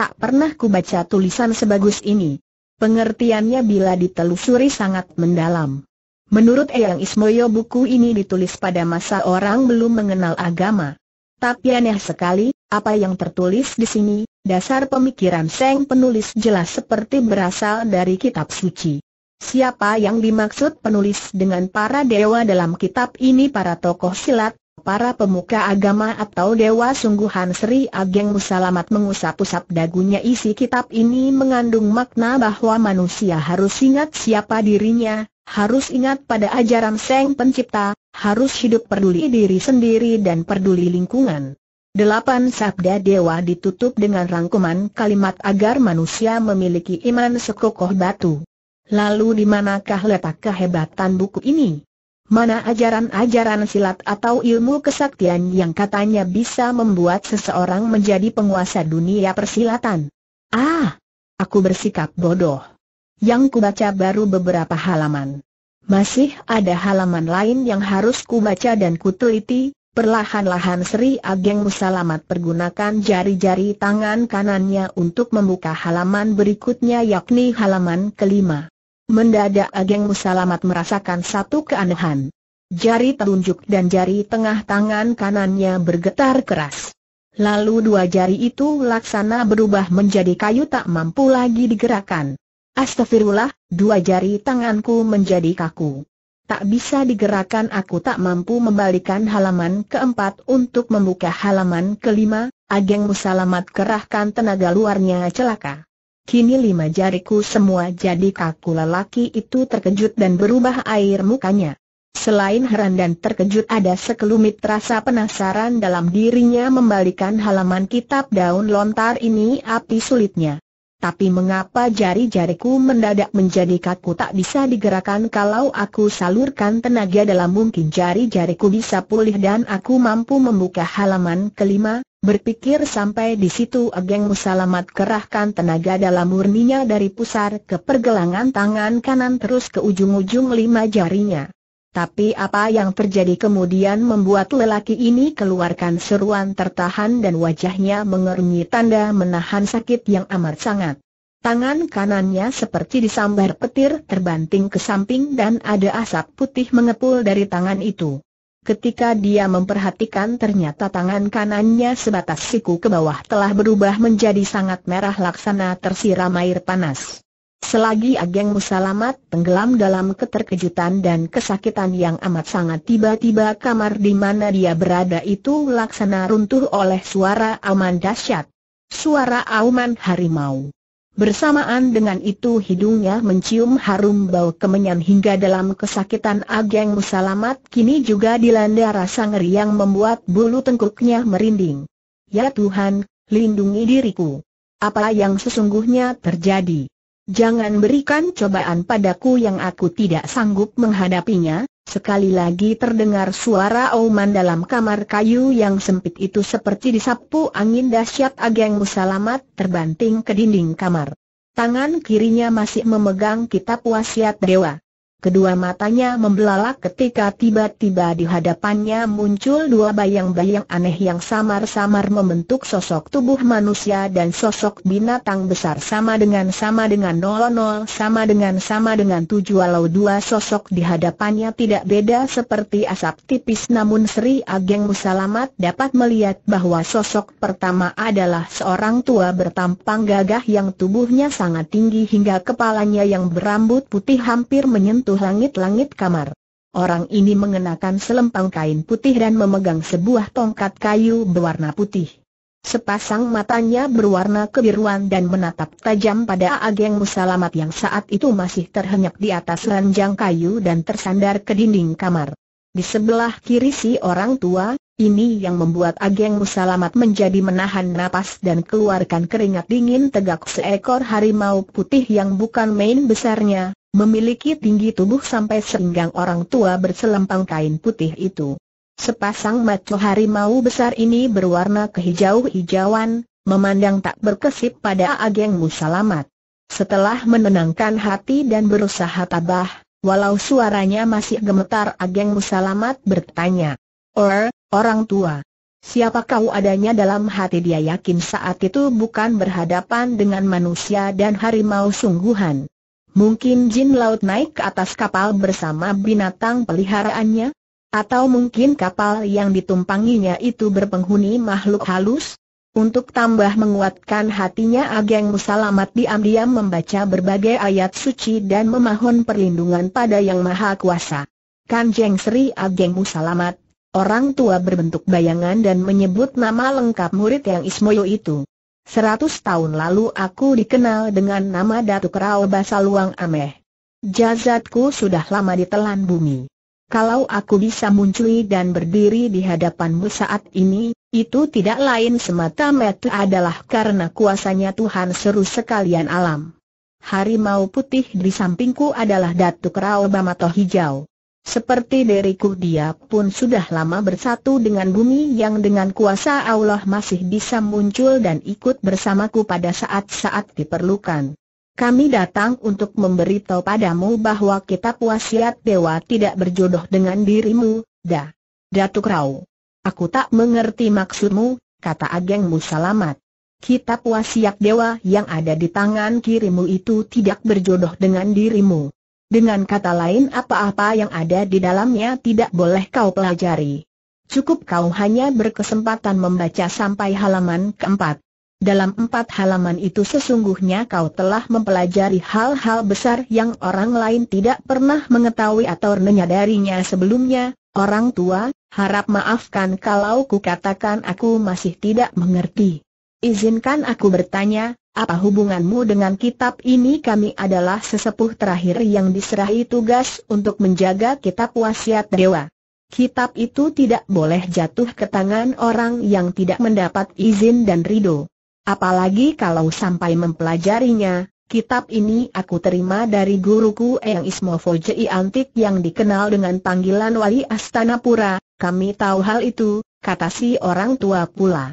Tak pernah ku baca tulisan sebagus ini. Pengertiannya bila ditelusuri sangat mendalam. Menurut Eyang Ismoyo buku ini ditulis pada masa orang belum mengenal agama. Tapi aneh sekali, apa yang tertulis di sini, dasar pemikiran Seng penulis jelas seperti berasal dari kitab suci. Siapa yang dimaksud penulis dengan para dewa dalam kitab ini para tokoh silat, para pemuka agama atau dewa sungguhan Sri Ageng Musalamat mengusap-usap dagunya isi kitab ini mengandung makna bahwa manusia harus ingat siapa dirinya, harus ingat pada ajaran Seng Pencipta, harus hidup peduli diri sendiri dan peduli lingkungan. Delapan sabda dewa ditutup dengan rangkuman kalimat agar manusia memiliki iman sekokoh batu. Lalu di manakah letak kehebatan buku ini? Mana ajaran-ajaran silat atau ilmu kesaktian yang katanya bisa membuat seseorang menjadi penguasa dunia persilatan? Ah! Aku bersikap bodoh. Yang kubaca baru beberapa halaman. Masih ada halaman lain yang harus kubaca dan kuteliti, Perlahan-lahan Sri Ageng Musalamat pergunakan jari-jari tangan kanannya untuk membuka halaman berikutnya yakni halaman kelima. Mendadak Ageng Musalamat merasakan satu keanehan. Jari telunjuk dan jari tengah tangan kanannya bergetar keras. Lalu dua jari itu laksana berubah menjadi kayu tak mampu lagi digerakkan. Astagfirullah, dua jari tanganku menjadi kaku tak bisa digerakkan aku tak mampu membalikan halaman keempat untuk membuka halaman kelima, Ageng Musalamat kerahkan tenaga luarnya celaka. Kini lima jariku semua jadi kaku lelaki itu terkejut dan berubah air mukanya. Selain heran dan terkejut ada sekelumit rasa penasaran dalam dirinya membalikan halaman kitab daun lontar ini api sulitnya tapi mengapa jari-jariku mendadak menjadi kaku tak bisa digerakkan kalau aku salurkan tenaga dalam mungkin jari-jariku bisa pulih dan aku mampu membuka halaman kelima, berpikir sampai di situ Ageng Musalamat kerahkan tenaga dalam murninya dari pusar ke pergelangan tangan kanan terus ke ujung-ujung lima jarinya. Tapi apa yang terjadi kemudian membuat lelaki ini keluarkan seruan tertahan dan wajahnya mengerungi tanda menahan sakit yang amat sangat. Tangan kanannya seperti disambar petir terbanting ke samping dan ada asap putih mengepul dari tangan itu. Ketika dia memperhatikan ternyata tangan kanannya sebatas siku ke bawah telah berubah menjadi sangat merah laksana tersiram air panas. Selagi Ageng Musalamat tenggelam dalam keterkejutan dan kesakitan yang amat sangat tiba-tiba kamar di mana dia berada itu laksana runtuh oleh suara aman dahsyat. Suara auman harimau. Bersamaan dengan itu hidungnya mencium harum bau kemenyan hingga dalam kesakitan Ageng Musalamat kini juga dilanda rasa ngeri yang membuat bulu tengkuknya merinding. Ya Tuhan, lindungi diriku. Apa yang sesungguhnya terjadi? Jangan berikan cobaan padaku yang aku tidak sanggup menghadapinya, sekali lagi terdengar suara auman dalam kamar kayu yang sempit itu seperti disapu angin dahsyat Ageng Musalamat terbanting ke dinding kamar. Tangan kirinya masih memegang kitab wasiat dewa. Kedua matanya membelalak ketika tiba-tiba di hadapannya muncul dua bayang-bayang aneh yang samar-samar membentuk sosok tubuh manusia dan sosok binatang besar sama dengan sama dengan 00 sama dengan sama dengan 7 walau dua sosok di hadapannya tidak beda seperti asap tipis namun Sri Ageng Musalamat dapat melihat bahwa sosok pertama adalah seorang tua bertampang gagah yang tubuhnya sangat tinggi hingga kepalanya yang berambut putih hampir menyentuh langit-langit kamar. Orang ini mengenakan selempang kain putih dan memegang sebuah tongkat kayu berwarna putih. Sepasang matanya berwarna kebiruan dan menatap tajam pada Ageng Musalamat yang saat itu masih terhenyak di atas ranjang kayu dan tersandar ke dinding kamar. Di sebelah kiri si orang tua, ini yang membuat Ageng Musalamat menjadi menahan napas dan keluarkan keringat dingin tegak seekor harimau putih yang bukan main besarnya, Memiliki tinggi tubuh sampai senggang orang tua berselempang kain putih itu. Sepasang mata harimau besar ini berwarna kehijau-hijauan, memandang tak berkesip pada Ageng Musalamat. Setelah menenangkan hati dan berusaha tabah, walau suaranya masih gemetar Ageng Musalamat bertanya, Or, er, orang tua, siapa kau adanya dalam hati dia yakin saat itu bukan berhadapan dengan manusia dan harimau sungguhan. Mungkin jin laut naik ke atas kapal bersama binatang peliharaannya? Atau mungkin kapal yang ditumpanginya itu berpenghuni makhluk halus? Untuk tambah menguatkan hatinya Ageng Musalamat diam-diam membaca berbagai ayat suci dan memohon perlindungan pada Yang Maha Kuasa. Kanjeng Sri Ageng Musalamat, orang tua berbentuk bayangan dan menyebut nama lengkap murid yang Ismoyo itu. Seratus tahun lalu aku dikenal dengan nama Datuk Rao Basaluang Ameh. Jazatku sudah lama ditelan bumi. Kalau aku bisa muncul dan berdiri di hadapanmu saat ini, itu tidak lain semata-mata adalah karena kuasanya Tuhan seru sekalian alam. Harimau putih di sampingku adalah Datuk Rao Bamato Hijau. Seperti diriku dia pun sudah lama bersatu dengan bumi yang dengan kuasa Allah masih bisa muncul dan ikut bersamaku pada saat-saat diperlukan. Kami datang untuk memberitahu padamu bahwa kitab wasiat dewa tidak berjodoh dengan dirimu, dah. Datuk Rau, Aku tak mengerti maksudmu, kata Ageng Musalamat. Kitab wasiat dewa yang ada di tangan kirimu itu tidak berjodoh dengan dirimu. Dengan kata lain apa-apa yang ada di dalamnya tidak boleh kau pelajari. Cukup kau hanya berkesempatan membaca sampai halaman keempat. Dalam empat halaman itu sesungguhnya kau telah mempelajari hal-hal besar yang orang lain tidak pernah mengetahui atau menyadarinya sebelumnya, orang tua, harap maafkan kalau kukatakan aku masih tidak mengerti. Izinkan aku bertanya, apa hubunganmu dengan kitab ini kami adalah sesepuh terakhir yang diserahi tugas untuk menjaga kitab wasiat dewa. Kitab itu tidak boleh jatuh ke tangan orang yang tidak mendapat izin dan ridho. Apalagi kalau sampai mempelajarinya, kitab ini aku terima dari guruku Eyang Ismo Fojei Antik yang dikenal dengan panggilan Wali Astana Pura, kami tahu hal itu, kata si orang tua pula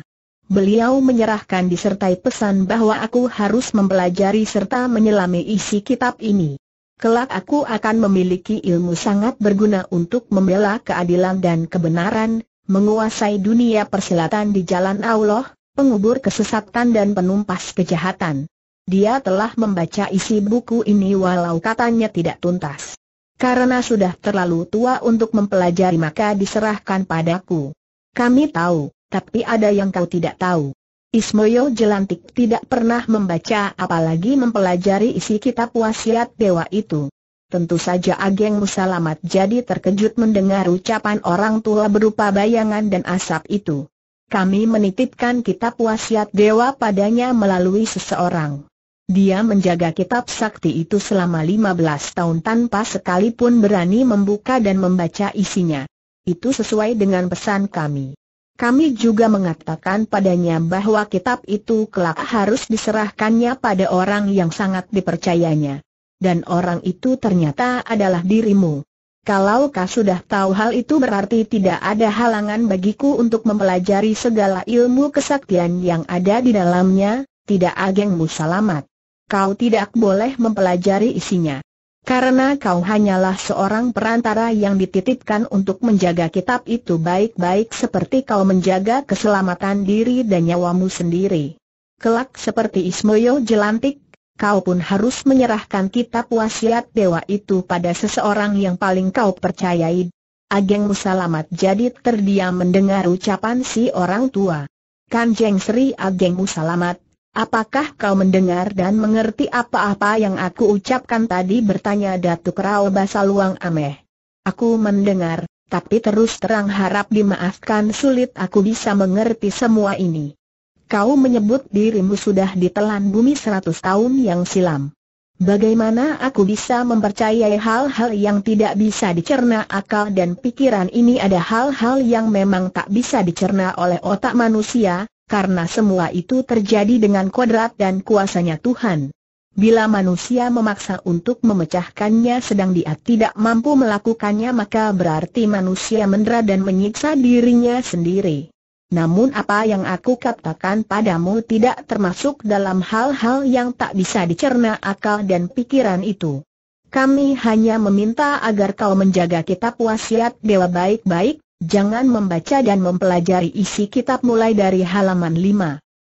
beliau menyerahkan disertai pesan bahwa aku harus mempelajari serta menyelami isi kitab ini. Kelak aku akan memiliki ilmu sangat berguna untuk membela keadilan dan kebenaran, menguasai dunia persilatan di jalan Allah, pengubur kesesatan dan penumpas kejahatan. Dia telah membaca isi buku ini walau katanya tidak tuntas. Karena sudah terlalu tua untuk mempelajari maka diserahkan padaku. Kami tahu, tapi ada yang kau tidak tahu. Ismoyo Jelantik tidak pernah membaca apalagi mempelajari isi kitab wasiat dewa itu. Tentu saja Ageng Musalamat jadi terkejut mendengar ucapan orang tua berupa bayangan dan asap itu. Kami menitipkan kitab wasiat dewa padanya melalui seseorang. Dia menjaga kitab sakti itu selama 15 tahun tanpa sekalipun berani membuka dan membaca isinya. Itu sesuai dengan pesan kami. Kami juga mengatakan padanya bahwa kitab itu kelak harus diserahkannya pada orang yang sangat dipercayanya. Dan orang itu ternyata adalah dirimu. Kalau kau sudah tahu hal itu berarti tidak ada halangan bagiku untuk mempelajari segala ilmu kesaktian yang ada di dalamnya, tidak agengmu selamat, Kau tidak boleh mempelajari isinya. Karena kau hanyalah seorang perantara yang dititipkan untuk menjaga kitab itu baik-baik seperti kau menjaga keselamatan diri dan nyawamu sendiri. Kelak seperti Ismoyo Jelantik, kau pun harus menyerahkan kitab wasiat dewa itu pada seseorang yang paling kau percayai. Ageng Musalamat jadi terdiam mendengar ucapan si orang tua. Kanjeng Sri Ageng Musalamat, Apakah kau mendengar dan mengerti apa-apa yang aku ucapkan tadi bertanya Datuk Rao Basaluang Ameh? Aku mendengar, tapi terus terang harap dimaafkan sulit aku bisa mengerti semua ini. Kau menyebut dirimu sudah ditelan bumi seratus tahun yang silam. Bagaimana aku bisa mempercayai hal-hal yang tidak bisa dicerna akal dan pikiran ini ada hal-hal yang memang tak bisa dicerna oleh otak manusia, karena semua itu terjadi dengan kodrat dan kuasanya Tuhan. Bila manusia memaksa untuk memecahkannya sedang dia tidak mampu melakukannya maka berarti manusia mendera dan menyiksa dirinya sendiri. Namun apa yang aku katakan padamu tidak termasuk dalam hal-hal yang tak bisa dicerna akal dan pikiran itu. Kami hanya meminta agar kau menjaga kitab wasiat dewa baik-baik, jangan membaca dan mempelajari isi kitab mulai dari halaman lima,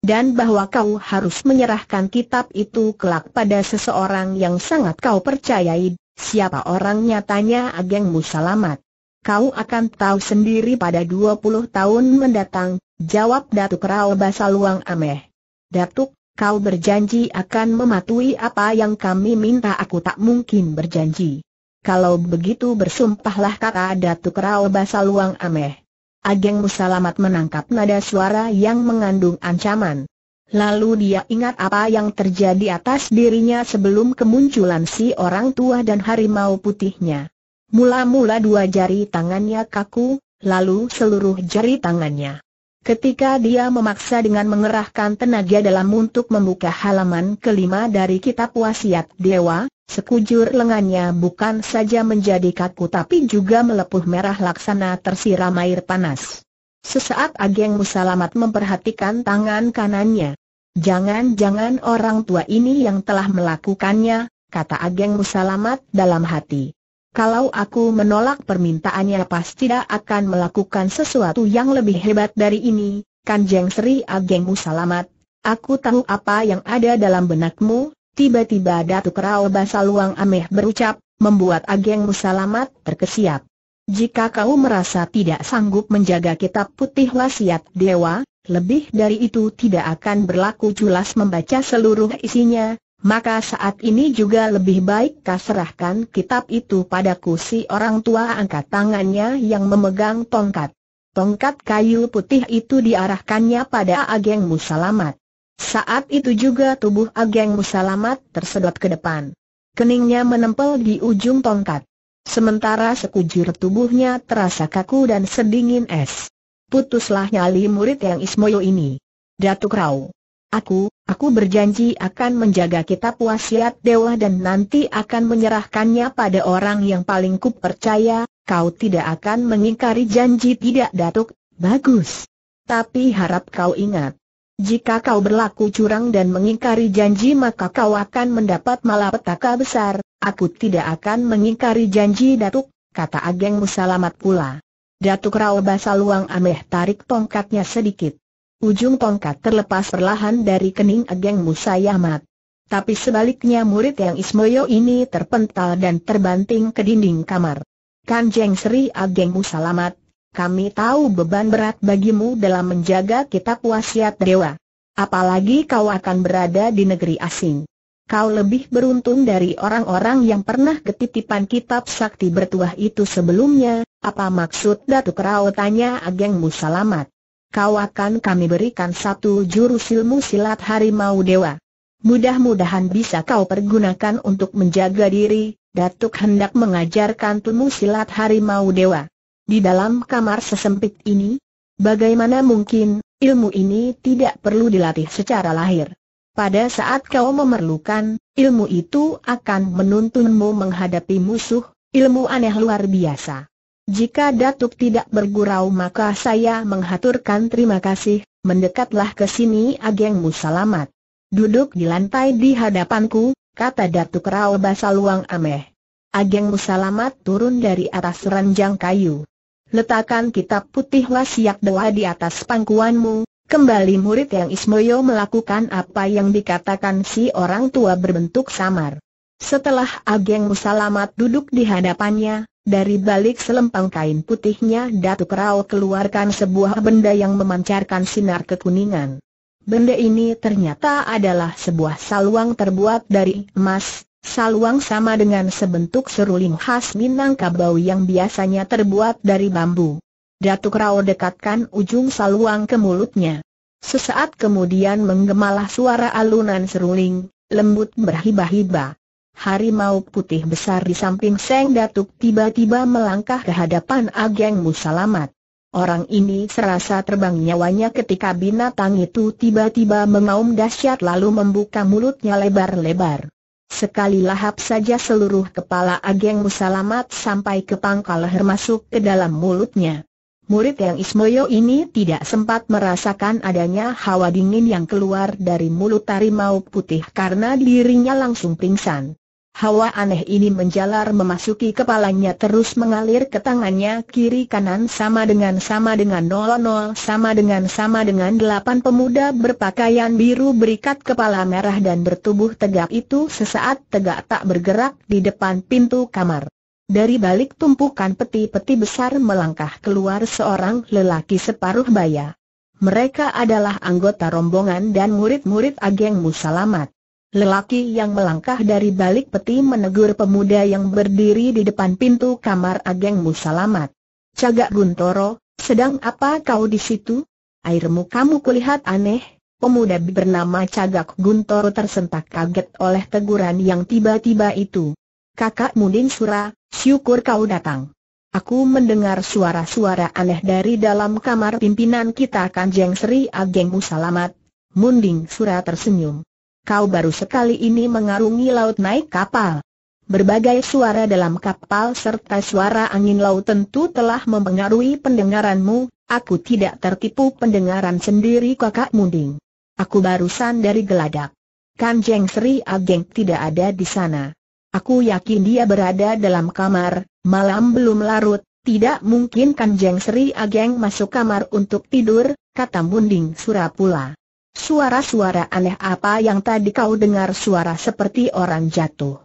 Dan bahwa kau harus menyerahkan kitab itu kelak pada seseorang yang sangat kau percayai, siapa orang nyatanya Ageng Musalamat. Kau akan tahu sendiri pada 20 tahun mendatang, jawab Datuk Rao Basaluang Ameh. Datuk, kau berjanji akan mematuhi apa yang kami minta aku tak mungkin berjanji. Kalau begitu bersumpahlah kakak Datuk Rao Basaluang Ameh. Ageng Musalamat menangkap nada suara yang mengandung ancaman. Lalu dia ingat apa yang terjadi atas dirinya sebelum kemunculan si orang tua dan harimau putihnya. Mula-mula dua jari tangannya kaku, lalu seluruh jari tangannya. Ketika dia memaksa dengan mengerahkan tenaga dalam untuk membuka halaman kelima dari kitab wasiat dewa, Sekujur lengannya bukan saja menjadi kaku tapi juga melepuh merah laksana tersiram air panas. Sesaat Ageng Musalamat memperhatikan tangan kanannya. Jangan-jangan orang tua ini yang telah melakukannya, kata Ageng Musalamat dalam hati. Kalau aku menolak permintaannya pasti tidak akan melakukan sesuatu yang lebih hebat dari ini, Kanjeng Sri Ageng Musalamat. Aku tahu apa yang ada dalam benakmu, Tiba-tiba Datuk Rao Basaluang Ameh berucap, membuat Ageng Musalamat terkesiap. Jika kau merasa tidak sanggup menjaga kitab putih wasiat dewa, lebih dari itu tidak akan berlaku jelas membaca seluruh isinya, maka saat ini juga lebih baik kau serahkan kitab itu pada si orang tua angkat tangannya yang memegang tongkat. Tongkat kayu putih itu diarahkannya pada Ageng Musalamat. Saat itu juga tubuh Ageng Musalamat tersedot ke depan. Keningnya menempel di ujung tongkat. Sementara sekujur tubuhnya terasa kaku dan sedingin es. Putuslah nyali murid yang Ismoyo ini. Datuk Rau. Aku, aku berjanji akan menjaga kitab wasiat dewa dan nanti akan menyerahkannya pada orang yang paling kupercaya, kau tidak akan mengingkari janji tidak Datuk, bagus. Tapi harap kau ingat, jika kau berlaku curang dan mengingkari janji maka kau akan mendapat malapetaka besar, aku tidak akan mengingkari janji Datuk, kata Ageng Musalamat pula. Datuk Rao Basaluang Ameh tarik tongkatnya sedikit. Ujung tongkat terlepas perlahan dari kening Ageng Musayamat. Tapi sebaliknya murid yang Ismoyo ini terpental dan terbanting ke dinding kamar. Kanjeng Sri Ageng Musalamat, kami tahu beban berat bagimu dalam menjaga kitab wasiat dewa. Apalagi kau akan berada di negeri asing. Kau lebih beruntung dari orang-orang yang pernah ketitipan kitab sakti bertuah itu sebelumnya, apa maksud Datuk Rao tanya Ageng Musalamat. Kau akan kami berikan satu jurus ilmu silat harimau dewa. Mudah-mudahan bisa kau pergunakan untuk menjaga diri, Datuk hendak mengajarkan ilmu silat harimau dewa. Di dalam kamar sesempit ini, bagaimana mungkin, ilmu ini tidak perlu dilatih secara lahir. Pada saat kau memerlukan, ilmu itu akan menuntunmu menghadapi musuh, ilmu aneh luar biasa. Jika Datuk tidak bergurau maka saya menghaturkan terima kasih, mendekatlah ke sini agengmu salamat. Duduk di lantai di hadapanku, kata Datuk Rao Basaluang Ameh. Ageng Musalamat turun dari atas ranjang kayu letakkan kitab putih wasiat doa di atas pangkuanmu, kembali murid yang Ismoyo melakukan apa yang dikatakan si orang tua berbentuk samar. Setelah Ageng Musalamat duduk di hadapannya, dari balik selempang kain putihnya Datuk Rao keluarkan sebuah benda yang memancarkan sinar kekuningan. Benda ini ternyata adalah sebuah saluang terbuat dari emas, Saluang sama dengan sebentuk seruling khas Minangkabau yang biasanya terbuat dari bambu. Datuk Rao dekatkan ujung saluang ke mulutnya. Sesaat kemudian menggemalah suara alunan seruling, lembut berhibah-hibah. Harimau putih besar di samping Seng Datuk tiba-tiba melangkah ke hadapan Ageng Musalamat. Orang ini serasa terbang nyawanya ketika binatang itu tiba-tiba mengaum dahsyat lalu membuka mulutnya lebar-lebar. Sekali lahap saja seluruh kepala Ageng Musalamat sampai ke pangkal leher masuk ke dalam mulutnya. Murid yang Ismoyo ini tidak sempat merasakan adanya hawa dingin yang keluar dari mulut harimau putih karena dirinya langsung pingsan. Hawa aneh ini menjalar memasuki kepalanya terus mengalir ke tangannya kiri kanan sama dengan sama dengan nol nol sama dengan sama dengan delapan pemuda berpakaian biru berikat kepala merah dan bertubuh tegak itu sesaat tegak tak bergerak di depan pintu kamar. Dari balik tumpukan peti-peti besar melangkah keluar seorang lelaki separuh baya. Mereka adalah anggota rombongan dan murid-murid Ageng Musalamat. Lelaki yang melangkah dari balik peti menegur pemuda yang berdiri di depan pintu kamar Ageng Musalamat. Cagak Guntoro, sedang apa kau di situ? Airmu kamu kulihat aneh. Pemuda bernama Cagak Guntoro tersentak kaget oleh teguran yang tiba-tiba itu. Kakak Mudin Sura, syukur kau datang. Aku mendengar suara-suara aneh dari dalam kamar pimpinan kita Kanjeng Sri Ageng Musalamat. Munding Sura tersenyum kau baru sekali ini mengarungi laut naik kapal. Berbagai suara dalam kapal serta suara angin laut tentu telah mempengaruhi pendengaranmu, aku tidak tertipu pendengaran sendiri kakak munding. Aku barusan dari geladak. Kanjeng Sri Ageng tidak ada di sana. Aku yakin dia berada dalam kamar, malam belum larut, tidak mungkin Kanjeng Sri Ageng masuk kamar untuk tidur, kata Munding Surapula. Suara-suara aneh apa yang tadi kau dengar suara seperti orang jatuh.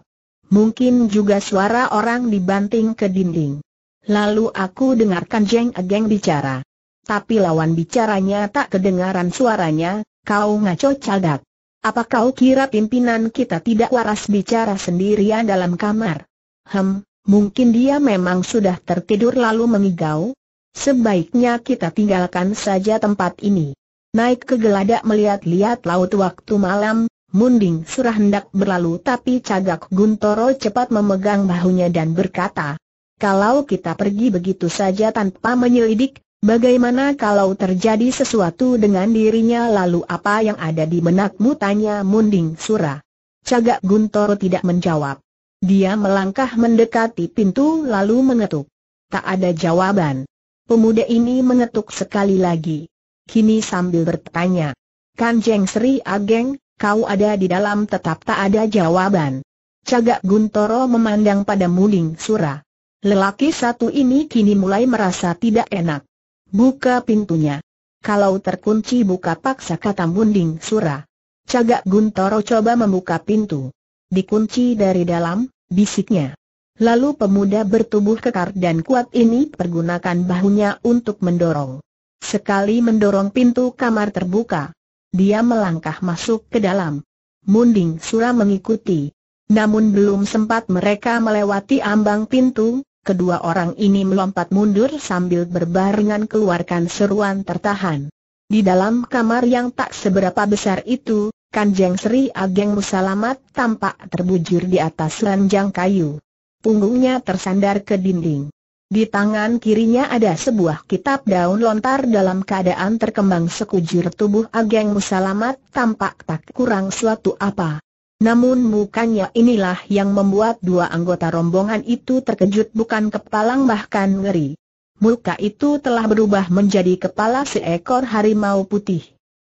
Mungkin juga suara orang dibanting ke dinding. Lalu aku dengarkan Jeng Ageng bicara. Tapi lawan bicaranya tak kedengaran suaranya, kau ngaco caldak. Apa kau kira pimpinan kita tidak waras bicara sendirian dalam kamar? Hem, mungkin dia memang sudah tertidur lalu mengigau? Sebaiknya kita tinggalkan saja tempat ini naik ke geladak melihat-lihat laut waktu malam, Munding surah hendak berlalu tapi Cagak Guntoro cepat memegang bahunya dan berkata, Kalau kita pergi begitu saja tanpa menyelidik, bagaimana kalau terjadi sesuatu dengan dirinya lalu apa yang ada di benakmu tanya Munding surah. Cagak Guntoro tidak menjawab. Dia melangkah mendekati pintu lalu mengetuk. Tak ada jawaban. Pemuda ini mengetuk sekali lagi. Kini sambil bertanya, Kanjeng Sri Ageng, kau ada di dalam tetap tak ada jawaban. Cagak Guntoro memandang pada muling Sura. Lelaki satu ini kini mulai merasa tidak enak. Buka pintunya. Kalau terkunci buka paksa kata Munding Sura. Cagak Guntoro coba membuka pintu. Dikunci dari dalam, bisiknya. Lalu pemuda bertubuh kekar dan kuat ini pergunakan bahunya untuk mendorong. Sekali mendorong pintu kamar terbuka. Dia melangkah masuk ke dalam. Munding Sura mengikuti. Namun belum sempat mereka melewati ambang pintu, kedua orang ini melompat mundur sambil berbarengan keluarkan seruan tertahan. Di dalam kamar yang tak seberapa besar itu, Kanjeng Sri Ageng Musalamat tampak terbujur di atas ranjang kayu. Punggungnya tersandar ke dinding. Di tangan kirinya ada sebuah kitab daun lontar dalam keadaan terkembang sekujur tubuh Ageng Musalamat tampak tak kurang suatu apa. Namun mukanya inilah yang membuat dua anggota rombongan itu terkejut bukan kepalang bahkan ngeri. Muka itu telah berubah menjadi kepala seekor harimau putih.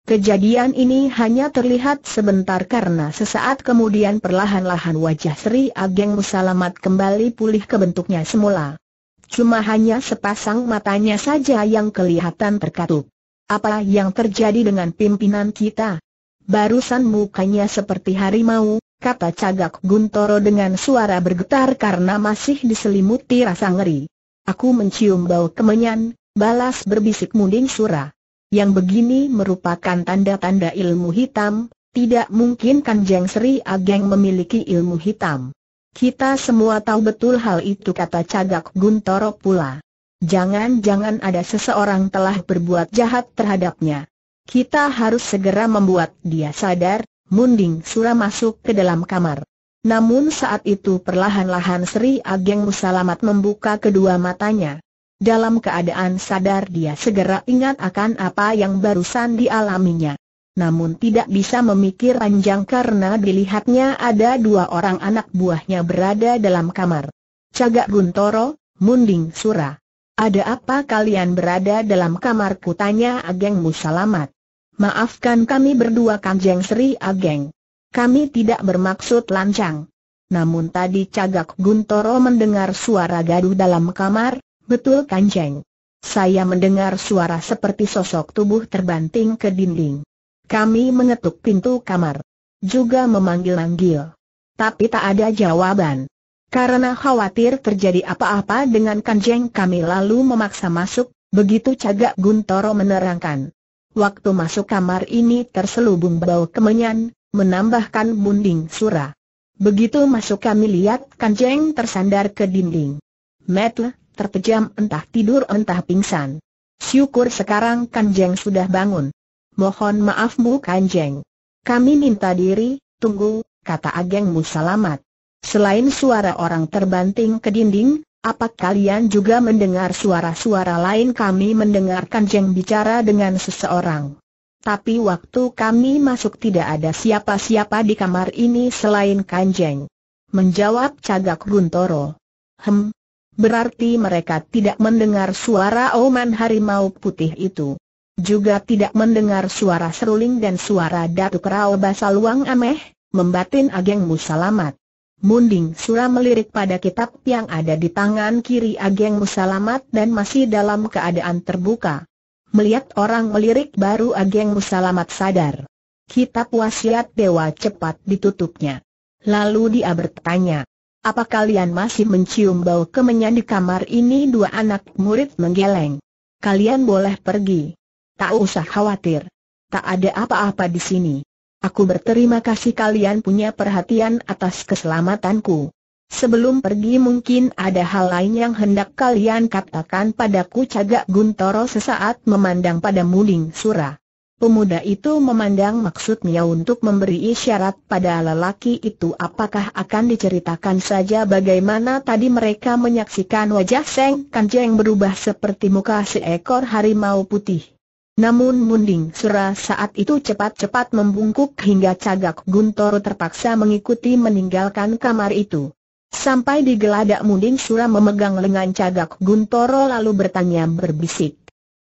Kejadian ini hanya terlihat sebentar karena sesaat kemudian perlahan-lahan wajah Sri Ageng Musalamat kembali pulih ke bentuknya semula. Cuma hanya sepasang matanya saja yang kelihatan terkatup. Apa yang terjadi dengan pimpinan kita? Barusan mukanya seperti harimau, kata Cagak Guntoro dengan suara bergetar karena masih diselimuti rasa ngeri. Aku mencium bau kemenyan, balas berbisik Munding Sura. Yang begini merupakan tanda-tanda ilmu hitam, tidak mungkin Kanjeng Sri Ageng memiliki ilmu hitam. Kita semua tahu betul hal itu kata Cagak Guntoro pula. Jangan-jangan ada seseorang telah berbuat jahat terhadapnya. Kita harus segera membuat dia sadar, Munding Sura masuk ke dalam kamar. Namun saat itu perlahan-lahan Sri Ageng Musalamat membuka kedua matanya. Dalam keadaan sadar dia segera ingat akan apa yang barusan dialaminya namun tidak bisa memikir panjang karena dilihatnya ada dua orang anak buahnya berada dalam kamar. Cagak Guntoro, Munding Sura. Ada apa kalian berada dalam kamar Tanya Ageng Musalamat? Maafkan kami berdua Kanjeng Sri Ageng. Kami tidak bermaksud lancang. Namun tadi Cagak Guntoro mendengar suara gaduh dalam kamar, betul Kanjeng. Saya mendengar suara seperti sosok tubuh terbanting ke dinding. Kami mengetuk pintu kamar. Juga memanggil-manggil. Tapi tak ada jawaban. Karena khawatir terjadi apa-apa dengan kanjeng kami lalu memaksa masuk, begitu cagak Guntoro menerangkan. Waktu masuk kamar ini terselubung bau kemenyan, menambahkan bunding sura. Begitu masuk kami lihat kanjeng tersandar ke dinding. Metle, terpejam entah tidur entah pingsan. Syukur sekarang kanjeng sudah bangun. Mohon maafmu Kanjeng. Kami minta diri, tunggu, kata Ageng Musalamat. Selain suara orang terbanting ke dinding, apa kalian juga mendengar suara-suara lain kami mendengar Kanjeng bicara dengan seseorang? Tapi waktu kami masuk tidak ada siapa-siapa di kamar ini selain Kanjeng. Menjawab Cagak Guntoro. Hem. Berarti mereka tidak mendengar suara Oman Harimau Putih itu. Juga tidak mendengar suara seruling dan suara Datuk Rao Basaluang Ameh, membatin Ageng Musalamat. Munding Sura melirik pada kitab yang ada di tangan kiri Ageng Musalamat dan masih dalam keadaan terbuka. Melihat orang melirik baru Ageng Musalamat sadar. Kitab wasiat dewa cepat ditutupnya. Lalu dia bertanya, apa kalian masih mencium bau kemenyan di kamar ini? Dua anak murid menggeleng. Kalian boleh pergi. Tak usah khawatir. Tak ada apa-apa di sini. Aku berterima kasih kalian punya perhatian atas keselamatanku. Sebelum pergi mungkin ada hal lain yang hendak kalian katakan padaku Cagak Guntoro sesaat memandang pada Muling Sura. Pemuda itu memandang maksudnya untuk memberi isyarat pada lelaki itu apakah akan diceritakan saja bagaimana tadi mereka menyaksikan wajah Seng Kanjeng berubah seperti muka seekor harimau putih. Namun Munding Sura saat itu cepat-cepat membungkuk hingga cagak Guntoro terpaksa mengikuti meninggalkan kamar itu. Sampai di geladak Munding Sura memegang lengan cagak Guntoro lalu bertanya berbisik.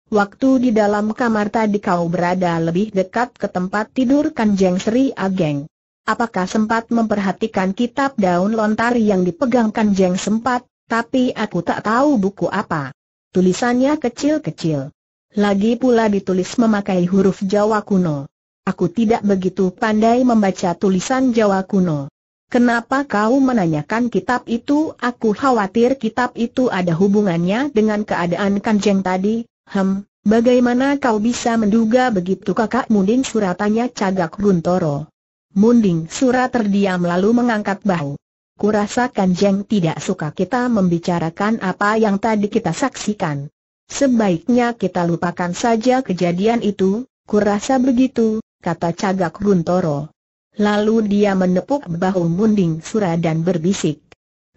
Waktu di dalam kamar tadi kau berada lebih dekat ke tempat tidur Kanjeng Sri Ageng. Apakah sempat memperhatikan kitab daun lontar yang dipegang Kanjeng sempat, tapi aku tak tahu buku apa. Tulisannya kecil-kecil. Lagi pula ditulis memakai huruf Jawa kuno. Aku tidak begitu pandai membaca tulisan Jawa kuno. Kenapa kau menanyakan kitab itu? Aku khawatir kitab itu ada hubungannya dengan keadaan kanjeng tadi. Hem, bagaimana kau bisa menduga begitu kakak Munding suratannya cagak Runtoro? Munding surat terdiam lalu mengangkat bahu. Kurasa kanjeng tidak suka kita membicarakan apa yang tadi kita saksikan. Sebaiknya kita lupakan saja kejadian itu, kurasa begitu, kata Cagak Guntoro. Lalu dia menepuk bahu Munding Sura dan berbisik.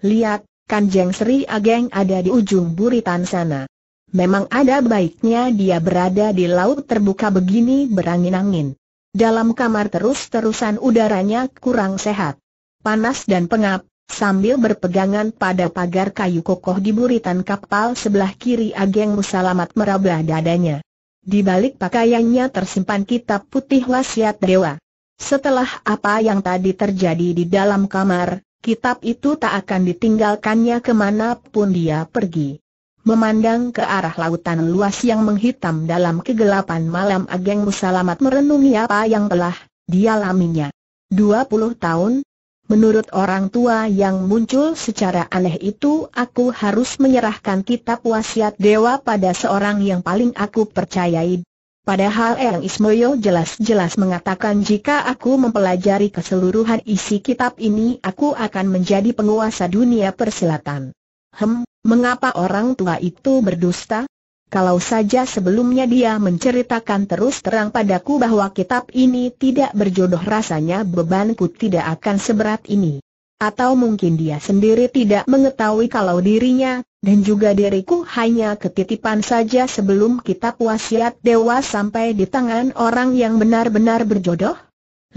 Lihat, Kanjeng Sri Ageng ada di ujung buritan sana. Memang ada baiknya dia berada di laut terbuka begini berangin-angin. Dalam kamar terus-terusan udaranya kurang sehat. Panas dan pengap, Sambil berpegangan pada pagar kayu kokoh di buritan kapal sebelah kiri Ageng Musalamat meraba dadanya. Di balik pakaiannya tersimpan kitab putih wasiat dewa. Setelah apa yang tadi terjadi di dalam kamar, kitab itu tak akan ditinggalkannya kemanapun dia pergi. Memandang ke arah lautan luas yang menghitam dalam kegelapan malam Ageng Musalamat merenungi apa yang telah dialaminya. 20 tahun, Menurut orang tua yang muncul secara aneh itu aku harus menyerahkan kitab wasiat dewa pada seorang yang paling aku percayai. Padahal Eng Ismoyo jelas-jelas mengatakan jika aku mempelajari keseluruhan isi kitab ini aku akan menjadi penguasa dunia persilatan. Hem, mengapa orang tua itu berdusta? Kalau saja sebelumnya dia menceritakan terus terang padaku bahwa kitab ini tidak berjodoh rasanya bebanku tidak akan seberat ini. Atau mungkin dia sendiri tidak mengetahui kalau dirinya, dan juga diriku hanya ketitipan saja sebelum kitab wasiat dewa sampai di tangan orang yang benar-benar berjodoh?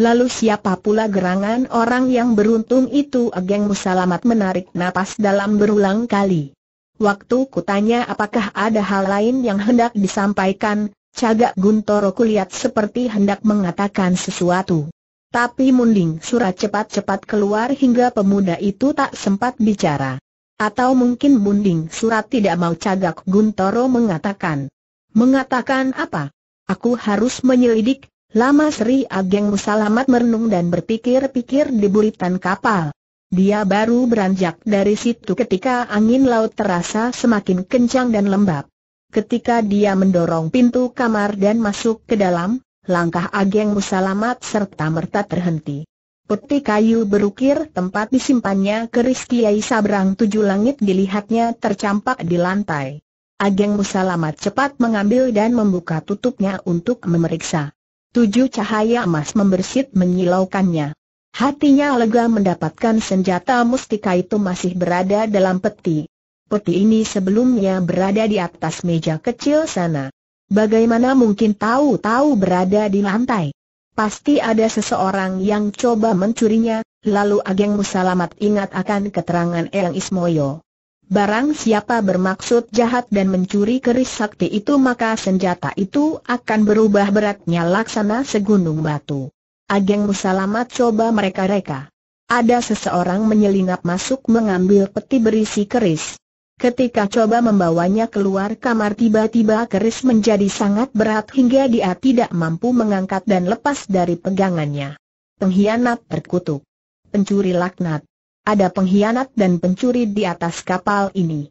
Lalu siapa pula gerangan orang yang beruntung itu Ageng Musalamat menarik napas dalam berulang kali. Waktu kutanya apakah ada hal lain yang hendak disampaikan, Cagak Guntoro kulihat seperti hendak mengatakan sesuatu. Tapi munding surat cepat-cepat keluar hingga pemuda itu tak sempat bicara. Atau mungkin munding surat tidak mau Cagak Guntoro mengatakan. Mengatakan apa? Aku harus menyelidik, lama Sri Ageng Musalamat merenung dan berpikir-pikir di buritan kapal. Dia baru beranjak dari situ ketika angin laut terasa semakin kencang dan lembab. Ketika dia mendorong pintu kamar dan masuk ke dalam, langkah Ageng Musalamat serta merta terhenti. Peti kayu berukir tempat disimpannya keris Kiai Sabrang Tujuh Langit dilihatnya tercampak di lantai. Ageng Musalamat cepat mengambil dan membuka tutupnya untuk memeriksa. Tujuh cahaya emas membersit menyilaukannya. Hatinya lega mendapatkan senjata mustika itu masih berada dalam peti. Peti ini sebelumnya berada di atas meja kecil sana. Bagaimana mungkin tahu-tahu berada di lantai? Pasti ada seseorang yang coba mencurinya, lalu Ageng Musalamat ingat akan keterangan Eyang Ismoyo. Barang siapa bermaksud jahat dan mencuri keris sakti itu maka senjata itu akan berubah beratnya laksana segunung batu. Ageng Musalamat coba mereka-reka. Ada seseorang menyelinap masuk mengambil peti berisi keris. Ketika coba membawanya keluar kamar tiba-tiba keris menjadi sangat berat hingga dia tidak mampu mengangkat dan lepas dari pegangannya. Pengkhianat terkutuk. Pencuri laknat. Ada pengkhianat dan pencuri di atas kapal ini.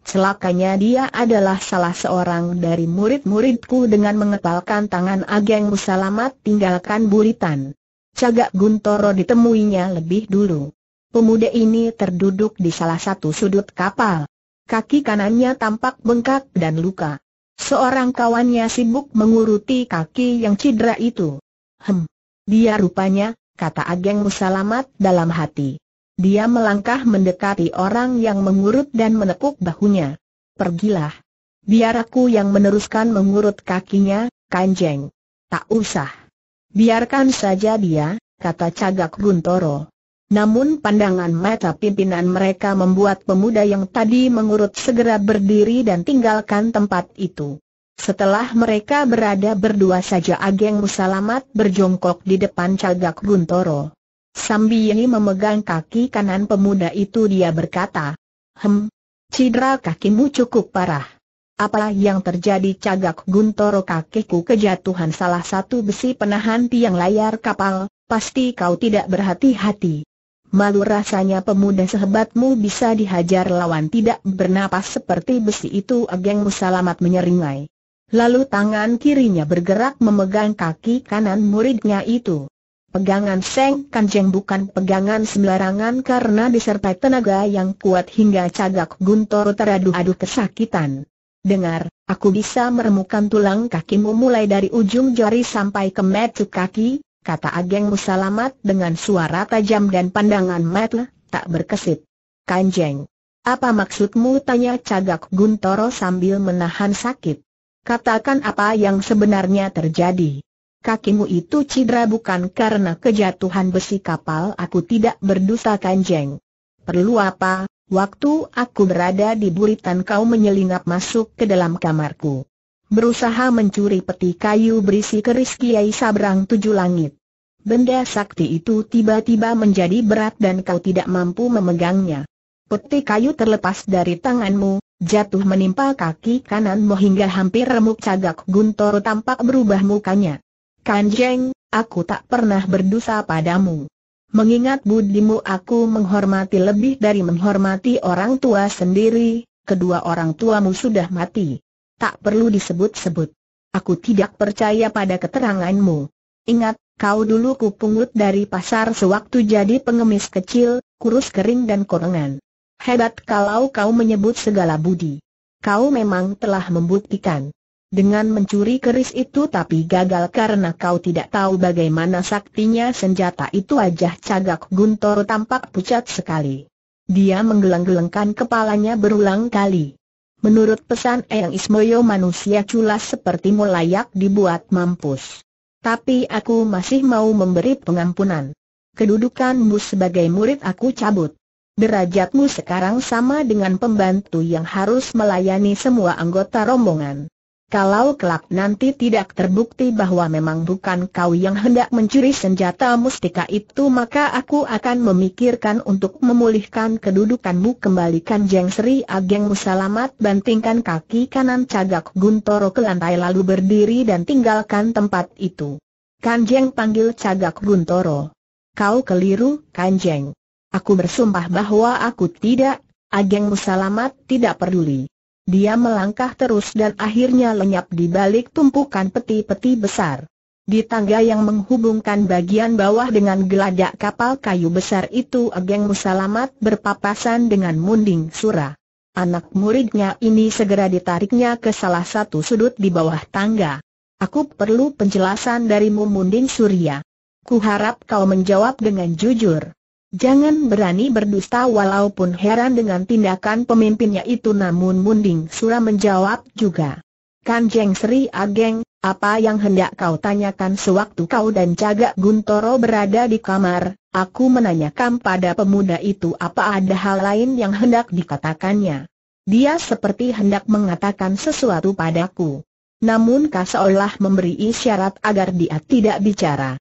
Celakanya dia adalah salah seorang dari murid-muridku dengan mengepalkan tangan Ageng Musalamat tinggalkan buritan. Cagak Guntoro ditemuinya lebih dulu. Pemuda ini terduduk di salah satu sudut kapal. Kaki kanannya tampak bengkak dan luka. Seorang kawannya sibuk menguruti kaki yang cedera itu. Hem, dia rupanya, kata Ageng Musalamat dalam hati. Dia melangkah mendekati orang yang mengurut dan menepuk bahunya. Pergilah. Biar aku yang meneruskan mengurut kakinya, Kanjeng. Tak usah. Biarkan saja dia, kata Cagak Guntoro. Namun pandangan mata pimpinan mereka membuat pemuda yang tadi mengurut segera berdiri dan tinggalkan tempat itu. Setelah mereka berada berdua saja Ageng Musalamat berjongkok di depan Cagak Guntoro. Sambil memegang kaki kanan pemuda itu dia berkata, Hem, cedera kakimu cukup parah. Apa yang terjadi cagak guntoro kakiku kejatuhan salah satu besi penahan tiang layar kapal, pasti kau tidak berhati-hati. Malu rasanya pemuda sehebatmu bisa dihajar lawan tidak bernapas seperti besi itu Ageng Musalamat menyeringai. Lalu tangan kirinya bergerak memegang kaki kanan muridnya itu. Pegangan Seng Kanjeng bukan pegangan sembarangan karena disertai tenaga yang kuat hingga cagak Guntoro teradu-adu kesakitan. Dengar, aku bisa meremukan tulang kakimu mulai dari ujung jari sampai ke metu kaki, kata Ageng Musalamat dengan suara tajam dan pandangan mata tak berkesit. Kanjeng, apa maksudmu tanya cagak Guntoro sambil menahan sakit? Katakan apa yang sebenarnya terjadi kakimu itu cedera bukan karena kejatuhan besi kapal aku tidak berdusta kanjeng. Perlu apa, waktu aku berada di buritan kau menyelinap masuk ke dalam kamarku. Berusaha mencuri peti kayu berisi keris Kiai Sabrang Tujuh Langit. Benda sakti itu tiba-tiba menjadi berat dan kau tidak mampu memegangnya. Peti kayu terlepas dari tanganmu, jatuh menimpa kaki kananmu hingga hampir remuk cagak Guntor tampak berubah mukanya. Kanjeng, aku tak pernah berdosa padamu. Mengingat budimu aku menghormati lebih dari menghormati orang tua sendiri, kedua orang tuamu sudah mati. Tak perlu disebut-sebut. Aku tidak percaya pada keteranganmu. Ingat, kau dulu kupungut dari pasar sewaktu jadi pengemis kecil, kurus kering dan korengan. Hebat kalau kau menyebut segala budi. Kau memang telah membuktikan dengan mencuri keris itu tapi gagal karena kau tidak tahu bagaimana saktinya senjata itu wajah cagak Guntoro tampak pucat sekali. Dia menggeleng-gelengkan kepalanya berulang kali. Menurut pesan Eyang Ismoyo manusia culas seperti layak dibuat mampus. Tapi aku masih mau memberi pengampunan. Kedudukanmu sebagai murid aku cabut. Derajatmu sekarang sama dengan pembantu yang harus melayani semua anggota rombongan. Kalau kelak nanti tidak terbukti bahwa memang bukan kau yang hendak mencuri senjata mustika itu maka aku akan memikirkan untuk memulihkan kedudukanmu kembalikan Jeng Sri Ageng Musalamat bantingkan kaki kanan cagak Guntoro ke lantai lalu berdiri dan tinggalkan tempat itu. Kanjeng panggil cagak Guntoro. Kau keliru, Kanjeng. Aku bersumpah bahwa aku tidak, Ageng Musalamat tidak peduli. Dia melangkah terus dan akhirnya lenyap di balik tumpukan peti-peti besar. Di tangga yang menghubungkan bagian bawah dengan geladak kapal kayu besar itu Ageng Musalamat berpapasan dengan Munding Sura. Anak muridnya ini segera ditariknya ke salah satu sudut di bawah tangga. Aku perlu penjelasan darimu Munding Surya. Kuharap kau menjawab dengan jujur. Jangan berani berdusta walaupun heran dengan tindakan pemimpinnya itu namun Munding Sura menjawab juga. Kanjeng Sri Ageng, apa yang hendak kau tanyakan sewaktu kau dan Cagak Guntoro berada di kamar, aku menanyakan pada pemuda itu apa ada hal lain yang hendak dikatakannya. Dia seperti hendak mengatakan sesuatu padaku. Namun seolah memberi isyarat agar dia tidak bicara.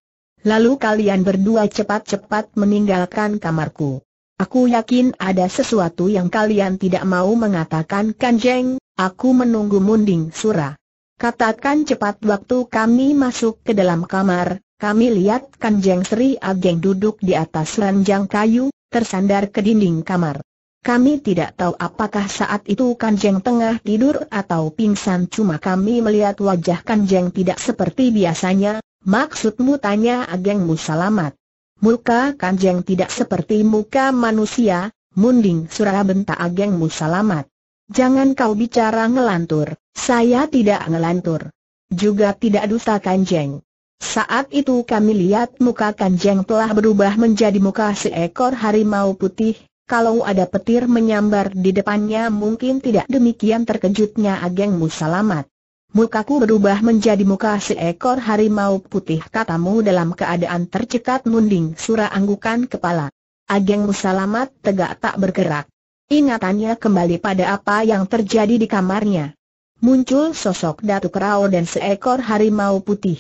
Lalu kalian berdua cepat-cepat meninggalkan kamarku. Aku yakin ada sesuatu yang kalian tidak mau mengatakan Kanjeng, aku menunggu munding sura. Katakan cepat waktu kami masuk ke dalam kamar, kami lihat Kanjeng Sri Ageng duduk di atas ranjang kayu, tersandar ke dinding kamar. Kami tidak tahu apakah saat itu Kanjeng tengah tidur atau pingsan cuma kami melihat wajah Kanjeng tidak seperti biasanya, Maksudmu tanya Ageng Musalamat. Muka Kanjeng tidak seperti muka manusia, munding surah bentak Ageng Musalamat. Jangan kau bicara ngelantur, saya tidak ngelantur. Juga tidak dusta Kanjeng. Saat itu kami lihat muka Kanjeng telah berubah menjadi muka seekor harimau putih, kalau ada petir menyambar di depannya mungkin tidak demikian terkejutnya Ageng Musalamat. Mukaku berubah menjadi muka seekor harimau putih katamu dalam keadaan tercekat munding Sura anggukan kepala. Ageng Musalamat tegak tak bergerak. Ingatannya kembali pada apa yang terjadi di kamarnya. Muncul sosok Datuk Rao dan seekor harimau putih.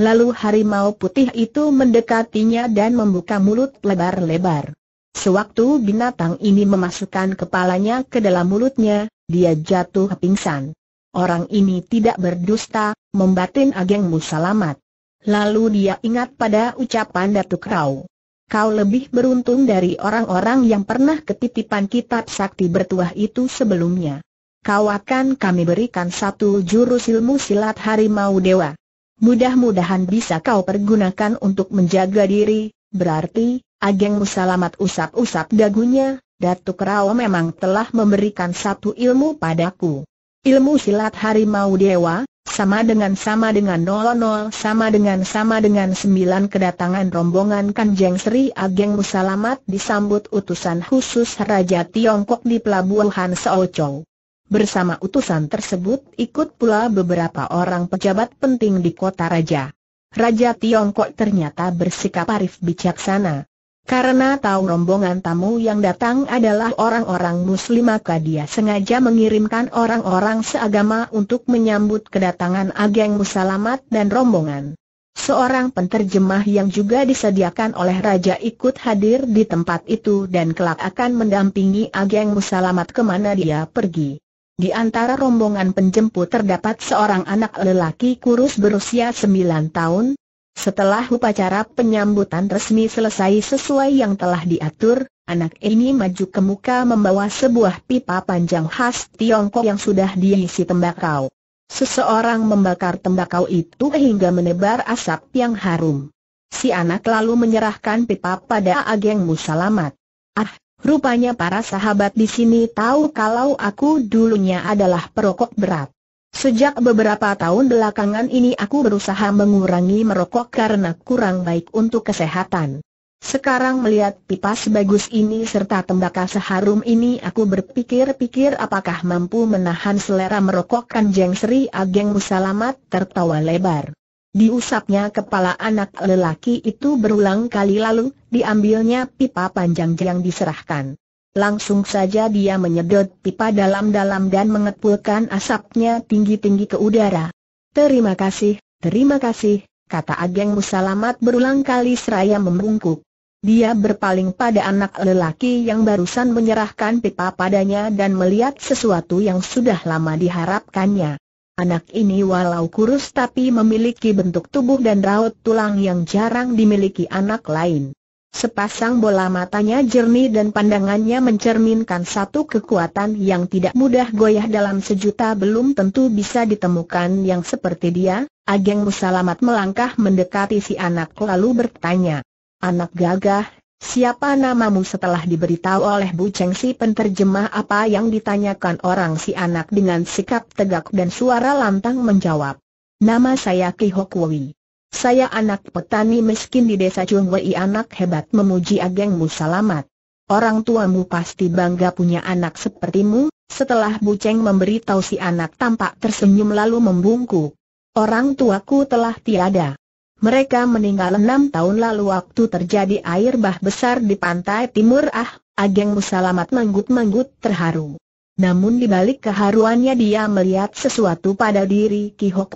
Lalu harimau putih itu mendekatinya dan membuka mulut lebar-lebar. Sewaktu binatang ini memasukkan kepalanya ke dalam mulutnya, dia jatuh pingsan orang ini tidak berdusta, membatin agengmu selamat. Lalu dia ingat pada ucapan Datuk Rau. Kau lebih beruntung dari orang-orang yang pernah ketitipan kitab sakti bertuah itu sebelumnya. Kau akan kami berikan satu jurus ilmu silat harimau dewa. Mudah-mudahan bisa kau pergunakan untuk menjaga diri, berarti, ageng selamat usap-usap dagunya, Datuk Rao memang telah memberikan satu ilmu padaku. Ilmu silat harimau dewa, sama dengan sama dengan nol nol sama dengan sama dengan sembilan kedatangan rombongan Kanjeng Sri Ageng Musalamat disambut utusan khusus Raja Tiongkok di pelabuhan Seochow. Bersama utusan tersebut ikut pula beberapa orang pejabat penting di kota raja. Raja Tiongkok ternyata bersikap arif bijaksana. Karena tahu rombongan tamu yang datang adalah orang-orang muslim maka dia sengaja mengirimkan orang-orang seagama untuk menyambut kedatangan Ageng Musalamat dan rombongan. Seorang penterjemah yang juga disediakan oleh Raja ikut hadir di tempat itu dan kelak akan mendampingi Ageng Musalamat kemana dia pergi. Di antara rombongan penjemput terdapat seorang anak lelaki kurus berusia 9 tahun, setelah upacara penyambutan resmi selesai sesuai yang telah diatur, anak ini maju ke muka membawa sebuah pipa panjang khas Tiongkok yang sudah diisi tembakau. Seseorang membakar tembakau itu hingga menebar asap yang harum. Si anak lalu menyerahkan pipa pada Ageng Musalamat. Ah, rupanya para sahabat di sini tahu kalau aku dulunya adalah perokok berat. Sejak beberapa tahun belakangan ini aku berusaha mengurangi merokok karena kurang baik untuk kesehatan. Sekarang melihat pipa sebagus ini serta tembakau seharum ini aku berpikir-pikir apakah mampu menahan selera merokok Kanjeng Sri Ageng Musalamat tertawa lebar. Diusapnya kepala anak lelaki itu berulang kali lalu, diambilnya pipa panjang yang diserahkan. Langsung saja dia menyedot pipa dalam-dalam dan mengepulkan asapnya tinggi-tinggi ke udara. Terima kasih, terima kasih, kata Ageng Musalamat berulang kali seraya membungkuk. Dia berpaling pada anak lelaki yang barusan menyerahkan pipa padanya dan melihat sesuatu yang sudah lama diharapkannya. Anak ini walau kurus tapi memiliki bentuk tubuh dan raut tulang yang jarang dimiliki anak lain. Sepasang bola matanya jernih dan pandangannya mencerminkan satu kekuatan yang tidak mudah goyah dalam sejuta belum tentu bisa ditemukan yang seperti dia. Ageng Musalamat melangkah mendekati si anak lalu bertanya, Anak gagah, siapa namamu setelah diberitahu oleh Bu Cheng si penterjemah apa yang ditanyakan orang si anak dengan sikap tegak dan suara lantang menjawab. Nama saya Ki Hok Wei. Saya anak petani miskin di desa Chungwei anak hebat memuji agengmu salamat. Orang tuamu pasti bangga punya anak sepertimu, setelah Buceng memberitahu si anak tampak tersenyum lalu membungkuk. Orang tuaku telah tiada. Mereka meninggal enam tahun lalu waktu terjadi air bah besar di pantai timur ah, agengmu salamat manggut-manggut, terharu. Namun di balik keharuannya dia melihat sesuatu pada diri Ki Hok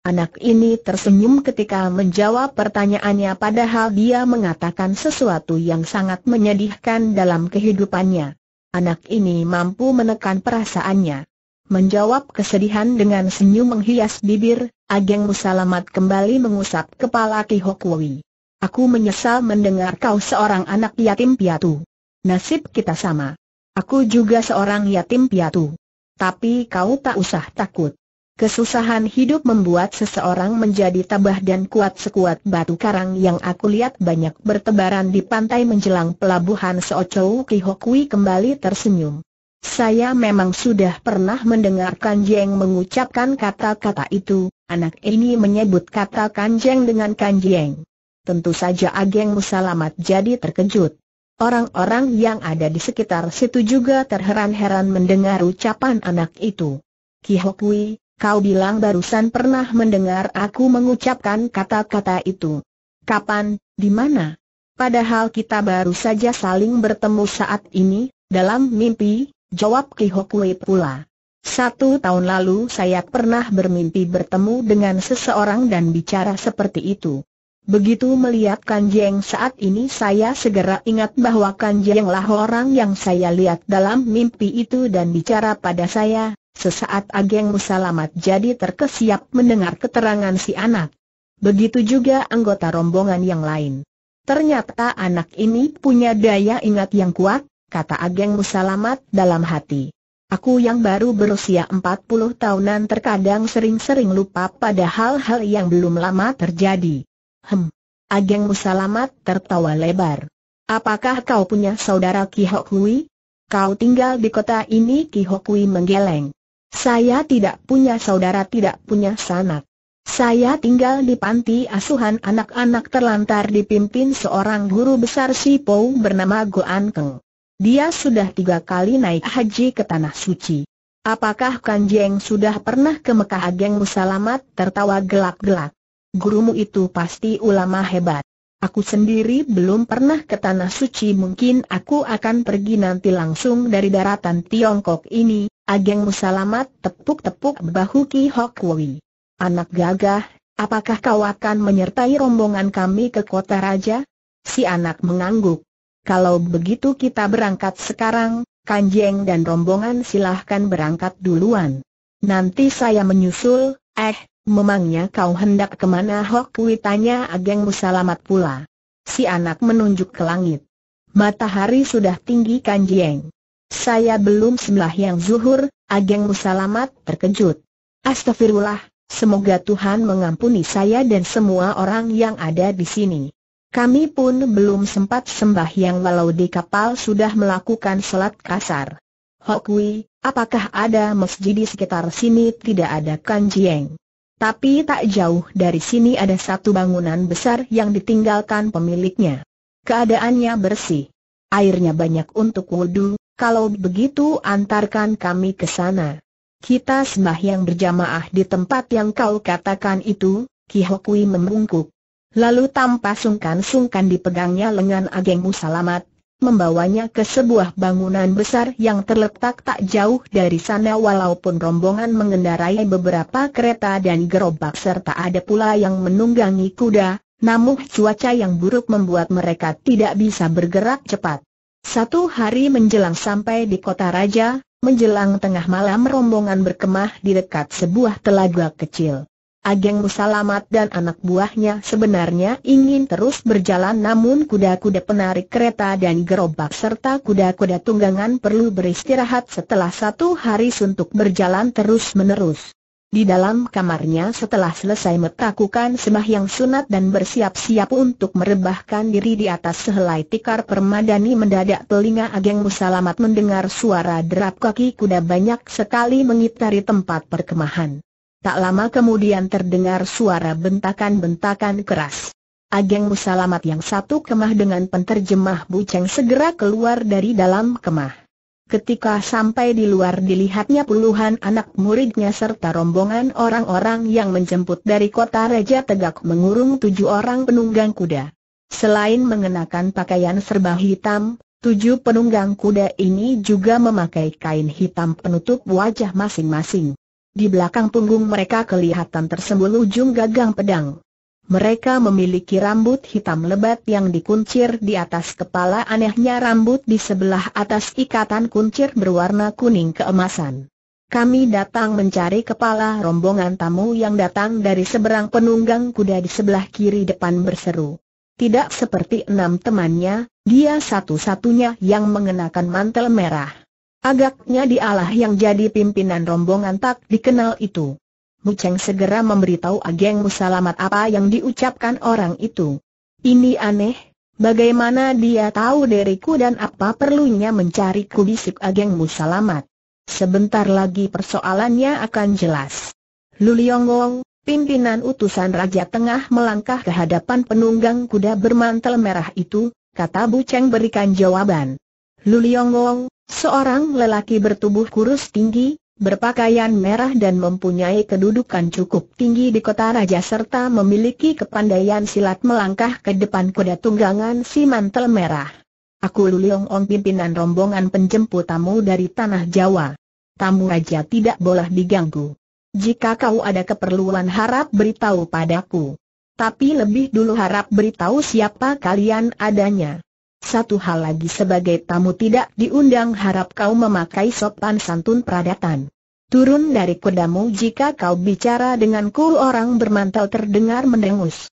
Anak ini tersenyum ketika menjawab pertanyaannya padahal dia mengatakan sesuatu yang sangat menyedihkan dalam kehidupannya. Anak ini mampu menekan perasaannya. Menjawab kesedihan dengan senyum menghias bibir, Ageng Musalamat kembali mengusap kepala Ki Aku menyesal mendengar kau seorang anak yatim piatu. Nasib kita sama. Aku juga seorang yatim piatu. Tapi kau tak usah takut. Kesusahan hidup membuat seseorang menjadi tabah dan kuat sekuat batu karang yang aku lihat banyak bertebaran di pantai menjelang pelabuhan Seochow Kihokui kembali tersenyum. Saya memang sudah pernah mendengarkan Jeng mengucapkan kata-kata itu, anak ini menyebut kata Kanjeng dengan Kanjeng. Tentu saja Ageng Musalamat jadi terkejut. Orang-orang yang ada di sekitar situ juga terheran-heran mendengar ucapan anak itu. Kihokui, Kau bilang barusan pernah mendengar aku mengucapkan kata-kata itu. Kapan, di mana? Padahal kita baru saja saling bertemu saat ini, dalam mimpi, jawab Ki Hokwe pula. Satu tahun lalu saya pernah bermimpi bertemu dengan seseorang dan bicara seperti itu. Begitu melihat Kanjeng saat ini saya segera ingat bahwa Kanjenglah orang yang saya lihat dalam mimpi itu dan bicara pada saya, Sesaat Ageng Musalamat jadi terkesiap mendengar keterangan si anak. Begitu juga anggota rombongan yang lain. Ternyata anak ini punya daya ingat yang kuat, kata Ageng Musalamat dalam hati. Aku yang baru berusia 40 tahunan terkadang sering-sering lupa pada hal-hal yang belum lama terjadi. Hem. Ageng Musalamat tertawa lebar. Apakah kau punya saudara Ki Hok Hui? Kau tinggal di kota ini Ki Hok Hui menggeleng. Saya tidak punya saudara tidak punya sanak. Saya tinggal di panti asuhan anak-anak terlantar dipimpin seorang guru besar Sipo bernama Goan Keng. Dia sudah tiga kali naik haji ke Tanah Suci. Apakah Kanjeng sudah pernah ke Mekah Ageng Musalamat tertawa gelak-gelak? Gurumu itu pasti ulama hebat. Aku sendiri belum pernah ke Tanah Suci mungkin aku akan pergi nanti langsung dari daratan Tiongkok ini, Ageng Musalamat tepuk-tepuk bahu Ki Hok Wui. Anak gagah, apakah kau akan menyertai rombongan kami ke kota raja? Si anak mengangguk. Kalau begitu kita berangkat sekarang, Kanjeng dan rombongan silahkan berangkat duluan. Nanti saya menyusul, eh, memangnya kau hendak kemana Hok Wui tanya Ageng Musalamat pula. Si anak menunjuk ke langit. Matahari sudah tinggi Kanjeng. Saya belum sebelah yang zuhur, Ageng Musalamat terkejut. Astagfirullah, semoga Tuhan mengampuni saya dan semua orang yang ada di sini. Kami pun belum sempat sembah yang walau di kapal sudah melakukan sholat kasar. Hokwi, apakah ada masjid di sekitar sini tidak ada kanjieng? Tapi tak jauh dari sini ada satu bangunan besar yang ditinggalkan pemiliknya. Keadaannya bersih. Airnya banyak untuk wudhu, kalau begitu antarkan kami ke sana. Kita sembahyang berjamaah di tempat yang kau katakan itu, Ki Hokui membungkuk. Lalu tanpa sungkan-sungkan dipegangnya lengan Ageng Musalamat, membawanya ke sebuah bangunan besar yang terletak tak jauh dari sana walaupun rombongan mengendarai beberapa kereta dan gerobak serta ada pula yang menunggangi kuda, namun cuaca yang buruk membuat mereka tidak bisa bergerak cepat. Satu hari menjelang sampai di kota raja, menjelang tengah malam rombongan berkemah di dekat sebuah telaga kecil. Ageng Musalamat dan anak buahnya sebenarnya ingin terus berjalan namun kuda-kuda penarik kereta dan gerobak serta kuda-kuda tunggangan perlu beristirahat setelah satu hari suntuk berjalan terus-menerus. Di dalam kamarnya setelah selesai melakukan sembahyang sunat dan bersiap-siap untuk merebahkan diri di atas sehelai tikar permadani mendadak telinga Ageng Musalamat mendengar suara derap kaki kuda banyak sekali mengitari tempat perkemahan. Tak lama kemudian terdengar suara bentakan-bentakan keras. Ageng Musalamat yang satu kemah dengan penterjemah buceng segera keluar dari dalam kemah. Ketika sampai di luar dilihatnya puluhan anak muridnya serta rombongan orang-orang yang menjemput dari kota Raja Tegak mengurung tujuh orang penunggang kuda. Selain mengenakan pakaian serba hitam, tujuh penunggang kuda ini juga memakai kain hitam penutup wajah masing-masing. Di belakang punggung mereka kelihatan tersembul ujung gagang pedang. Mereka memiliki rambut hitam lebat yang dikuncir di atas kepala anehnya rambut di sebelah atas ikatan kuncir berwarna kuning keemasan. Kami datang mencari kepala rombongan tamu yang datang dari seberang penunggang kuda di sebelah kiri depan berseru. Tidak seperti enam temannya, dia satu-satunya yang mengenakan mantel merah. Agaknya dialah yang jadi pimpinan rombongan tak dikenal itu. Muceng segera memberitahu Ageng Musalamat apa yang diucapkan orang itu. Ini aneh, bagaimana dia tahu dariku dan apa perlunya mencariku bisik Ageng Musalamat. Sebentar lagi persoalannya akan jelas. Wong, pimpinan utusan Raja Tengah melangkah ke hadapan penunggang kuda bermantel merah itu, kata Buceng berikan jawaban. Wong, seorang lelaki bertubuh kurus tinggi, berpakaian merah dan mempunyai kedudukan cukup tinggi di kota raja serta memiliki kepandaian silat melangkah ke depan kuda tunggangan si mantel merah. Aku Luliong Ong pimpinan rombongan penjemput tamu dari Tanah Jawa. Tamu raja tidak boleh diganggu. Jika kau ada keperluan harap beritahu padaku. Tapi lebih dulu harap beritahu siapa kalian adanya. Satu hal lagi sebagai tamu tidak diundang harap kau memakai sopan santun peradatan. Turun dari kudamu jika kau bicara dengan denganku orang bermantel terdengar mendengus.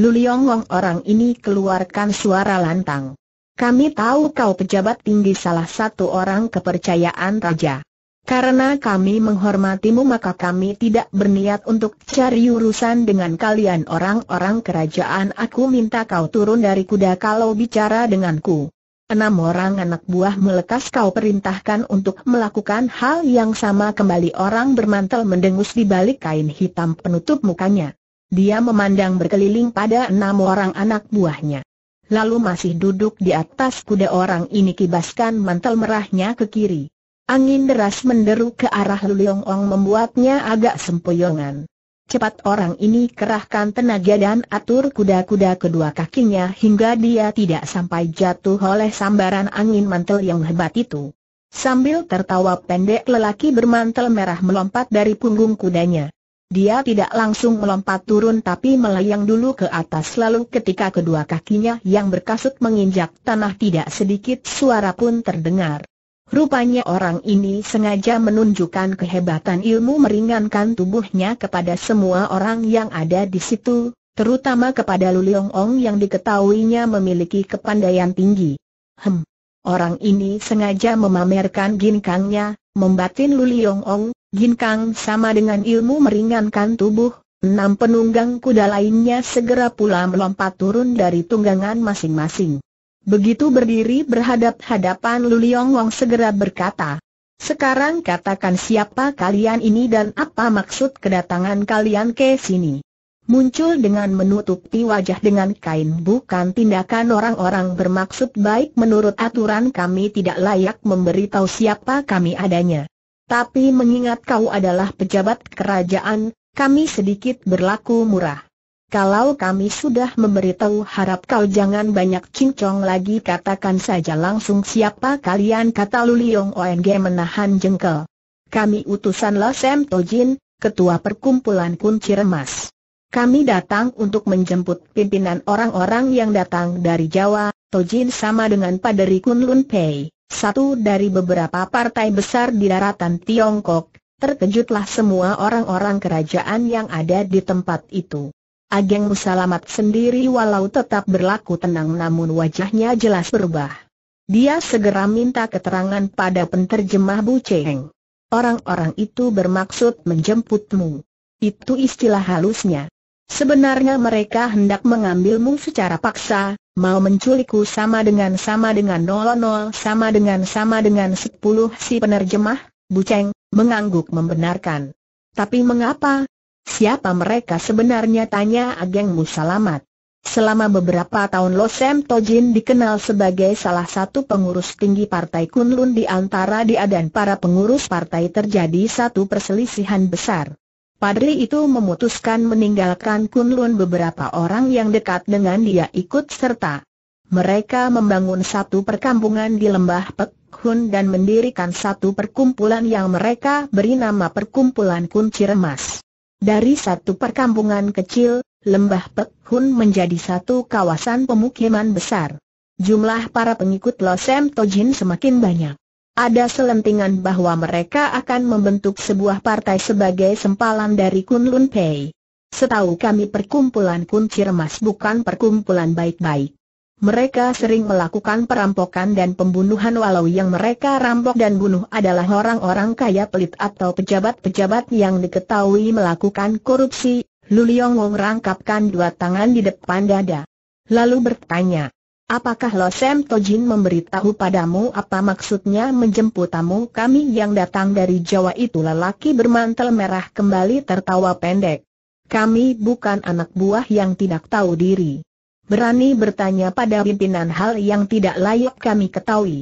Luliongong orang ini keluarkan suara lantang. Kami tahu kau pejabat tinggi salah satu orang kepercayaan raja. Karena kami menghormatimu maka kami tidak berniat untuk cari urusan dengan kalian orang-orang kerajaan Aku minta kau turun dari kuda kalau bicara denganku Enam orang anak buah melekas kau perintahkan untuk melakukan hal yang sama kembali orang bermantel mendengus di balik kain hitam penutup mukanya Dia memandang berkeliling pada enam orang anak buahnya Lalu masih duduk di atas kuda orang ini kibaskan mantel merahnya ke kiri Angin deras menderu ke arah Liong Ong membuatnya agak sempoyongan. Cepat orang ini kerahkan tenaga dan atur kuda-kuda kedua kakinya hingga dia tidak sampai jatuh oleh sambaran angin mantel yang hebat itu. Sambil tertawa pendek lelaki bermantel merah melompat dari punggung kudanya. Dia tidak langsung melompat turun tapi melayang dulu ke atas lalu ketika kedua kakinya yang berkasut menginjak tanah tidak sedikit suara pun terdengar. Rupanya orang ini sengaja menunjukkan kehebatan ilmu meringankan tubuhnya kepada semua orang yang ada di situ, terutama kepada Luliongong Ong yang diketahuinya memiliki kepandaian tinggi. Hem, orang ini sengaja memamerkan ginkangnya, membatin Luliongong, Ong, ginkang sama dengan ilmu meringankan tubuh, Enam penunggang kuda lainnya segera pula melompat turun dari tunggangan masing-masing. Begitu berdiri berhadap-hadapan Lu Wang Wong segera berkata, sekarang katakan siapa kalian ini dan apa maksud kedatangan kalian ke sini. Muncul dengan menutupi wajah dengan kain bukan tindakan orang-orang bermaksud baik menurut aturan kami tidak layak memberitahu siapa kami adanya. Tapi mengingat kau adalah pejabat kerajaan, kami sedikit berlaku murah. Kalau kami sudah memberitahu harap kau jangan banyak cincong lagi katakan saja langsung siapa kalian kata Luliong ONG menahan jengkel. Kami utusan Lasem Tojin, ketua perkumpulan kunci remas. Kami datang untuk menjemput pimpinan orang-orang yang datang dari Jawa, Tojin sama dengan Paderi Kunlun Pei, satu dari beberapa partai besar di daratan Tiongkok, terkejutlah semua orang-orang kerajaan yang ada di tempat itu. Ageng Musalamat sendiri walau tetap berlaku tenang namun wajahnya jelas berubah. Dia segera minta keterangan pada penterjemah Bu Cheng. Orang-orang itu bermaksud menjemputmu. Itu istilah halusnya. Sebenarnya mereka hendak mengambilmu secara paksa, mau menculikku sama dengan sama dengan nol nol sama dengan sama dengan sepuluh si penerjemah, Bu Cheng, mengangguk membenarkan. Tapi mengapa, Siapa mereka sebenarnya tanya Ageng Musalamat. Selama beberapa tahun Lo Sem Tojin dikenal sebagai salah satu pengurus tinggi Partai Kunlun di antara dia dan para pengurus partai terjadi satu perselisihan besar. Padri itu memutuskan meninggalkan Kunlun beberapa orang yang dekat dengan dia ikut serta. Mereka membangun satu perkampungan di lembah Pek Hun dan mendirikan satu perkumpulan yang mereka beri nama Perkumpulan kunci Emas. Dari satu perkampungan kecil, Lembah Pek Hun menjadi satu kawasan pemukiman besar. Jumlah para pengikut Losem Tojin semakin banyak. Ada selentingan bahwa mereka akan membentuk sebuah partai sebagai sempalan dari Kunlun Pei. Setahu kami perkumpulan kunci remas bukan perkumpulan baik-baik. Mereka sering melakukan perampokan dan pembunuhan walau yang mereka rampok dan bunuh adalah orang-orang kaya pelit atau pejabat-pejabat yang diketahui melakukan korupsi. Luliong rangkapkan dua tangan di depan dada. Lalu bertanya, apakah Lo Sam Tojin memberitahu padamu apa maksudnya menjemput tamu kami yang datang dari Jawa itu lelaki bermantel merah kembali tertawa pendek. Kami bukan anak buah yang tidak tahu diri berani bertanya pada pimpinan hal yang tidak layak kami ketahui.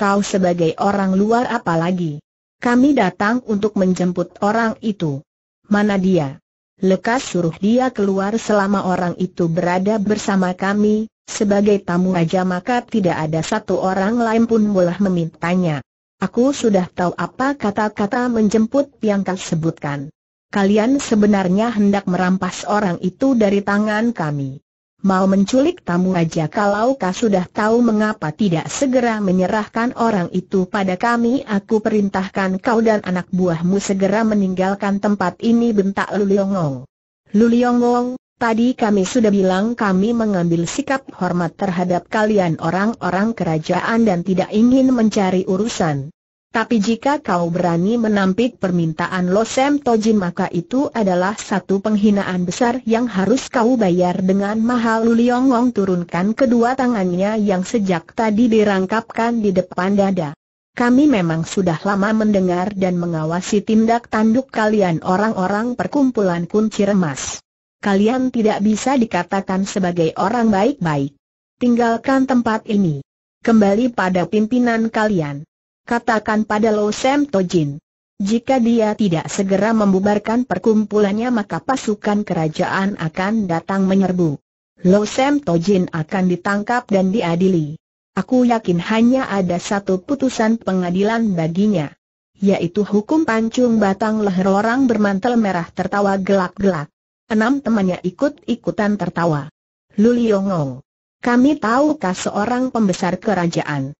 Kau sebagai orang luar apalagi? Kami datang untuk menjemput orang itu. Mana dia? Lekas suruh dia keluar selama orang itu berada bersama kami, sebagai tamu raja maka tidak ada satu orang lain pun boleh memintanya. Aku sudah tahu apa kata-kata menjemput yang kau sebutkan. Kalian sebenarnya hendak merampas orang itu dari tangan kami mau menculik tamu aja kalau kau sudah tahu mengapa tidak segera menyerahkan orang itu pada kami aku perintahkan kau dan anak buahmu segera meninggalkan tempat ini bentak Luliongong. Luliongong, tadi kami sudah bilang kami mengambil sikap hormat terhadap kalian orang-orang kerajaan dan tidak ingin mencari urusan. Tapi jika kau berani menampik permintaan Losem Tojin maka itu adalah satu penghinaan besar yang harus kau bayar dengan mahal Wong turunkan kedua tangannya yang sejak tadi dirangkapkan di depan dada. Kami memang sudah lama mendengar dan mengawasi tindak tanduk kalian orang-orang perkumpulan kunci remas. Kalian tidak bisa dikatakan sebagai orang baik-baik. Tinggalkan tempat ini. Kembali pada pimpinan kalian katakan pada Lo Sam Tojin. Jika dia tidak segera membubarkan perkumpulannya maka pasukan kerajaan akan datang menyerbu. Lo Sam Tojin akan ditangkap dan diadili. Aku yakin hanya ada satu putusan pengadilan baginya. Yaitu hukum pancung batang leher orang bermantel merah tertawa gelak-gelak. Enam temannya ikut-ikutan tertawa. Lu Yongong. Kami tahukah seorang pembesar kerajaan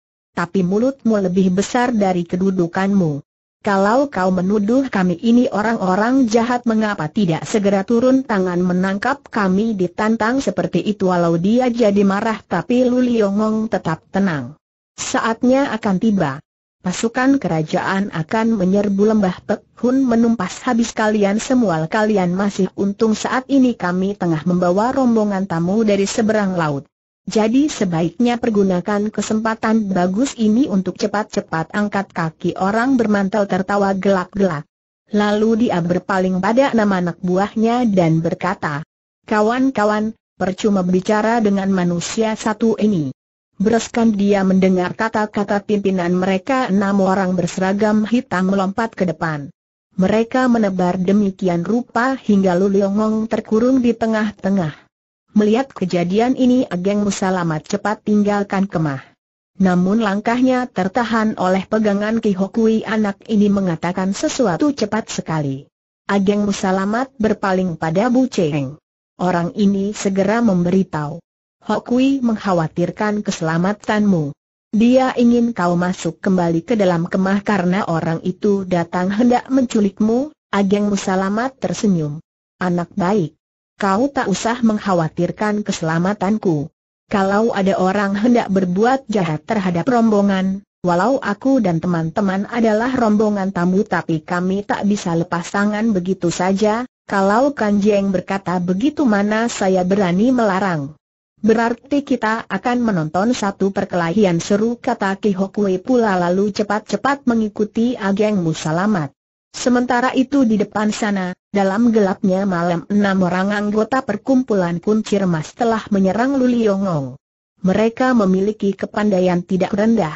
tapi mulutmu lebih besar dari kedudukanmu. Kalau kau menuduh kami ini orang-orang jahat mengapa tidak segera turun tangan menangkap kami ditantang seperti itu walau dia jadi marah tapi Lu Liongong tetap tenang. Saatnya akan tiba. Pasukan kerajaan akan menyerbu lembah Pek Hun menumpas habis kalian semua kalian masih untung saat ini kami tengah membawa rombongan tamu dari seberang laut. Jadi sebaiknya pergunakan kesempatan bagus ini untuk cepat-cepat angkat kaki orang bermantel tertawa gelak-gelak. Lalu dia berpaling pada enam anak buahnya dan berkata, Kawan-kawan, percuma bicara dengan manusia satu ini. Bereskan dia mendengar kata-kata pimpinan mereka enam orang berseragam hitam melompat ke depan. Mereka menebar demikian rupa hingga Luliongong terkurung di tengah-tengah. Melihat kejadian ini Ageng Musalamat cepat tinggalkan kemah. Namun langkahnya tertahan oleh pegangan Ki Hokui anak ini mengatakan sesuatu cepat sekali. Ageng Musalamat berpaling pada Bu Cheng. Orang ini segera memberitahu. Hokui mengkhawatirkan keselamatanmu. Dia ingin kau masuk kembali ke dalam kemah karena orang itu datang hendak menculikmu, Ageng Musalamat tersenyum. Anak baik. Kau tak usah mengkhawatirkan keselamatanku. Kalau ada orang hendak berbuat jahat terhadap rombongan, walau aku dan teman-teman adalah rombongan tamu tapi kami tak bisa lepas tangan begitu saja, kalau Kanjeng berkata begitu mana saya berani melarang. Berarti kita akan menonton satu perkelahian seru kata Kihokui pula lalu cepat-cepat mengikuti Ageng Musalamat. Sementara itu di depan sana, dalam gelapnya malam enam orang anggota perkumpulan kuncir emas telah menyerang Luli Yongong. Mereka memiliki kepandaian tidak rendah.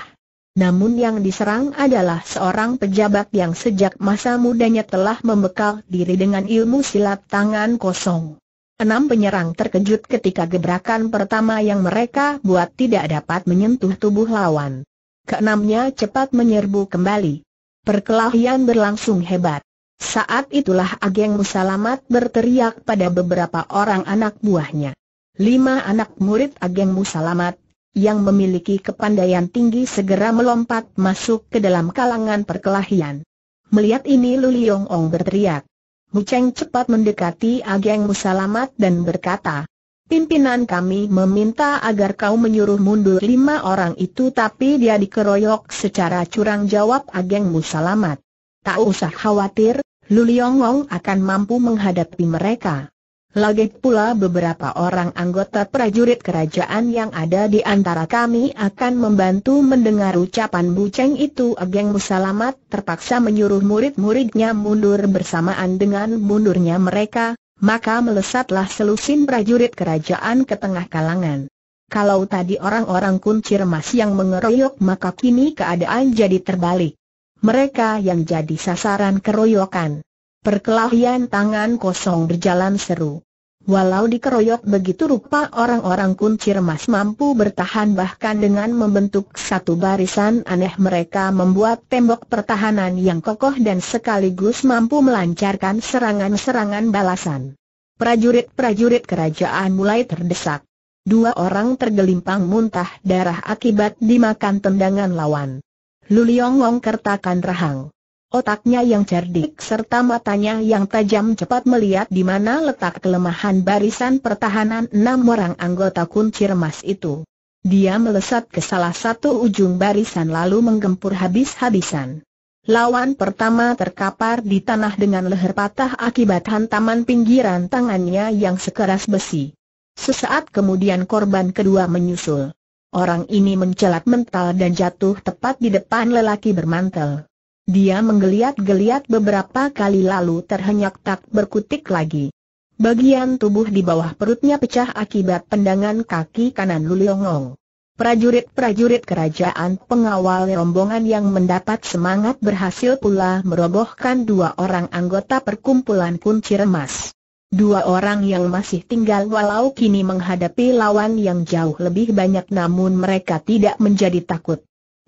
Namun yang diserang adalah seorang pejabat yang sejak masa mudanya telah membekal diri dengan ilmu silat tangan kosong. Enam penyerang terkejut ketika gebrakan pertama yang mereka buat tidak dapat menyentuh tubuh lawan. Keenamnya cepat menyerbu kembali. Perkelahian berlangsung hebat. Saat itulah Ageng Musalamat berteriak pada beberapa orang anak buahnya. Lima anak murid Ageng Musalamat, yang memiliki kepandaian tinggi segera melompat masuk ke dalam kalangan perkelahian. Melihat ini Lu Ong berteriak. Muceng cepat mendekati Ageng Musalamat dan berkata, Pimpinan kami meminta agar kau menyuruh mundur lima orang itu tapi dia dikeroyok secara curang jawab ageng selamat. Tak usah khawatir, Luliong Wong akan mampu menghadapi mereka. Lagi pula beberapa orang anggota prajurit kerajaan yang ada di antara kami akan membantu mendengar ucapan buceng itu Ageng Musalamat terpaksa menyuruh murid-muridnya mundur bersamaan dengan mundurnya mereka, maka melesatlah selusin prajurit kerajaan ke tengah kalangan. Kalau tadi orang-orang kuncir masih yang mengeroyok maka kini keadaan jadi terbalik. Mereka yang jadi sasaran keroyokan. Perkelahian tangan kosong berjalan seru. Walau dikeroyok begitu rupa orang-orang kuncir mas mampu bertahan bahkan dengan membentuk satu barisan aneh mereka membuat tembok pertahanan yang kokoh dan sekaligus mampu melancarkan serangan-serangan balasan. Prajurit-prajurit kerajaan mulai terdesak. Dua orang tergelimpang muntah darah akibat dimakan tendangan lawan. Luliong Wong kertakan rahang. Otaknya yang cerdik serta matanya yang tajam cepat melihat di mana letak kelemahan barisan pertahanan enam orang anggota kunci remas itu. Dia melesat ke salah satu ujung barisan lalu menggempur habis-habisan. Lawan pertama terkapar di tanah dengan leher patah akibat hantaman pinggiran tangannya yang sekeras besi. Sesaat kemudian korban kedua menyusul. Orang ini mencelat mental dan jatuh tepat di depan lelaki bermantel. Dia menggeliat-geliat beberapa kali lalu terhenyak tak berkutik lagi. Bagian tubuh di bawah perutnya pecah akibat pendangan kaki kanan Luliongong. Prajurit-prajurit kerajaan pengawal rombongan yang mendapat semangat berhasil pula merobohkan dua orang anggota perkumpulan kunci remas. Dua orang yang masih tinggal walau kini menghadapi lawan yang jauh lebih banyak namun mereka tidak menjadi takut.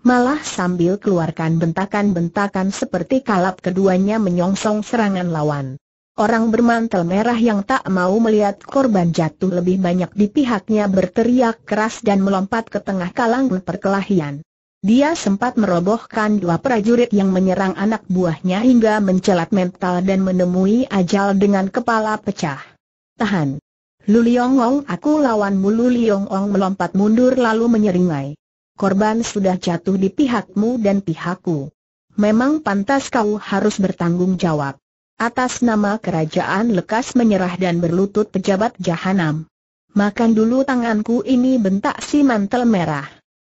Malah sambil keluarkan bentakan-bentakan seperti kalap keduanya menyongsong serangan lawan. Orang bermantel merah yang tak mau melihat korban jatuh lebih banyak di pihaknya berteriak keras dan melompat ke tengah kalang perkelahian. Dia sempat merobohkan dua prajurit yang menyerang anak buahnya hingga mencelat mental dan menemui ajal dengan kepala pecah. Tahan. Luliongong aku lawanmu Luliongong melompat mundur lalu menyeringai korban sudah jatuh di pihakmu dan pihakku. Memang pantas kau harus bertanggung jawab. Atas nama kerajaan lekas menyerah dan berlutut pejabat jahanam. Makan dulu tanganku ini bentak si mantel merah.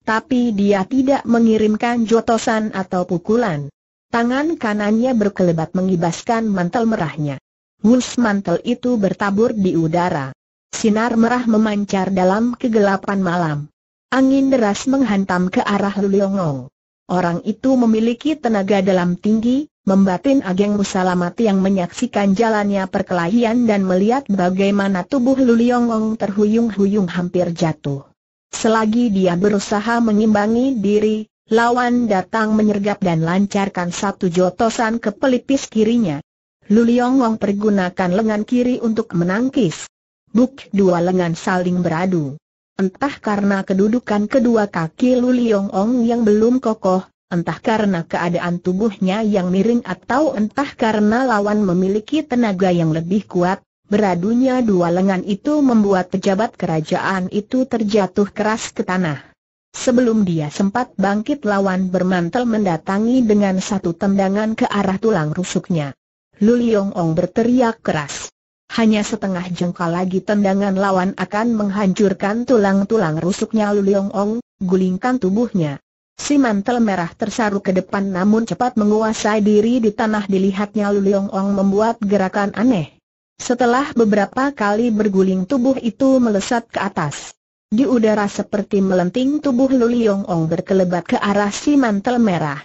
Tapi dia tidak mengirimkan jotosan atau pukulan. Tangan kanannya berkelebat mengibaskan mantel merahnya. Wuls mantel itu bertabur di udara. Sinar merah memancar dalam kegelapan malam. Angin deras menghantam ke arah Luliongong. Orang itu memiliki tenaga dalam tinggi, membatin Ageng Musalamat yang menyaksikan jalannya perkelahian dan melihat bagaimana tubuh Luliongong terhuyung-huyung hampir jatuh. Selagi dia berusaha mengimbangi diri, lawan datang menyergap dan lancarkan satu jotosan ke pelipis kirinya. Luliongong pergunakan lengan kiri untuk menangkis. Buk dua lengan saling beradu. Entah karena kedudukan kedua kaki Lu Liong Ong yang belum kokoh, entah karena keadaan tubuhnya yang miring atau entah karena lawan memiliki tenaga yang lebih kuat, beradunya dua lengan itu membuat pejabat kerajaan itu terjatuh keras ke tanah. Sebelum dia sempat bangkit lawan bermantel mendatangi dengan satu tendangan ke arah tulang rusuknya. Lu Liong Ong berteriak keras. Hanya setengah jengkal lagi tendangan lawan akan menghancurkan tulang-tulang rusuknya Lu Leong Ong, gulingkan tubuhnya. Si mantel merah tersaru ke depan namun cepat menguasai diri di tanah dilihatnya Lu Ong membuat gerakan aneh. Setelah beberapa kali berguling tubuh itu melesat ke atas. Di udara seperti melenting tubuh Lu Ong berkelebat ke arah si mantel merah.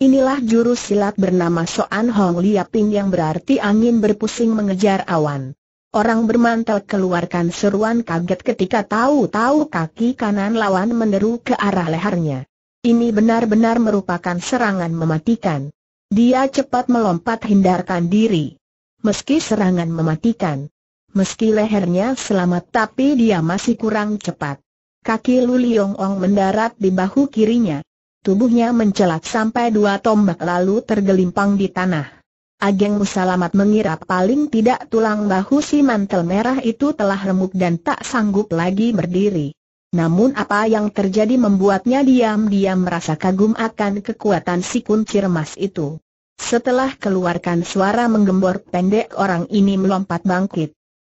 Inilah jurus silat bernama Soan Hong Liaping yang berarti angin berpusing mengejar awan. Orang bermantel keluarkan seruan kaget ketika tahu-tahu kaki kanan lawan meneru ke arah lehernya. Ini benar-benar merupakan serangan mematikan. Dia cepat melompat hindarkan diri. Meski serangan mematikan, meski lehernya selamat tapi dia masih kurang cepat. Kaki Lu Liong Ong mendarat di bahu kirinya. Tubuhnya mencelat sampai dua tombak lalu tergelimpang di tanah. Ageng Musalamat mengira paling tidak tulang bahu si mantel merah itu telah remuk dan tak sanggup lagi berdiri. Namun apa yang terjadi membuatnya diam-diam merasa kagum akan kekuatan si kuncir emas itu. Setelah keluarkan suara menggembor pendek orang ini melompat bangkit.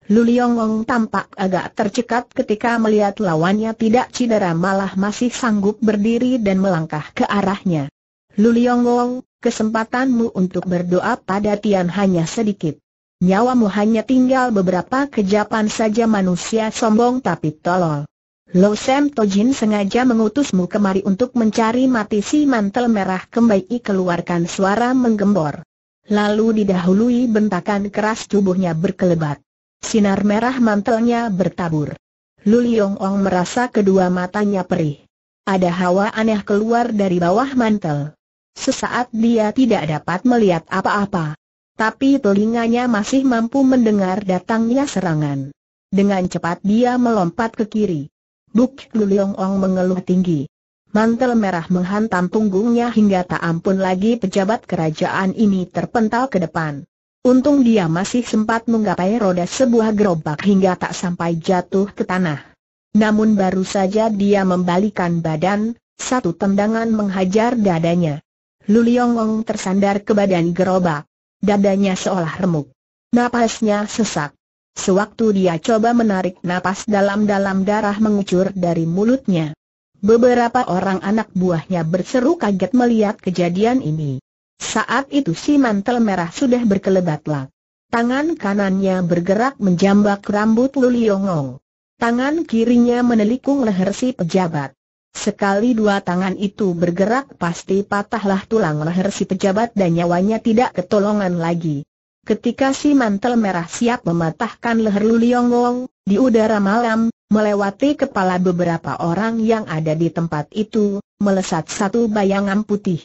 Luliongong tampak agak tercekat ketika melihat lawannya tidak cedera malah masih sanggup berdiri dan melangkah ke arahnya. Luliongong, kesempatanmu untuk berdoa pada Tian hanya sedikit. Nyawamu hanya tinggal beberapa kejapan saja manusia sombong tapi tolol. Lo Sam Tojin sengaja mengutusmu kemari untuk mencari mati si mantel merah kembali keluarkan suara menggembor. Lalu didahului bentakan keras tubuhnya berkelebat. Sinar merah mantelnya bertabur. Luliong Ong merasa kedua matanya perih. Ada hawa aneh keluar dari bawah mantel. Sesaat dia tidak dapat melihat apa-apa. Tapi telinganya masih mampu mendengar datangnya serangan. Dengan cepat dia melompat ke kiri. Buk Luliong Ong mengeluh tinggi. Mantel merah menghantam punggungnya hingga tak ampun lagi pejabat kerajaan ini terpental ke depan. Untung dia masih sempat menggapai roda sebuah gerobak hingga tak sampai jatuh ke tanah. Namun baru saja dia membalikan badan, satu tendangan menghajar dadanya. Luliongong tersandar ke badan gerobak. Dadanya seolah remuk. Napasnya sesak. Sewaktu dia coba menarik napas dalam-dalam darah mengucur dari mulutnya. Beberapa orang anak buahnya berseru kaget melihat kejadian ini. Saat itu si mantel merah sudah berkelebat lak. Tangan kanannya bergerak menjambak rambut Luliongong. Tangan kirinya menelikung leher si pejabat. Sekali dua tangan itu bergerak pasti patahlah tulang leher si pejabat dan nyawanya tidak ketolongan lagi. Ketika si mantel merah siap mematahkan leher Luliongong, di udara malam, melewati kepala beberapa orang yang ada di tempat itu, melesat satu bayangan putih.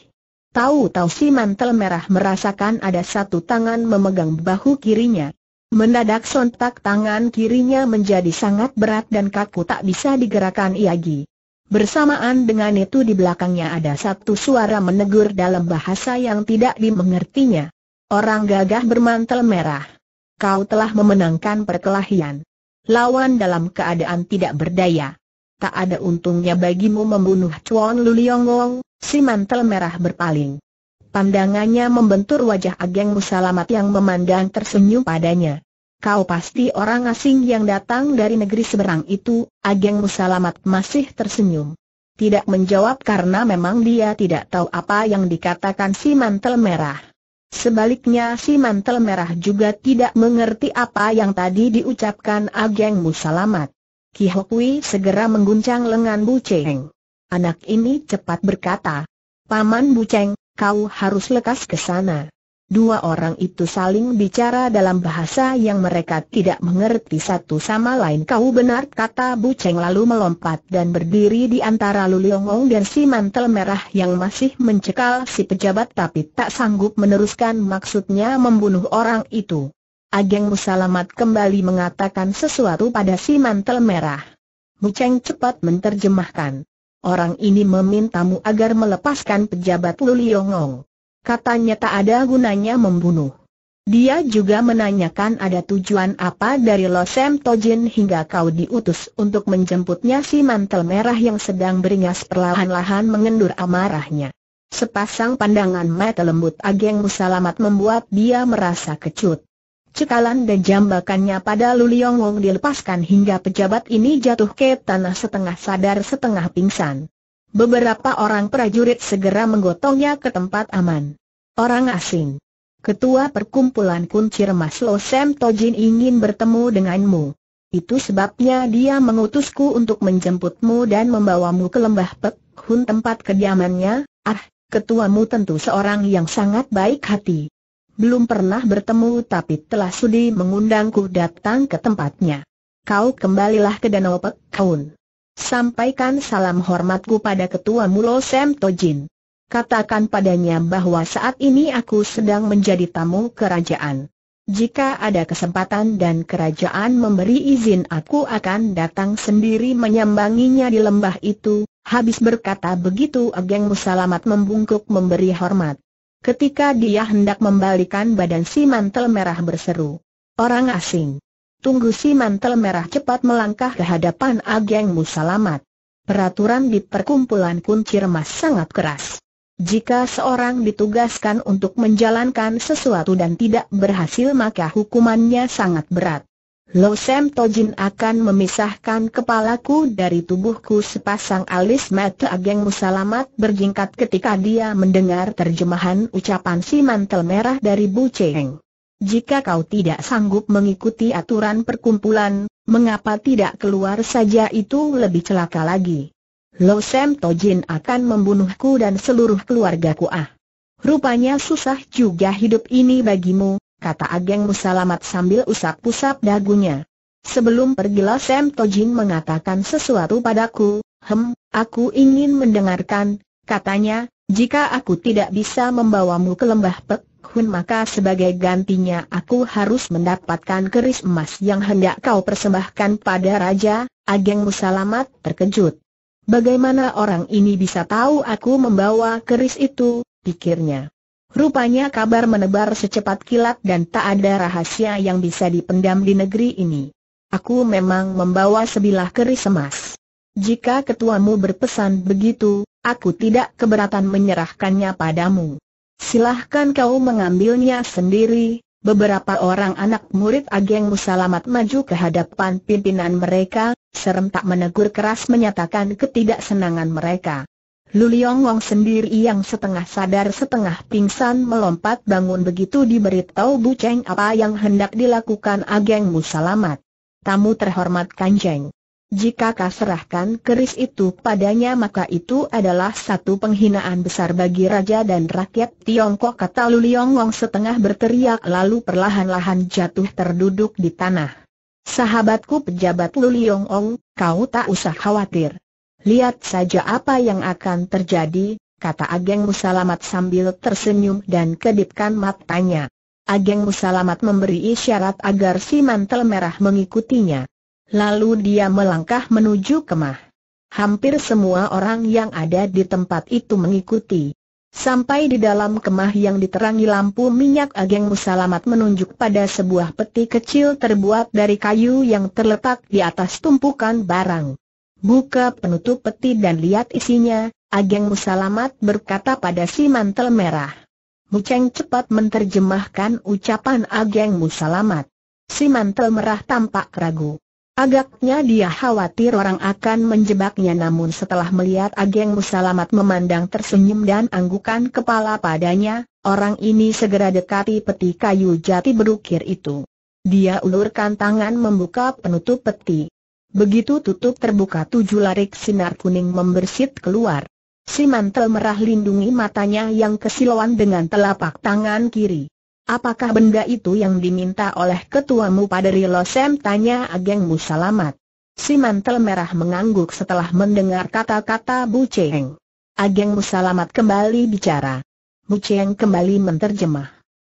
Tahu-tahu si mantel merah merasakan ada satu tangan memegang bahu kirinya. Mendadak sontak tangan kirinya menjadi sangat berat dan kaku tak bisa digerakkan lagi. Bersamaan dengan itu di belakangnya ada satu suara menegur dalam bahasa yang tidak dimengertinya. Orang gagah bermantel merah. Kau telah memenangkan perkelahian. Lawan dalam keadaan tidak berdaya tak ada untungnya bagimu membunuh Chuan Luliongong, si mantel merah berpaling. Pandangannya membentur wajah Ageng Musalamat yang memandang tersenyum padanya. Kau pasti orang asing yang datang dari negeri seberang itu, Ageng Musalamat masih tersenyum. Tidak menjawab karena memang dia tidak tahu apa yang dikatakan si mantel merah. Sebaliknya si mantel merah juga tidak mengerti apa yang tadi diucapkan Ageng Musalamat. Ki Kihokui segera mengguncang lengan Bu Cheng. Anak ini cepat berkata, Paman Bu Cheng, kau harus lekas ke sana. Dua orang itu saling bicara dalam bahasa yang mereka tidak mengerti satu sama lain. Kau benar kata Bu Cheng lalu melompat dan berdiri di antara Luliongong dan si mantel merah yang masih mencekal si pejabat tapi tak sanggup meneruskan maksudnya membunuh orang itu. Ageng Musalamat kembali mengatakan sesuatu pada si mantel merah. Muceng cepat menterjemahkan. Orang ini memintamu agar melepaskan pejabat Luli Yongong. Katanya tak ada gunanya membunuh. Dia juga menanyakan ada tujuan apa dari Losem Tojin hingga kau diutus untuk menjemputnya si mantel merah yang sedang beringas perlahan-lahan mengendur amarahnya. Sepasang pandangan mata lembut Ageng Musalamat membuat dia merasa kecut cekalan dan jambakannya pada Luliong Wong dilepaskan hingga pejabat ini jatuh ke tanah setengah sadar setengah pingsan. Beberapa orang prajurit segera menggotongnya ke tempat aman. Orang asing. Ketua perkumpulan kunci remas Lo Sam Tojin ingin bertemu denganmu. Itu sebabnya dia mengutusku untuk menjemputmu dan membawamu ke lembah Pek Hun tempat kediamannya. Ah, ketuamu tentu seorang yang sangat baik hati. Belum pernah bertemu tapi telah sudi mengundangku datang ke tempatnya. Kau kembalilah ke Danau Pek Sampaikan salam hormatku pada Ketua Mulo Sem Tojin. Katakan padanya bahwa saat ini aku sedang menjadi tamu kerajaan. Jika ada kesempatan dan kerajaan memberi izin aku akan datang sendiri menyambanginya di lembah itu, habis berkata begitu Ageng Musalamat membungkuk memberi hormat. Ketika dia hendak membalikan badan si mantel merah berseru. Orang asing. Tunggu si mantel merah cepat melangkah ke hadapan Ageng Musalamat. Peraturan di perkumpulan kunci mas sangat keras. Jika seorang ditugaskan untuk menjalankan sesuatu dan tidak berhasil maka hukumannya sangat berat. Lo Sam Tojin akan memisahkan kepalaku dari tubuhku sepasang alis mata Ageng Musalamat berjingkat ketika dia mendengar terjemahan ucapan si mantel merah dari Bu Cheng. Jika kau tidak sanggup mengikuti aturan perkumpulan, mengapa tidak keluar saja itu lebih celaka lagi. Lo Sam Tojin akan membunuhku dan seluruh keluargaku ah. Rupanya susah juga hidup ini bagimu, kata Ageng Musalamat sambil usap-usap dagunya. Sebelum pergilah Sam Tojin mengatakan sesuatu padaku, hem, aku ingin mendengarkan, katanya, jika aku tidak bisa membawamu ke lembah Pek maka sebagai gantinya aku harus mendapatkan keris emas yang hendak kau persembahkan pada Raja, Ageng Musalamat terkejut. Bagaimana orang ini bisa tahu aku membawa keris itu, pikirnya. Rupanya kabar menebar secepat kilat dan tak ada rahasia yang bisa dipendam di negeri ini. Aku memang membawa sebilah keris emas. Jika ketuamu berpesan begitu, aku tidak keberatan menyerahkannya padamu. Silahkan kau mengambilnya sendiri, Beberapa orang anak murid Ageng Musalamat maju ke hadapan pimpinan mereka, serentak menegur keras menyatakan ketidaksenangan mereka. Luliong Wong sendiri yang setengah sadar setengah pingsan melompat bangun begitu diberitahu Bu Cheng apa yang hendak dilakukan Ageng Musalamat. Tamu terhormat Kanjeng. Jika kau serahkan keris itu padanya maka itu adalah satu penghinaan besar bagi raja dan rakyat Tiongkok kata Luliong Wong setengah berteriak lalu perlahan-lahan jatuh terduduk di tanah. Sahabatku pejabat Luliong Wong kau tak usah khawatir. Lihat saja apa yang akan terjadi, kata Ageng Musalamat sambil tersenyum dan kedipkan matanya. Ageng Musalamat memberi isyarat agar si mantel merah mengikutinya. Lalu dia melangkah menuju kemah. Hampir semua orang yang ada di tempat itu mengikuti. Sampai di dalam kemah yang diterangi lampu minyak Ageng Musalamat menunjuk pada sebuah peti kecil terbuat dari kayu yang terletak di atas tumpukan barang. Buka penutup peti dan lihat isinya, Ageng Musalamat berkata pada si mantel merah. Muceng cepat menerjemahkan ucapan Ageng Musalamat. Si mantel merah tampak ragu. Agaknya dia khawatir orang akan menjebaknya namun setelah melihat Ageng Musalamat memandang tersenyum dan anggukan kepala padanya, orang ini segera dekati peti kayu jati berukir itu. Dia ulurkan tangan membuka penutup peti. Begitu tutup terbuka tujuh larik sinar kuning membersit keluar. Si mantel merah lindungi matanya yang kesilauan dengan telapak tangan kiri. Apakah benda itu yang diminta oleh ketuamu pada Rilo Sem? Tanya Ageng Musalamat. Si mantel merah mengangguk setelah mendengar kata-kata Bu Cheng. Ageng Musalamat kembali bicara. Bu Cheng kembali menterjemah.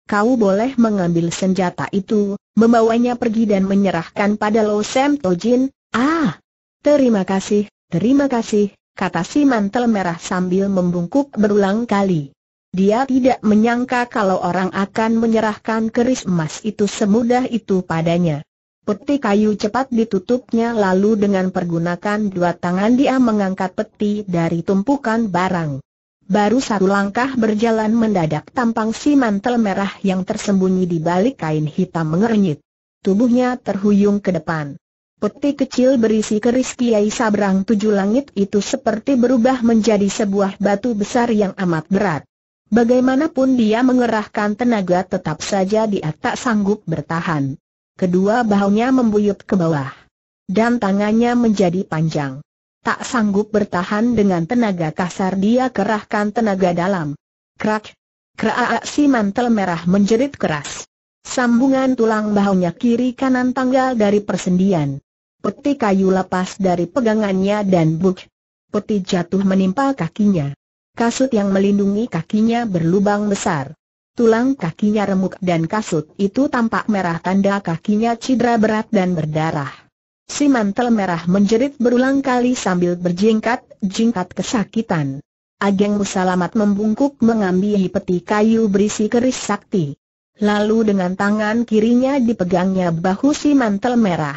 Kau boleh mengambil senjata itu, membawanya pergi dan menyerahkan pada Lo Sem Tojin, Ah, terima kasih, terima kasih, kata si mantel merah sambil membungkuk berulang kali. Dia tidak menyangka kalau orang akan menyerahkan keris emas itu semudah itu padanya. Peti kayu cepat ditutupnya lalu dengan pergunakan dua tangan dia mengangkat peti dari tumpukan barang. Baru satu langkah berjalan mendadak tampang si mantel merah yang tersembunyi di balik kain hitam mengernyit. Tubuhnya terhuyung ke depan. Peti kecil berisi keris Kiai Sabrang Tujuh Langit itu seperti berubah menjadi sebuah batu besar yang amat berat. Bagaimanapun dia mengerahkan tenaga tetap saja dia tak sanggup bertahan. Kedua bahunya membuyut ke bawah. Dan tangannya menjadi panjang. Tak sanggup bertahan dengan tenaga kasar dia kerahkan tenaga dalam. Krak! Krak si mantel merah menjerit keras. Sambungan tulang bahunya kiri kanan tanggal dari persendian. Peti kayu lepas dari pegangannya dan buk. Peti jatuh menimpa kakinya. Kasut yang melindungi kakinya berlubang besar. Tulang kakinya remuk dan kasut itu tampak merah tanda kakinya cedera berat dan berdarah. Si mantel merah menjerit berulang kali sambil berjingkat-jingkat kesakitan. Ageng Musalamat membungkuk mengambil peti kayu berisi keris sakti. Lalu dengan tangan kirinya dipegangnya bahu si mantel merah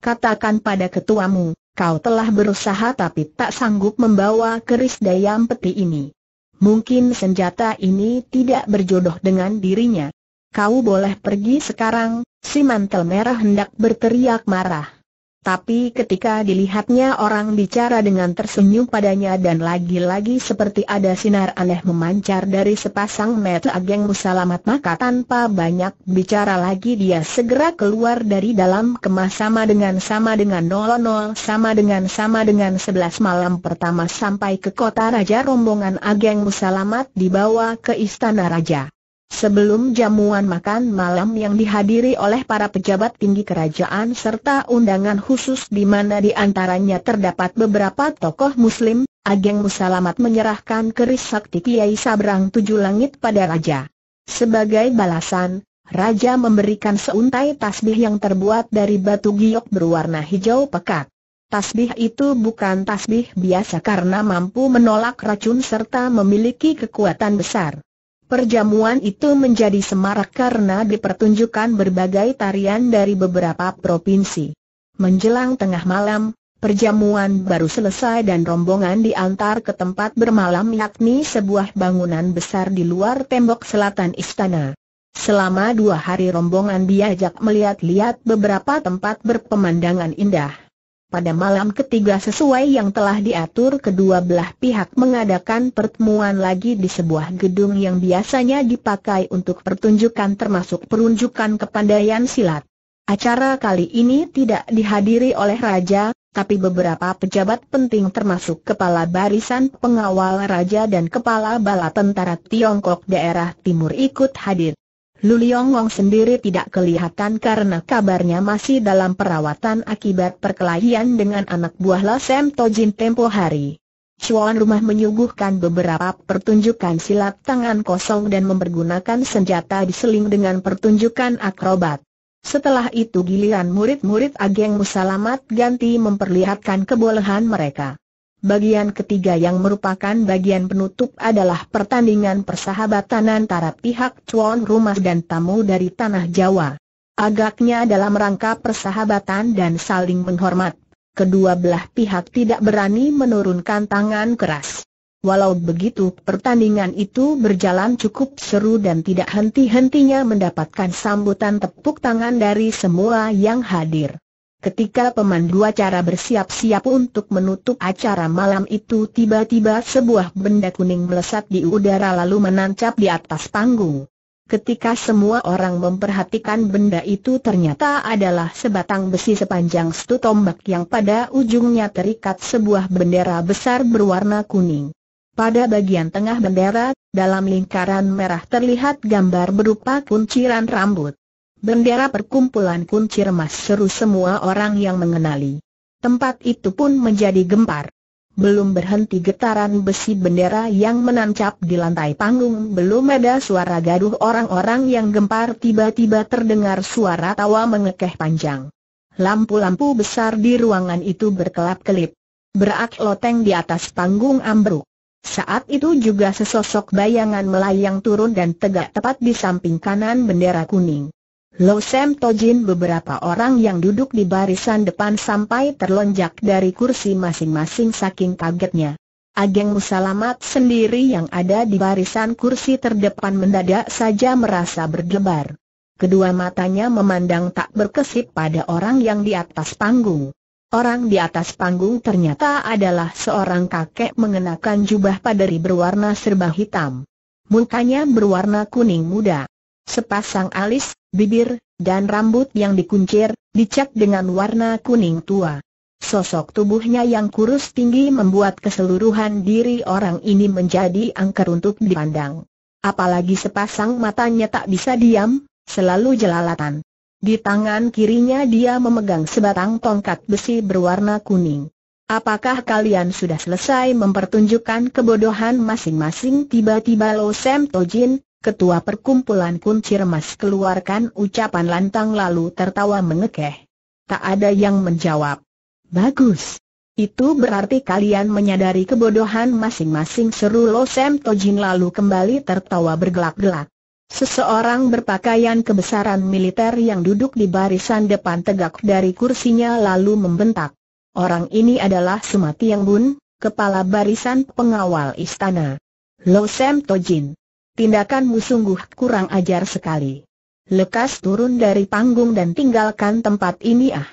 katakan pada ketuamu, kau telah berusaha tapi tak sanggup membawa keris dayam peti ini. Mungkin senjata ini tidak berjodoh dengan dirinya. Kau boleh pergi sekarang, si mantel merah hendak berteriak marah. Tapi ketika dilihatnya orang bicara dengan tersenyum padanya dan lagi-lagi seperti ada sinar aneh memancar dari sepasang mata Ageng Musalamat maka tanpa banyak bicara lagi dia segera keluar dari dalam kemah sama dengan sama dengan nol nol sama dengan sama dengan sebelas malam pertama sampai ke kota Raja rombongan Ageng Musalamat dibawa ke istana Raja. Sebelum jamuan makan malam yang dihadiri oleh para pejabat tinggi kerajaan serta undangan khusus di mana di antaranya terdapat beberapa tokoh muslim, Ageng Musalamat menyerahkan keris sakti Kiai Sabrang Tujuh Langit pada Raja. Sebagai balasan, Raja memberikan seuntai tasbih yang terbuat dari batu giok berwarna hijau pekat. Tasbih itu bukan tasbih biasa karena mampu menolak racun serta memiliki kekuatan besar. Perjamuan itu menjadi semarak karena dipertunjukkan berbagai tarian dari beberapa provinsi. Menjelang tengah malam, perjamuan baru selesai dan rombongan diantar ke tempat bermalam yakni sebuah bangunan besar di luar tembok selatan istana. Selama dua hari rombongan diajak melihat-lihat beberapa tempat berpemandangan indah. Pada malam ketiga sesuai yang telah diatur kedua belah pihak mengadakan pertemuan lagi di sebuah gedung yang biasanya dipakai untuk pertunjukan termasuk perunjukan kepandaian silat. Acara kali ini tidak dihadiri oleh raja, tapi beberapa pejabat penting termasuk kepala barisan pengawal raja dan kepala bala tentara Tiongkok daerah timur ikut hadir. Luliong Wong sendiri tidak kelihatan karena kabarnya masih dalam perawatan akibat perkelahian dengan anak buah Lasem Tojin tempo hari. Chuan Rumah menyuguhkan beberapa pertunjukan silat tangan kosong dan mempergunakan senjata diseling dengan pertunjukan akrobat. Setelah itu giliran murid-murid Ageng Musalamat ganti memperlihatkan kebolehan mereka. Bagian ketiga yang merupakan bagian penutup adalah pertandingan persahabatan antara pihak tuan rumah dan tamu dari tanah Jawa. Agaknya dalam rangka persahabatan dan saling menghormat, kedua belah pihak tidak berani menurunkan tangan keras. Walau begitu pertandingan itu berjalan cukup seru dan tidak henti-hentinya mendapatkan sambutan tepuk tangan dari semua yang hadir. Ketika pemandu acara bersiap-siap untuk menutup acara malam itu tiba-tiba sebuah benda kuning melesat di udara lalu menancap di atas panggung. Ketika semua orang memperhatikan benda itu ternyata adalah sebatang besi sepanjang satu tombak yang pada ujungnya terikat sebuah bendera besar berwarna kuning. Pada bagian tengah bendera, dalam lingkaran merah terlihat gambar berupa kunciran rambut. Bendera perkumpulan kuncir emas seru semua orang yang mengenali. Tempat itu pun menjadi gempar. Belum berhenti getaran besi bendera yang menancap di lantai panggung Belum ada suara gaduh orang-orang yang gempar Tiba-tiba terdengar suara tawa mengekeh panjang Lampu-lampu besar di ruangan itu berkelap-kelip Berak loteng di atas panggung ambruk Saat itu juga sesosok bayangan melayang turun dan tegak tepat di samping kanan bendera kuning Lo Sam Tojin beberapa orang yang duduk di barisan depan sampai terlonjak dari kursi masing-masing saking kagetnya. Ageng Musalamat sendiri yang ada di barisan kursi terdepan mendadak saja merasa berdebar. Kedua matanya memandang tak berkesip pada orang yang di atas panggung. Orang di atas panggung ternyata adalah seorang kakek mengenakan jubah paderi berwarna serba hitam. Mukanya berwarna kuning muda sepasang alis, bibir, dan rambut yang dikuncir, dicat dengan warna kuning tua. Sosok tubuhnya yang kurus tinggi membuat keseluruhan diri orang ini menjadi angker untuk dipandang. Apalagi sepasang matanya tak bisa diam, selalu jelalatan. Di tangan kirinya dia memegang sebatang tongkat besi berwarna kuning. Apakah kalian sudah selesai mempertunjukkan kebodohan masing-masing? Tiba-tiba Lo Sam Tojin, Ketua perkumpulan kunci remas keluarkan ucapan lantang lalu tertawa mengekeh. Tak ada yang menjawab. Bagus. Itu berarti kalian menyadari kebodohan masing-masing seru Lo Sam Tojin lalu kembali tertawa bergelak-gelak. Seseorang berpakaian kebesaran militer yang duduk di barisan depan tegak dari kursinya lalu membentak. Orang ini adalah Sumati Yang Bun, kepala barisan pengawal istana. Lo Sam Tojin tindakanmu sungguh kurang ajar sekali. Lekas turun dari panggung dan tinggalkan tempat ini ah.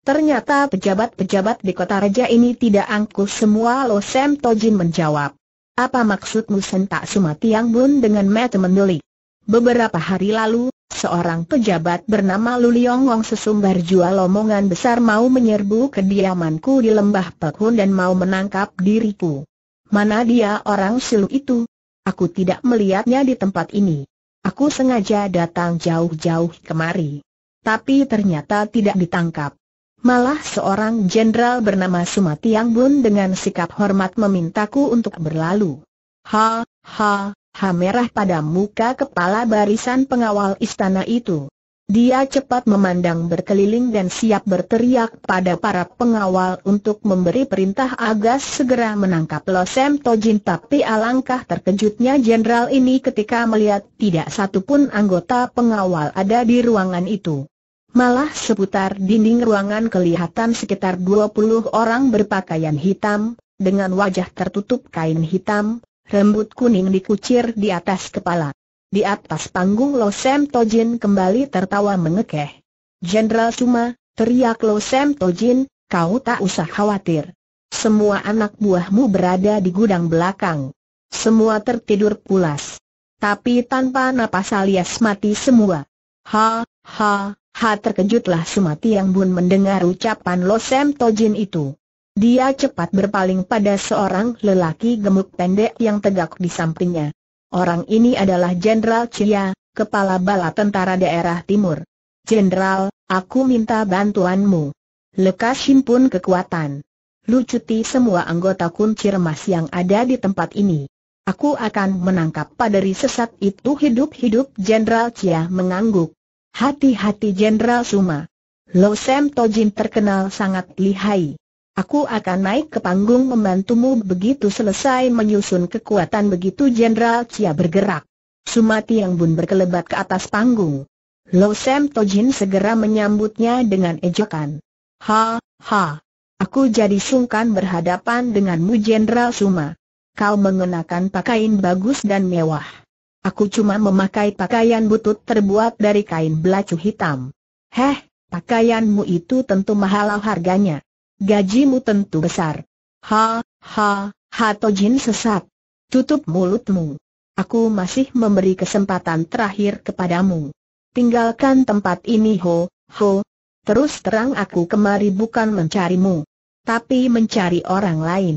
Ternyata pejabat-pejabat di kota raja ini tidak angkuh semua Lo Sam Tojin menjawab. Apa maksudmu sentak Sumatiang Bun dengan mata mendeli? Beberapa hari lalu, seorang pejabat bernama Lu Liong Wong sesumbar jual omongan besar mau menyerbu kediamanku di lembah Pekun dan mau menangkap diriku. Mana dia orang silu itu, Aku tidak melihatnya di tempat ini. Aku sengaja datang jauh-jauh kemari. Tapi ternyata tidak ditangkap. Malah seorang jenderal bernama Sumatiang Bun dengan sikap hormat memintaku untuk berlalu. Ha, ha, ha merah pada muka kepala barisan pengawal istana itu. Dia cepat memandang berkeliling dan siap berteriak pada para pengawal untuk memberi perintah agar segera menangkap Losem Tojin tapi alangkah terkejutnya jenderal ini ketika melihat tidak satupun anggota pengawal ada di ruangan itu. Malah seputar dinding ruangan kelihatan sekitar 20 orang berpakaian hitam, dengan wajah tertutup kain hitam, rambut kuning dikucir di atas kepala. Di atas panggung Lo Sam Tojin kembali tertawa mengekeh. Jenderal Suma, teriak Lo Sam Tojin, kau tak usah khawatir. Semua anak buahmu berada di gudang belakang. Semua tertidur pulas. Tapi tanpa napas alias mati semua. Ha, ha, ha terkejutlah Sumati yang bun mendengar ucapan Lo Sam Tojin itu. Dia cepat berpaling pada seorang lelaki gemuk pendek yang tegak di sampingnya. Orang ini adalah Jenderal Chia, Kepala Bala Tentara Daerah Timur. Jenderal, aku minta bantuanmu. Lekas himpun kekuatan. Lucuti semua anggota kunci remas yang ada di tempat ini. Aku akan menangkap paderi sesat itu hidup-hidup Jenderal Chia mengangguk. Hati-hati Jenderal Suma. Lo Sam Tojin terkenal sangat lihai. Aku akan naik ke panggung membantumu begitu selesai menyusun kekuatan begitu Jenderal Cia bergerak. Sumati yang bun berkelebat ke atas panggung. Lo Sam Tojin segera menyambutnya dengan ejekan. Ha, ha. Aku jadi sungkan berhadapan denganmu Jenderal Suma. Kau mengenakan pakaian bagus dan mewah. Aku cuma memakai pakaian butut terbuat dari kain belacu hitam. Heh, pakaianmu itu tentu mahal harganya. Gajimu tentu besar. Ha, ha, ha Tojin sesat. Tutup mulutmu. Aku masih memberi kesempatan terakhir kepadamu. Tinggalkan tempat ini ho, ho. Terus terang aku kemari bukan mencarimu. Tapi mencari orang lain.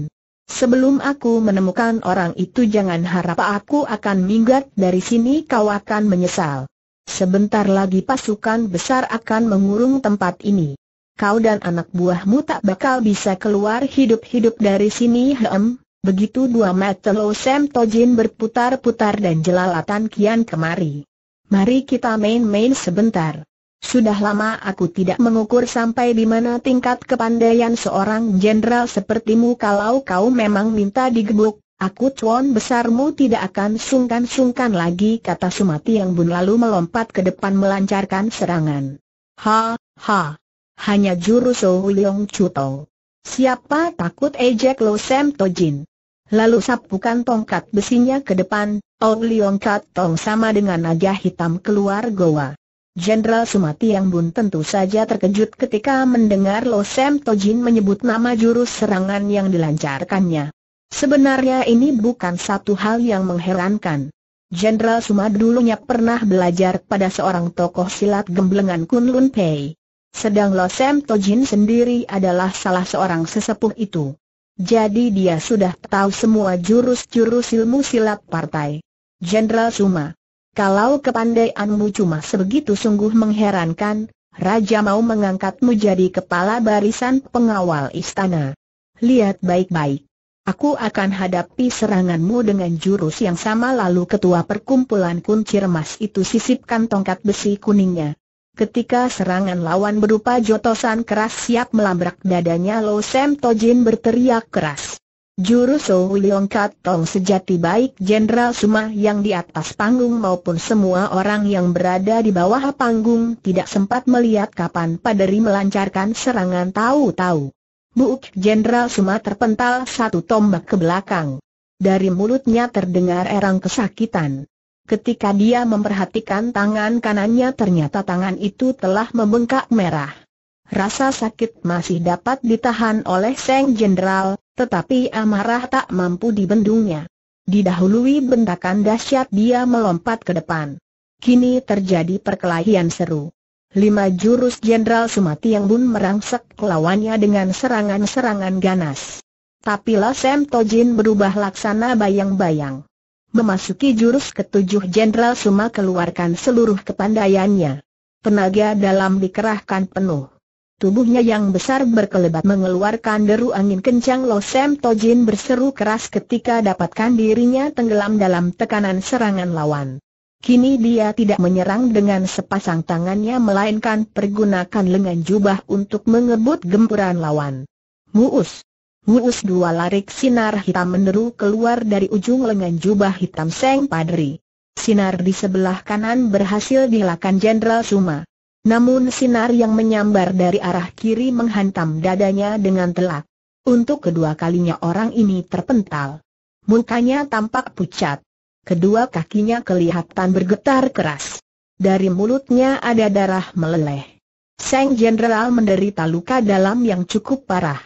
Sebelum aku menemukan orang itu jangan harap aku akan minggat dari sini kau akan menyesal. Sebentar lagi pasukan besar akan mengurung tempat ini kau dan anak buahmu tak bakal bisa keluar hidup-hidup dari sini hem. Begitu dua mata Lo Sam Tojin berputar-putar dan jelalatan kian kemari. Mari kita main-main sebentar. Sudah lama aku tidak mengukur sampai di mana tingkat kepandaian seorang jenderal sepertimu kalau kau memang minta digebuk. Aku cuan besarmu tidak akan sungkan-sungkan lagi kata Sumati yang bun lalu melompat ke depan melancarkan serangan. Ha, ha hanya jurus So Leong Siapa takut ejek Lo Sam Tojin? Lalu sapukan tongkat besinya ke depan, Oh Leong Tong sama dengan naga hitam keluar goa. Jenderal Sumatiang Bun tentu saja terkejut ketika mendengar Lo Sam Tojin menyebut nama jurus serangan yang dilancarkannya. Sebenarnya ini bukan satu hal yang mengherankan. Jenderal Suma dulunya pernah belajar pada seorang tokoh silat gemblengan Kunlun Pei. Sedang Lo Sam Tojin sendiri adalah salah seorang sesepuh itu. Jadi dia sudah tahu semua jurus-jurus ilmu silat partai. Jenderal Suma. Kalau kepandaianmu cuma sebegitu sungguh mengherankan, Raja mau mengangkatmu jadi kepala barisan pengawal istana. Lihat baik-baik. Aku akan hadapi seranganmu dengan jurus yang sama lalu ketua perkumpulan kuncir emas itu sisipkan tongkat besi kuningnya. Ketika serangan lawan berupa jotosan keras siap melabrak dadanya Lo Sam Tojin berteriak keras. Juru So Leong Katong sejati baik Jenderal Suma yang di atas panggung maupun semua orang yang berada di bawah panggung tidak sempat melihat kapan Paderi melancarkan serangan tahu-tahu. Buuk Jenderal Suma terpental satu tombak ke belakang. Dari mulutnya terdengar erang kesakitan. Ketika dia memperhatikan tangan kanannya ternyata tangan itu telah membengkak merah. Rasa sakit masih dapat ditahan oleh Seng Jenderal, tetapi amarah tak mampu dibendungnya. Didahului bentakan dahsyat dia melompat ke depan. Kini terjadi perkelahian seru. Lima jurus Jenderal Sumati yang bun merangsek lawannya dengan serangan-serangan ganas. Tapi Lasem Tojin berubah laksana bayang-bayang. Memasuki jurus ketujuh Jenderal Suma keluarkan seluruh kepandaiannya. Tenaga dalam dikerahkan penuh. Tubuhnya yang besar berkelebat mengeluarkan deru angin kencang Lo Sam Tojin berseru keras ketika dapatkan dirinya tenggelam dalam tekanan serangan lawan. Kini dia tidak menyerang dengan sepasang tangannya melainkan pergunakan lengan jubah untuk mengebut gempuran lawan. Muus Wuus dua larik sinar hitam meneru keluar dari ujung lengan jubah hitam Seng Padri. Sinar di sebelah kanan berhasil dilakan Jenderal Suma. Namun sinar yang menyambar dari arah kiri menghantam dadanya dengan telak. Untuk kedua kalinya orang ini terpental. Mukanya tampak pucat. Kedua kakinya kelihatan bergetar keras. Dari mulutnya ada darah meleleh. Seng Jenderal menderita luka dalam yang cukup parah.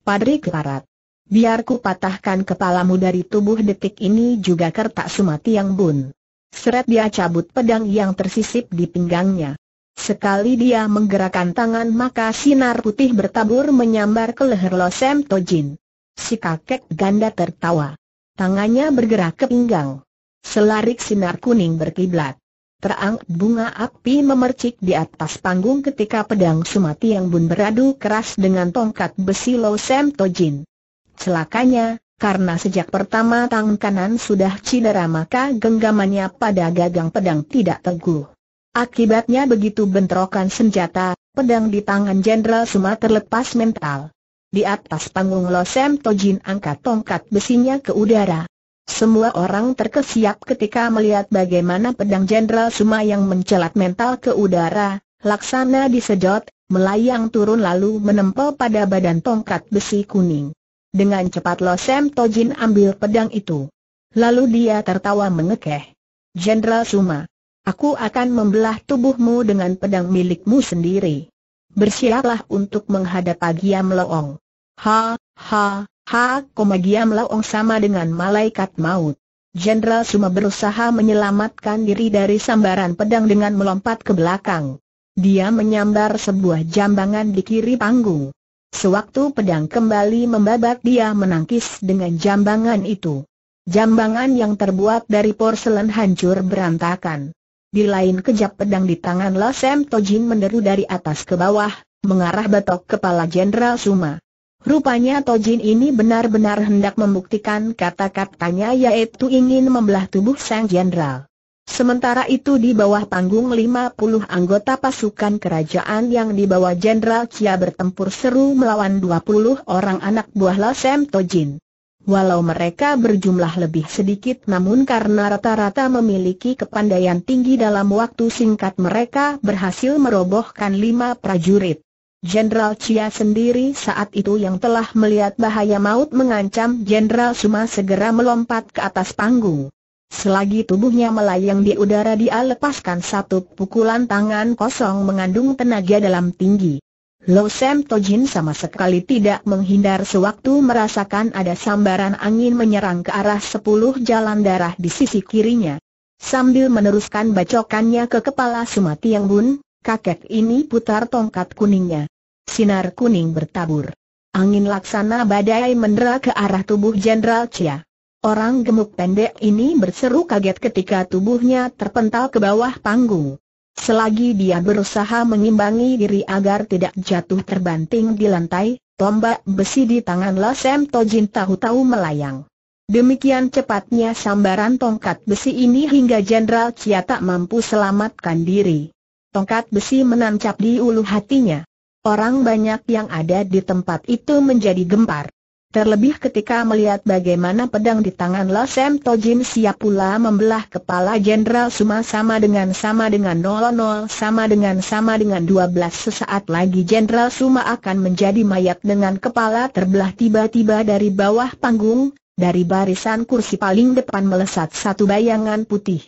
Padri Kelarat. Biar ku patahkan kepalamu dari tubuh detik ini juga kertak sumati yang bun. Seret dia cabut pedang yang tersisip di pinggangnya. Sekali dia menggerakkan tangan maka sinar putih bertabur menyambar ke leher Losem Tojin. Si kakek ganda tertawa. Tangannya bergerak ke pinggang. Selarik sinar kuning berkiblat. Terang bunga api memercik di atas panggung ketika pedang Sumati yang bun beradu keras dengan tongkat besi Lo Sam Tojin. Celakanya, karena sejak pertama tangan kanan sudah cedera maka genggamannya pada gagang pedang tidak teguh. Akibatnya begitu bentrokan senjata, pedang di tangan Jenderal Suma terlepas mental. Di atas panggung Lo Sam Tojin angkat tongkat besinya ke udara, semua orang terkesiap ketika melihat bagaimana pedang Jenderal Suma yang mencelat mental ke udara, laksana disedot, melayang turun lalu menempel pada badan tongkat besi kuning. Dengan cepat Lo Sam Tojin ambil pedang itu. Lalu dia tertawa mengekeh. Jenderal Suma, aku akan membelah tubuhmu dengan pedang milikmu sendiri. Bersiaplah untuk menghadap Agiam Loong. Ha, ha, Ha, koma Giam Laong sama dengan malaikat maut. Jenderal Suma berusaha menyelamatkan diri dari sambaran pedang dengan melompat ke belakang. Dia menyambar sebuah jambangan di kiri panggung. Sewaktu pedang kembali membabat dia menangkis dengan jambangan itu. Jambangan yang terbuat dari porselen hancur berantakan. Di lain kejap pedang di tangan Lasem Tojin menderu dari atas ke bawah, mengarah batok kepala Jenderal Suma. Rupanya Tojin ini benar-benar hendak membuktikan kata-katanya yaitu ingin membelah tubuh sang jenderal. Sementara itu di bawah panggung 50 anggota pasukan kerajaan yang dibawa Jenderal Chia bertempur seru melawan 20 orang anak buah Lasem Tojin. Walau mereka berjumlah lebih sedikit namun karena rata-rata memiliki kepandaian tinggi dalam waktu singkat mereka berhasil merobohkan 5 prajurit. Jenderal Chia sendiri saat itu yang telah melihat bahaya maut mengancam Jenderal Suma segera melompat ke atas panggung. Selagi tubuhnya melayang di udara dia lepaskan satu pukulan tangan kosong mengandung tenaga dalam tinggi. Lo Sam Tojin sama sekali tidak menghindar sewaktu merasakan ada sambaran angin menyerang ke arah sepuluh jalan darah di sisi kirinya. Sambil meneruskan bacokannya ke kepala Sumati Yang Bun, kakek ini putar tongkat kuningnya. Sinar kuning bertabur. Angin laksana badai mendera ke arah tubuh Jenderal Chia. Orang gemuk pendek ini berseru kaget ketika tubuhnya terpental ke bawah panggung. Selagi dia berusaha mengimbangi diri agar tidak jatuh terbanting di lantai, tombak besi di tangan Lasem Tojin tahu-tahu melayang. Demikian cepatnya sambaran tongkat besi ini hingga Jenderal Chia tak mampu selamatkan diri. Tongkat besi menancap di ulu hatinya. Orang banyak yang ada di tempat itu menjadi gempar. Terlebih ketika melihat bagaimana pedang di tangan Lasem Tojim siap pula membelah kepala Jenderal Suma sama dengan sama dengan 00 sama dengan sama dengan 12 sesaat lagi Jenderal Suma akan menjadi mayat dengan kepala terbelah tiba-tiba dari bawah panggung, dari barisan kursi paling depan melesat satu bayangan putih.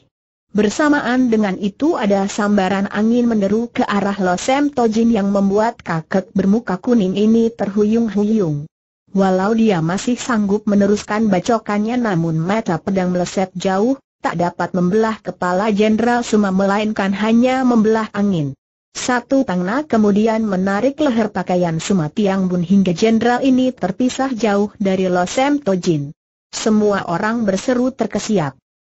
Bersamaan dengan itu ada sambaran angin menderu ke arah Losem Tojin yang membuat kakek bermuka kuning ini terhuyung-huyung. Walau dia masih sanggup meneruskan bacokannya namun mata pedang meleset jauh, tak dapat membelah kepala Jenderal Suma melainkan hanya membelah angin. Satu tangna kemudian menarik leher pakaian Suma Tiang Bun hingga jenderal ini terpisah jauh dari Losem Tojin. Semua orang berseru terkesiap.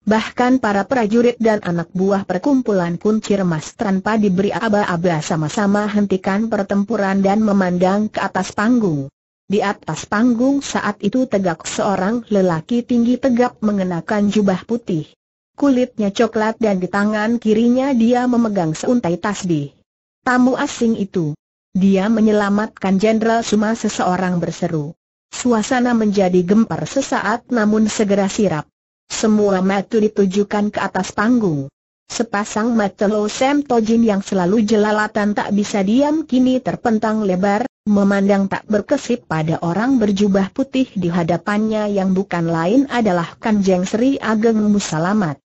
Bahkan para prajurit dan anak buah perkumpulan kuncir mas tanpa diberi aba-aba sama-sama hentikan pertempuran dan memandang ke atas panggung. Di atas panggung saat itu tegak seorang lelaki tinggi tegap mengenakan jubah putih. Kulitnya coklat dan di tangan kirinya dia memegang seuntai tasbih. Tamu asing itu. Dia menyelamatkan Jenderal Suma seseorang berseru. Suasana menjadi gempar sesaat namun segera sirap. Semua mata ditujukan ke atas panggung. Sepasang mata Lo Sam Tojin yang selalu jelalatan tak bisa diam kini terpentang lebar, memandang tak berkesip pada orang berjubah putih di hadapannya yang bukan lain adalah Kanjeng Sri Ageng Musalamat.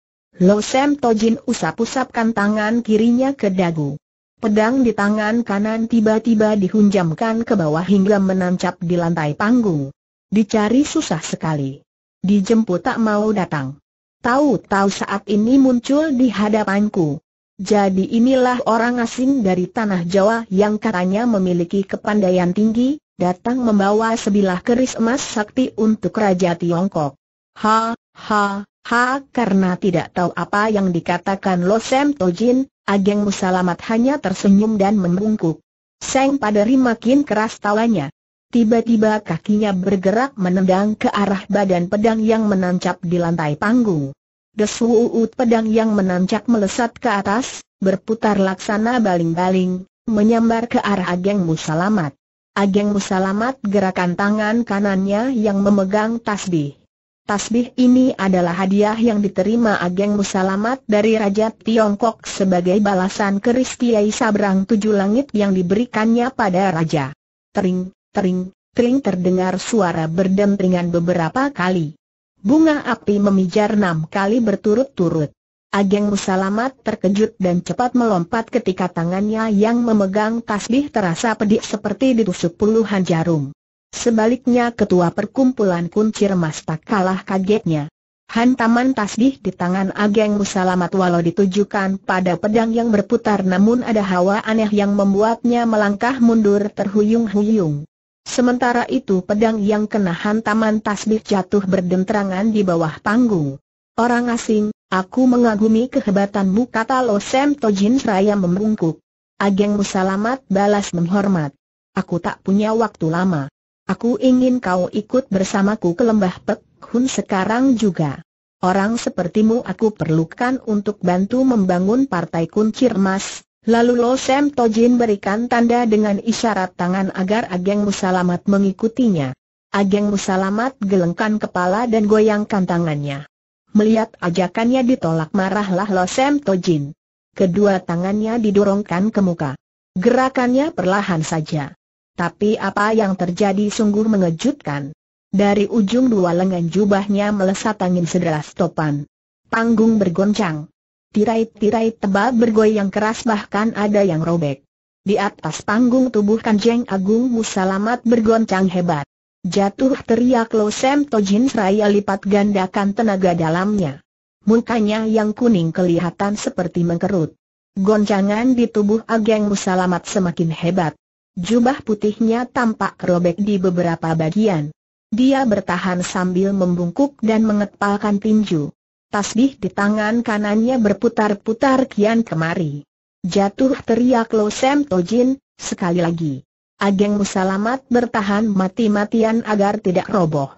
Lo Sam Tojin usap-usapkan tangan kirinya ke dagu. Pedang di tangan kanan tiba-tiba dihunjamkan ke bawah hingga menancap di lantai panggung. Dicari susah sekali dijemput tak mau datang. Tahu-tahu saat ini muncul di hadapanku. Jadi inilah orang asing dari tanah Jawa yang katanya memiliki kepandaian tinggi, datang membawa sebilah keris emas sakti untuk Raja Tiongkok. Ha, ha, ha, karena tidak tahu apa yang dikatakan Lo Sem Tojin, Ageng Musalamat hanya tersenyum dan membungkuk. Seng Paderi makin keras tawanya. Tiba-tiba kakinya bergerak menendang ke arah badan pedang yang menancap di lantai panggung. Desuut pedang yang menancap melesat ke atas, berputar laksana baling-baling, menyambar ke arah Ageng Musalamat. Ageng Musalamat gerakan tangan kanannya yang memegang tasbih. Tasbih ini adalah hadiah yang diterima Ageng Musalamat dari Raja Tiongkok sebagai balasan keris Kiai Sabrang Tujuh Langit yang diberikannya pada Raja Tering. Tering, tering terdengar suara berdentingan beberapa kali. Bunga api memijar enam kali berturut-turut. Ageng Musalamat terkejut dan cepat melompat ketika tangannya yang memegang tasbih terasa pedih seperti ditusuk puluhan jarum. Sebaliknya ketua perkumpulan kuncir mas tak kalah kagetnya. Hantaman tasbih di tangan Ageng Musalamat walau ditujukan pada pedang yang berputar namun ada hawa aneh yang membuatnya melangkah mundur terhuyung-huyung. Sementara itu pedang yang kena hantaman tasbih jatuh berdenterangan di bawah panggung. Orang asing, aku mengagumi kehebatanmu kata Lo Sam Tojin Raya membungkuk. Ageng Musalamat balas menghormat. Aku tak punya waktu lama. Aku ingin kau ikut bersamaku ke lembah Pek Hun sekarang juga. Orang sepertimu aku perlukan untuk bantu membangun partai kuncir emas. Lalu Lo Sam Tojin berikan tanda dengan isyarat tangan agar Ageng Musalamat mengikutinya. Ageng Musalamat gelengkan kepala dan goyangkan tangannya. Melihat ajakannya ditolak marahlah Lo Sam Tojin. Kedua tangannya didorongkan ke muka. Gerakannya perlahan saja. Tapi apa yang terjadi sungguh mengejutkan. Dari ujung dua lengan jubahnya melesat angin sederas topan. Panggung bergoncang. Tirai-tirai tebal bergoyang keras bahkan ada yang robek. Di atas panggung tubuh Kanjeng Agung Musalamat bergoncang hebat. Jatuh teriak Lo Sam Tojin seraya lipat gandakan tenaga dalamnya. Mukanya yang kuning kelihatan seperti mengkerut. Goncangan di tubuh Ageng Musalamat semakin hebat. Jubah putihnya tampak robek di beberapa bagian. Dia bertahan sambil membungkuk dan mengepalkan tinju tasbih di tangan kanannya berputar-putar kian kemari. Jatuh teriak Lo Sam Tojin, sekali lagi. Ageng Musalamat bertahan mati-matian agar tidak roboh.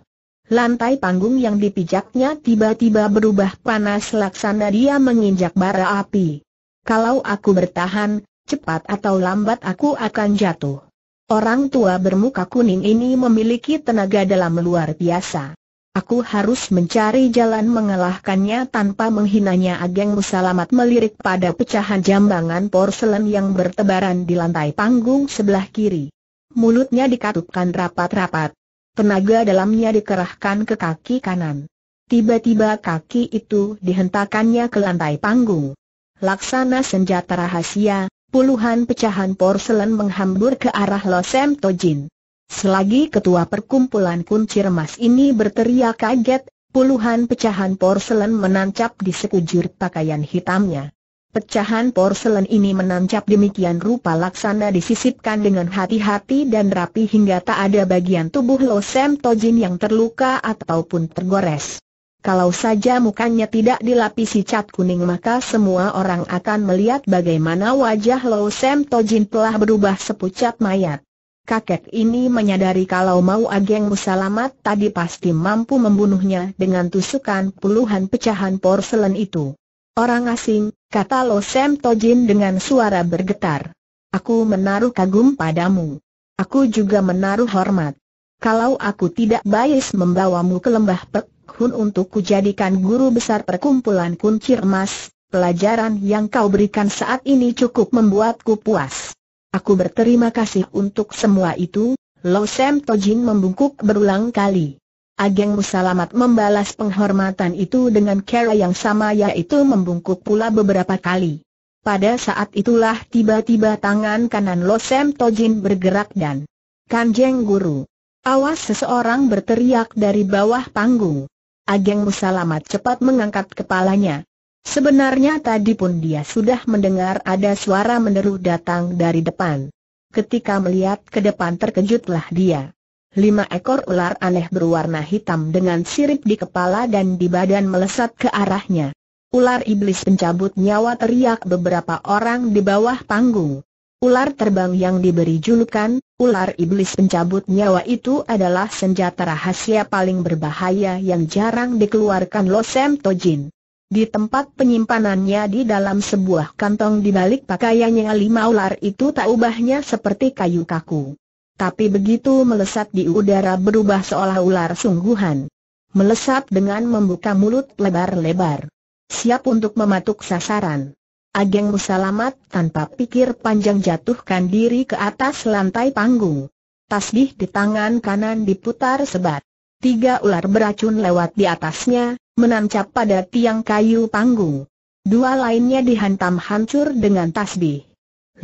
Lantai panggung yang dipijaknya tiba-tiba berubah panas laksana dia menginjak bara api. Kalau aku bertahan, cepat atau lambat aku akan jatuh. Orang tua bermuka kuning ini memiliki tenaga dalam luar biasa. Aku harus mencari jalan mengalahkannya tanpa menghinanya Ageng Musalamat melirik pada pecahan jambangan porselen yang bertebaran di lantai panggung sebelah kiri. Mulutnya dikatupkan rapat-rapat. Tenaga dalamnya dikerahkan ke kaki kanan. Tiba-tiba kaki itu dihentakannya ke lantai panggung. Laksana senjata rahasia, puluhan pecahan porselen menghambur ke arah Losem Tojin. Selagi ketua perkumpulan kunci remas ini berteriak kaget, puluhan pecahan porselen menancap di sekujur pakaian hitamnya. Pecahan porselen ini menancap demikian rupa laksana disisipkan dengan hati-hati dan rapi hingga tak ada bagian tubuh Lo Sam Tojin yang terluka ataupun tergores. Kalau saja mukanya tidak dilapisi cat kuning maka semua orang akan melihat bagaimana wajah Lo Sam Tojin telah berubah sepucat mayat kakek ini menyadari kalau mau Ageng Musalamat tadi pasti mampu membunuhnya dengan tusukan puluhan pecahan porselen itu. Orang asing, kata Lo Sam Tojin dengan suara bergetar. Aku menaruh kagum padamu. Aku juga menaruh hormat. Kalau aku tidak bias membawamu ke lembah Pek untuk kujadikan guru besar perkumpulan kuncir emas, pelajaran yang kau berikan saat ini cukup membuatku puas. Aku berterima kasih untuk semua itu, Lo Sam Tojin membungkuk berulang kali. Ageng Musalamat membalas penghormatan itu dengan cara yang sama yaitu membungkuk pula beberapa kali. Pada saat itulah tiba-tiba tangan kanan Lo Sam Tojin bergerak dan Kanjeng Guru. Awas seseorang berteriak dari bawah panggung. Ageng Musalamat cepat mengangkat kepalanya. Sebenarnya tadi pun dia sudah mendengar ada suara meneru datang dari depan. Ketika melihat ke depan terkejutlah dia. Lima ekor ular aneh berwarna hitam dengan sirip di kepala dan di badan melesat ke arahnya. Ular iblis pencabut nyawa teriak beberapa orang di bawah panggung. Ular terbang yang diberi julukan, ular iblis pencabut nyawa itu adalah senjata rahasia paling berbahaya yang jarang dikeluarkan Losem Tojin. Di tempat penyimpanannya di dalam sebuah kantong di balik pakaiannya lima ular itu tak ubahnya seperti kayu kaku. Tapi begitu melesat di udara berubah seolah ular sungguhan. Melesat dengan membuka mulut lebar-lebar. Siap untuk mematuk sasaran. Ageng Musalamat tanpa pikir panjang jatuhkan diri ke atas lantai panggung. Tasbih di tangan kanan diputar sebat. Tiga ular beracun lewat di atasnya, menancap pada tiang kayu panggung. Dua lainnya dihantam hancur dengan tasbih.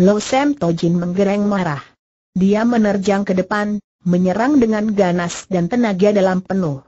Lo Sam Tojin menggereng marah. Dia menerjang ke depan, menyerang dengan ganas dan tenaga dalam penuh.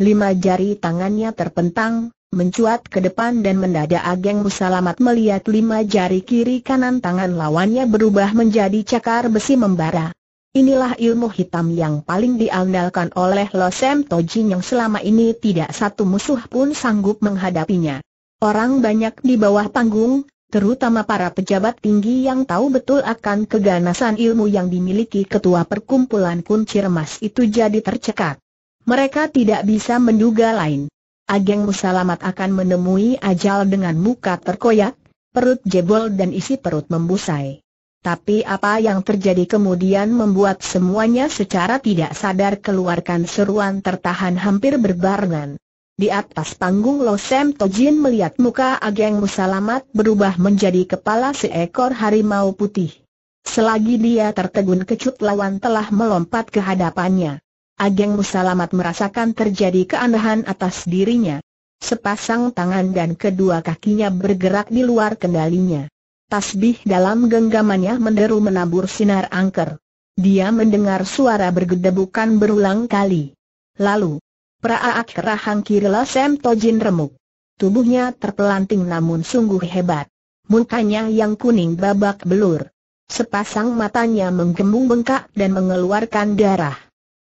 Lima jari tangannya terpentang, mencuat ke depan dan mendadak Ageng Musalamat melihat lima jari kiri kanan tangan lawannya berubah menjadi cakar besi membara. Inilah ilmu hitam yang paling diandalkan oleh Losem Tojin yang selama ini tidak satu musuh pun sanggup menghadapinya. Orang banyak di bawah panggung, terutama para pejabat tinggi yang tahu betul akan keganasan ilmu yang dimiliki ketua perkumpulan kunci remas itu jadi tercekat. Mereka tidak bisa menduga lain. Ageng Musalamat akan menemui ajal dengan muka terkoyak, perut jebol dan isi perut membusai. Tapi apa yang terjadi kemudian membuat semuanya secara tidak sadar keluarkan seruan tertahan hampir berbarengan. Di atas panggung Lo Losem Tojin melihat muka Ageng Musalamat berubah menjadi kepala seekor harimau putih. Selagi dia tertegun kecut lawan telah melompat ke hadapannya. Ageng Musalamat merasakan terjadi keanehan atas dirinya. Sepasang tangan dan kedua kakinya bergerak di luar kendalinya. Tasbih dalam genggamannya menderu menabur sinar angker. Dia mendengar suara bergedebukan berulang kali. Lalu, praaak kerahang kirila Sam Tojin remuk. Tubuhnya terpelanting namun sungguh hebat. Mukanya yang kuning babak belur. Sepasang matanya menggembung bengkak dan mengeluarkan darah.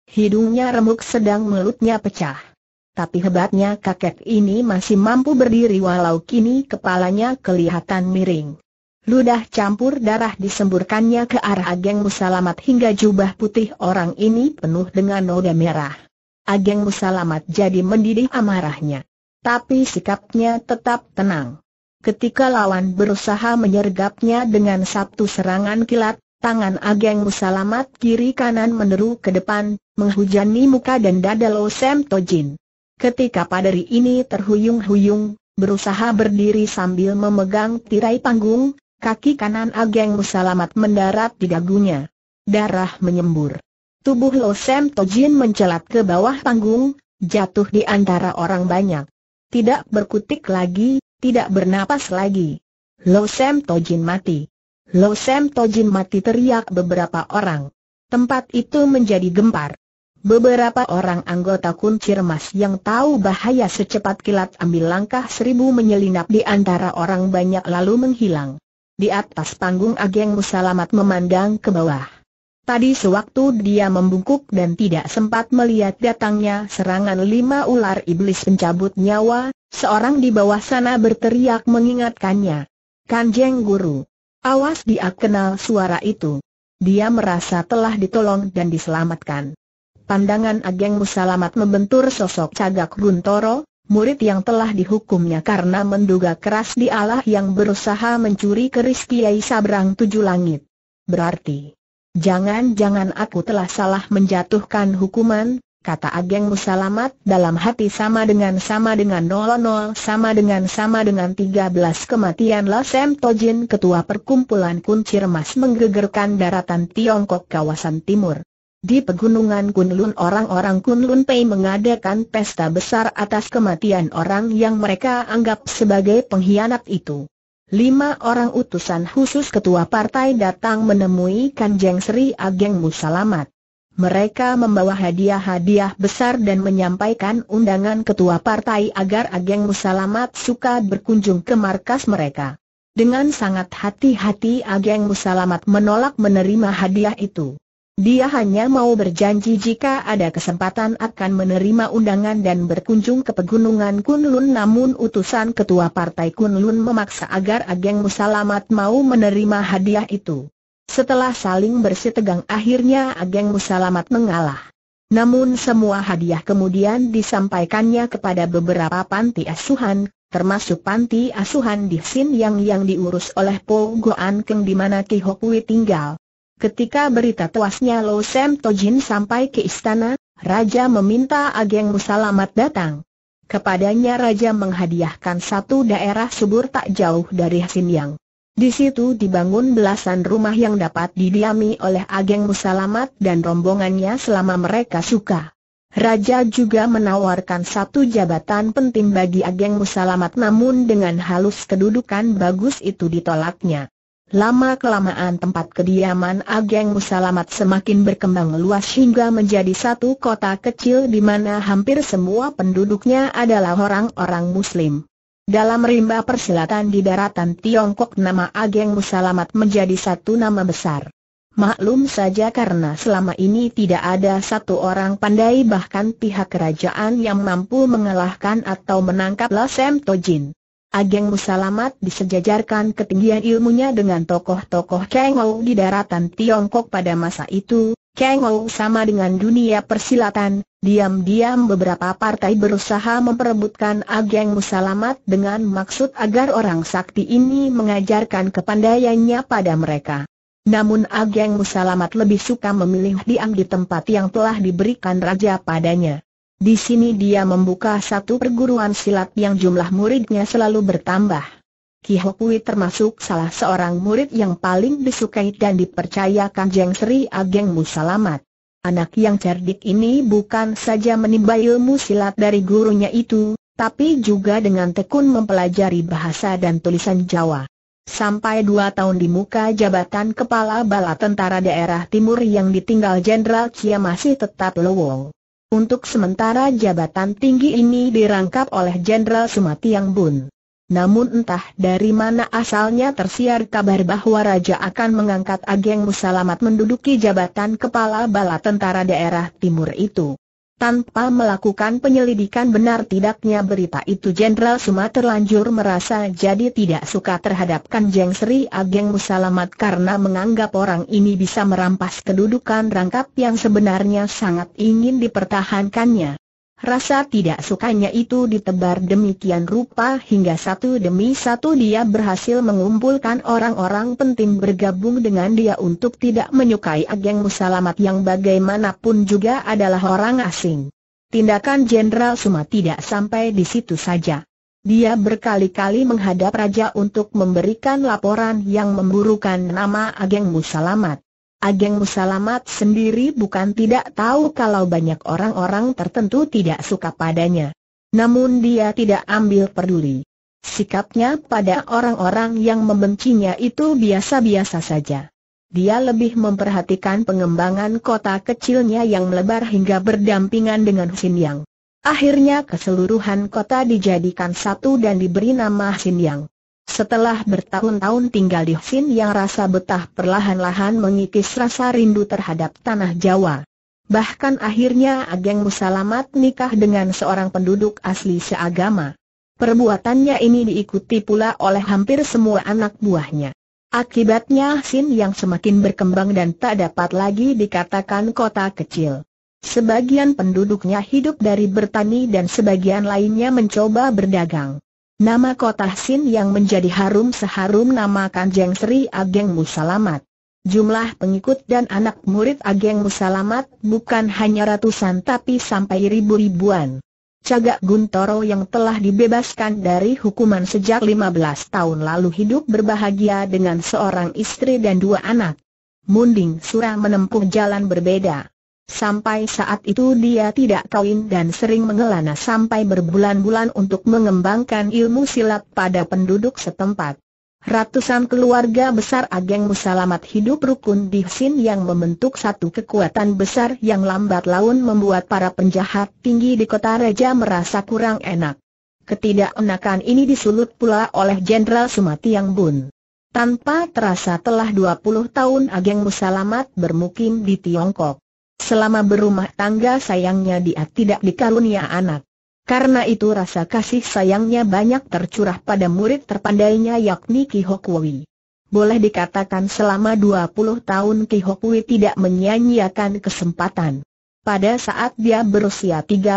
Hidungnya remuk sedang mulutnya pecah. Tapi hebatnya kakek ini masih mampu berdiri walau kini kepalanya kelihatan miring. Ludah campur darah disemburkannya ke arah Ageng Musalamat hingga jubah putih orang ini penuh dengan noda merah. Ageng Musalamat jadi mendidih amarahnya. Tapi sikapnya tetap tenang. Ketika lawan berusaha menyergapnya dengan satu serangan kilat, tangan Ageng Musalamat kiri kanan meneru ke depan, menghujani muka dan dada Lo Sem Tojin. Ketika padari ini terhuyung-huyung, berusaha berdiri sambil memegang tirai panggung, Kaki kanan Ageng Musalamat mendarat di dagunya. Darah menyembur. Tubuh Lo Sam Tojin mencelat ke bawah panggung, jatuh di antara orang banyak. Tidak berkutik lagi, tidak bernapas lagi. Lo Sam Tojin mati. Lo Sam Tojin mati teriak beberapa orang. Tempat itu menjadi gempar. Beberapa orang anggota kuncir mas yang tahu bahaya secepat kilat ambil langkah seribu menyelinap di antara orang banyak lalu menghilang. Di atas panggung Ageng Musalamat memandang ke bawah. Tadi sewaktu dia membungkuk dan tidak sempat melihat datangnya serangan lima ular iblis pencabut nyawa, seorang di bawah sana berteriak mengingatkannya. Kanjeng Guru. Awas dia kenal suara itu. Dia merasa telah ditolong dan diselamatkan. Pandangan Ageng Musalamat membentur sosok Cagak Guntoro, murid yang telah dihukumnya karena menduga keras dialah yang berusaha mencuri keris Kiai Sabrang Tujuh Langit. Berarti, jangan-jangan aku telah salah menjatuhkan hukuman, kata Ageng Musalamat dalam hati sama dengan sama dengan 00 sama dengan sama dengan 13 kematian Lasem Tojin Ketua Perkumpulan Kuncir emas menggegerkan daratan Tiongkok kawasan timur. Di pegunungan Kunlun orang-orang Kunlun Pei mengadakan pesta besar atas kematian orang yang mereka anggap sebagai pengkhianat itu. Lima orang utusan khusus ketua partai datang menemui Kanjeng Sri Ageng Musalamat. Mereka membawa hadiah-hadiah besar dan menyampaikan undangan ketua partai agar Ageng Musalamat suka berkunjung ke markas mereka. Dengan sangat hati-hati Ageng Musalamat menolak menerima hadiah itu. Dia hanya mau berjanji jika ada kesempatan akan menerima undangan dan berkunjung ke pegunungan Kunlun namun utusan ketua partai Kunlun memaksa agar Ageng Musalamat mau menerima hadiah itu. Setelah saling bersitegang akhirnya Ageng Musalamat mengalah. Namun semua hadiah kemudian disampaikannya kepada beberapa panti asuhan, termasuk panti asuhan di Sin Yang yang diurus oleh Po Goan Keng di mana Ki Hok tinggal. Ketika berita tuasnya Lo Sam Tojin sampai ke istana, Raja meminta Ageng Musalamat datang. Kepadanya Raja menghadiahkan satu daerah subur tak jauh dari Xinjiang. Di situ dibangun belasan rumah yang dapat didiami oleh Ageng Musalamat dan rombongannya selama mereka suka. Raja juga menawarkan satu jabatan penting bagi Ageng Musalamat namun dengan halus kedudukan bagus itu ditolaknya. Lama-kelamaan tempat kediaman Ageng Musalamat semakin berkembang luas hingga menjadi satu kota kecil di mana hampir semua penduduknya adalah orang-orang muslim. Dalam rimba persilatan di daratan Tiongkok nama Ageng Musalamat menjadi satu nama besar. Maklum saja karena selama ini tidak ada satu orang pandai bahkan pihak kerajaan yang mampu mengalahkan atau menangkap Lasem Tojin. Ageng Musalamat disejajarkan ketinggian ilmunya dengan tokoh-tokoh Ou di daratan Tiongkok pada masa itu, Ou sama dengan dunia persilatan, diam-diam beberapa partai berusaha memperebutkan Ageng Musalamat dengan maksud agar orang sakti ini mengajarkan kepandaiannya pada mereka. Namun Ageng Musalamat lebih suka memilih diam di tempat yang telah diberikan raja padanya. Di sini dia membuka satu perguruan silat yang jumlah muridnya selalu bertambah. Ki Hokui termasuk salah seorang murid yang paling disukai dan dipercayakan Jeng Sri Ageng Musalamat. Anak yang cerdik ini bukan saja menimba ilmu silat dari gurunya itu, tapi juga dengan tekun mempelajari bahasa dan tulisan Jawa. Sampai dua tahun di muka jabatan kepala bala tentara daerah timur yang ditinggal Jenderal Kia masih tetap lowong. Untuk sementara jabatan tinggi ini dirangkap oleh Jenderal Sumatiang Bun. Namun entah dari mana asalnya tersiar kabar bahwa Raja akan mengangkat Ageng Musalamat menduduki jabatan Kepala Bala Tentara Daerah Timur itu tanpa melakukan penyelidikan benar tidaknya berita itu Jenderal Suma terlanjur merasa jadi tidak suka terhadap Kanjeng Sri Ageng Musalamat karena menganggap orang ini bisa merampas kedudukan rangkap yang sebenarnya sangat ingin dipertahankannya. Rasa tidak sukanya itu ditebar demikian rupa hingga satu demi satu dia berhasil mengumpulkan orang-orang penting bergabung dengan dia untuk tidak menyukai Ageng Musalamat yang bagaimanapun juga adalah orang asing. Tindakan Jenderal Suma tidak sampai di situ saja. Dia berkali-kali menghadap raja untuk memberikan laporan yang memburukan nama Ageng Musalamat. Ageng Musalamat sendiri bukan tidak tahu kalau banyak orang-orang tertentu tidak suka padanya. Namun dia tidak ambil peduli. Sikapnya pada orang-orang yang membencinya itu biasa-biasa saja. Dia lebih memperhatikan pengembangan kota kecilnya yang melebar hingga berdampingan dengan Xinjiang. Akhirnya keseluruhan kota dijadikan satu dan diberi nama Xinjiang. Setelah bertahun-tahun tinggal di Hsin yang rasa betah perlahan-lahan mengikis rasa rindu terhadap tanah Jawa. Bahkan akhirnya Ageng Musalamat nikah dengan seorang penduduk asli seagama. Perbuatannya ini diikuti pula oleh hampir semua anak buahnya. Akibatnya Hsin yang semakin berkembang dan tak dapat lagi dikatakan kota kecil. Sebagian penduduknya hidup dari bertani dan sebagian lainnya mencoba berdagang. Nama kota Sin yang menjadi harum seharum nama Kanjeng Sri Ageng Musalamat. Jumlah pengikut dan anak murid Ageng Musalamat bukan hanya ratusan tapi sampai ribu-ribuan. Cagak Guntoro yang telah dibebaskan dari hukuman sejak 15 tahun lalu hidup berbahagia dengan seorang istri dan dua anak. Munding surah menempuh jalan berbeda. Sampai saat itu dia tidak kawin dan sering mengelana sampai berbulan-bulan untuk mengembangkan ilmu silat pada penduduk setempat. Ratusan keluarga besar Ageng Musalamat hidup rukun di Sin yang membentuk satu kekuatan besar yang lambat laun membuat para penjahat tinggi di kota Raja merasa kurang enak. Ketidakenakan ini disulut pula oleh Jenderal Sumati Yang Bun. Tanpa terasa telah 20 tahun Ageng Musalamat bermukim di Tiongkok. Selama berumah tangga sayangnya dia tidak dikarunia anak. Karena itu rasa kasih sayangnya banyak tercurah pada murid terpandainya yakni Ki Hokwui. Boleh dikatakan selama 20 tahun Ki Hokwui tidak menyanyiakan kesempatan. Pada saat dia berusia 30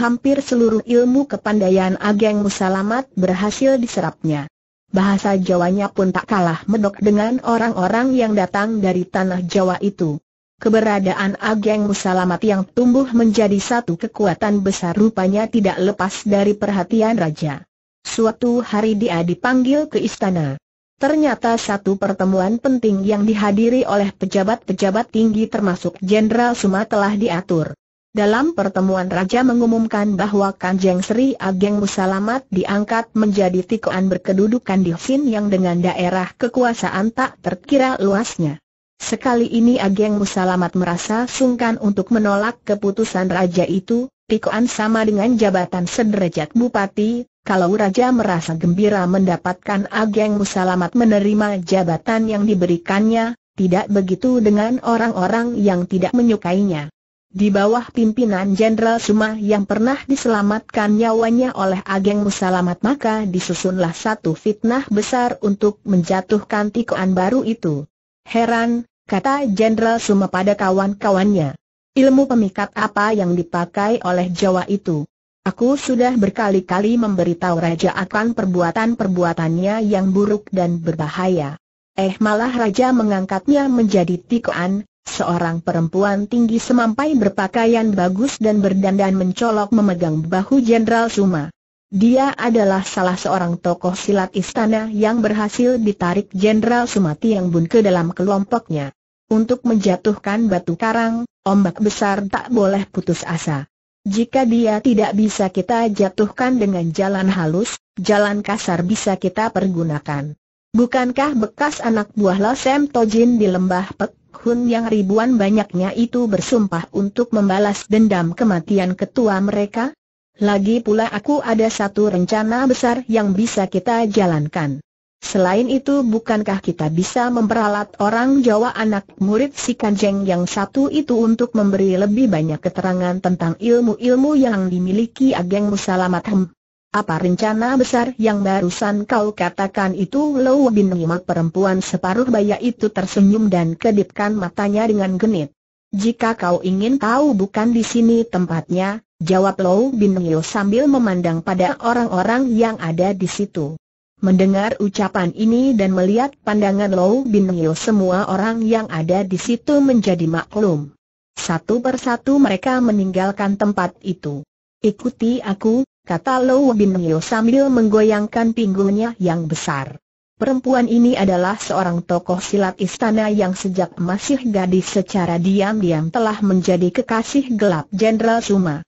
hampir seluruh ilmu kepandaian Ageng Musalamat berhasil diserapnya. Bahasa Jawanya pun tak kalah medok dengan orang-orang yang datang dari tanah Jawa itu. Keberadaan Ageng Musalamat yang tumbuh menjadi satu kekuatan besar rupanya tidak lepas dari perhatian Raja. Suatu hari dia dipanggil ke istana. Ternyata satu pertemuan penting yang dihadiri oleh pejabat-pejabat tinggi termasuk Jenderal Suma telah diatur. Dalam pertemuan Raja mengumumkan bahwa Kanjeng Sri Ageng Musalamat diangkat menjadi tikoan berkedudukan di Sin yang dengan daerah kekuasaan tak terkira luasnya. Sekali ini Ageng Musalamat merasa sungkan untuk menolak keputusan raja itu, pikoan sama dengan jabatan sederajat bupati, kalau raja merasa gembira mendapatkan Ageng Musalamat menerima jabatan yang diberikannya, tidak begitu dengan orang-orang yang tidak menyukainya. Di bawah pimpinan Jenderal Suma yang pernah diselamatkan nyawanya oleh Ageng Musalamat maka disusunlah satu fitnah besar untuk menjatuhkan tikoan baru itu. Heran, kata Jenderal Suma pada kawan-kawannya. Ilmu pemikat apa yang dipakai oleh Jawa itu? Aku sudah berkali-kali memberitahu Raja akan perbuatan-perbuatannya yang buruk dan berbahaya. Eh malah Raja mengangkatnya menjadi tikoan, seorang perempuan tinggi semampai berpakaian bagus dan berdandan mencolok memegang bahu Jenderal Suma. Dia adalah salah seorang tokoh silat istana yang berhasil ditarik Jenderal yang Bun ke dalam kelompoknya. Untuk menjatuhkan batu karang, ombak besar tak boleh putus asa. Jika dia tidak bisa kita jatuhkan dengan jalan halus, jalan kasar bisa kita pergunakan. Bukankah bekas anak buah Lasem Tojin di lembah Pek Hun yang ribuan banyaknya itu bersumpah untuk membalas dendam kematian ketua mereka? Lagi pula aku ada satu rencana besar yang bisa kita jalankan. Selain itu bukankah kita bisa memperalat orang Jawa anak murid si Kanjeng yang satu itu untuk memberi lebih banyak keterangan tentang ilmu-ilmu yang dimiliki Ageng Musalamatem? Hmm, apa rencana besar yang barusan kau katakan itu? Lou Bin Nimak perempuan separuh baya itu tersenyum dan kedipkan matanya dengan genit. Jika kau ingin tahu bukan di sini tempatnya, jawab Lou Bin Ngil sambil memandang pada orang-orang yang ada di situ. Mendengar ucapan ini dan melihat pandangan Lou Bin Ngil semua orang yang ada di situ menjadi maklum. Satu persatu mereka meninggalkan tempat itu. Ikuti aku, kata Lou Bin Ngil sambil menggoyangkan pinggulnya yang besar. Perempuan ini adalah seorang tokoh silat istana yang sejak masih gadis secara diam-diam telah menjadi kekasih gelap Jenderal Suma.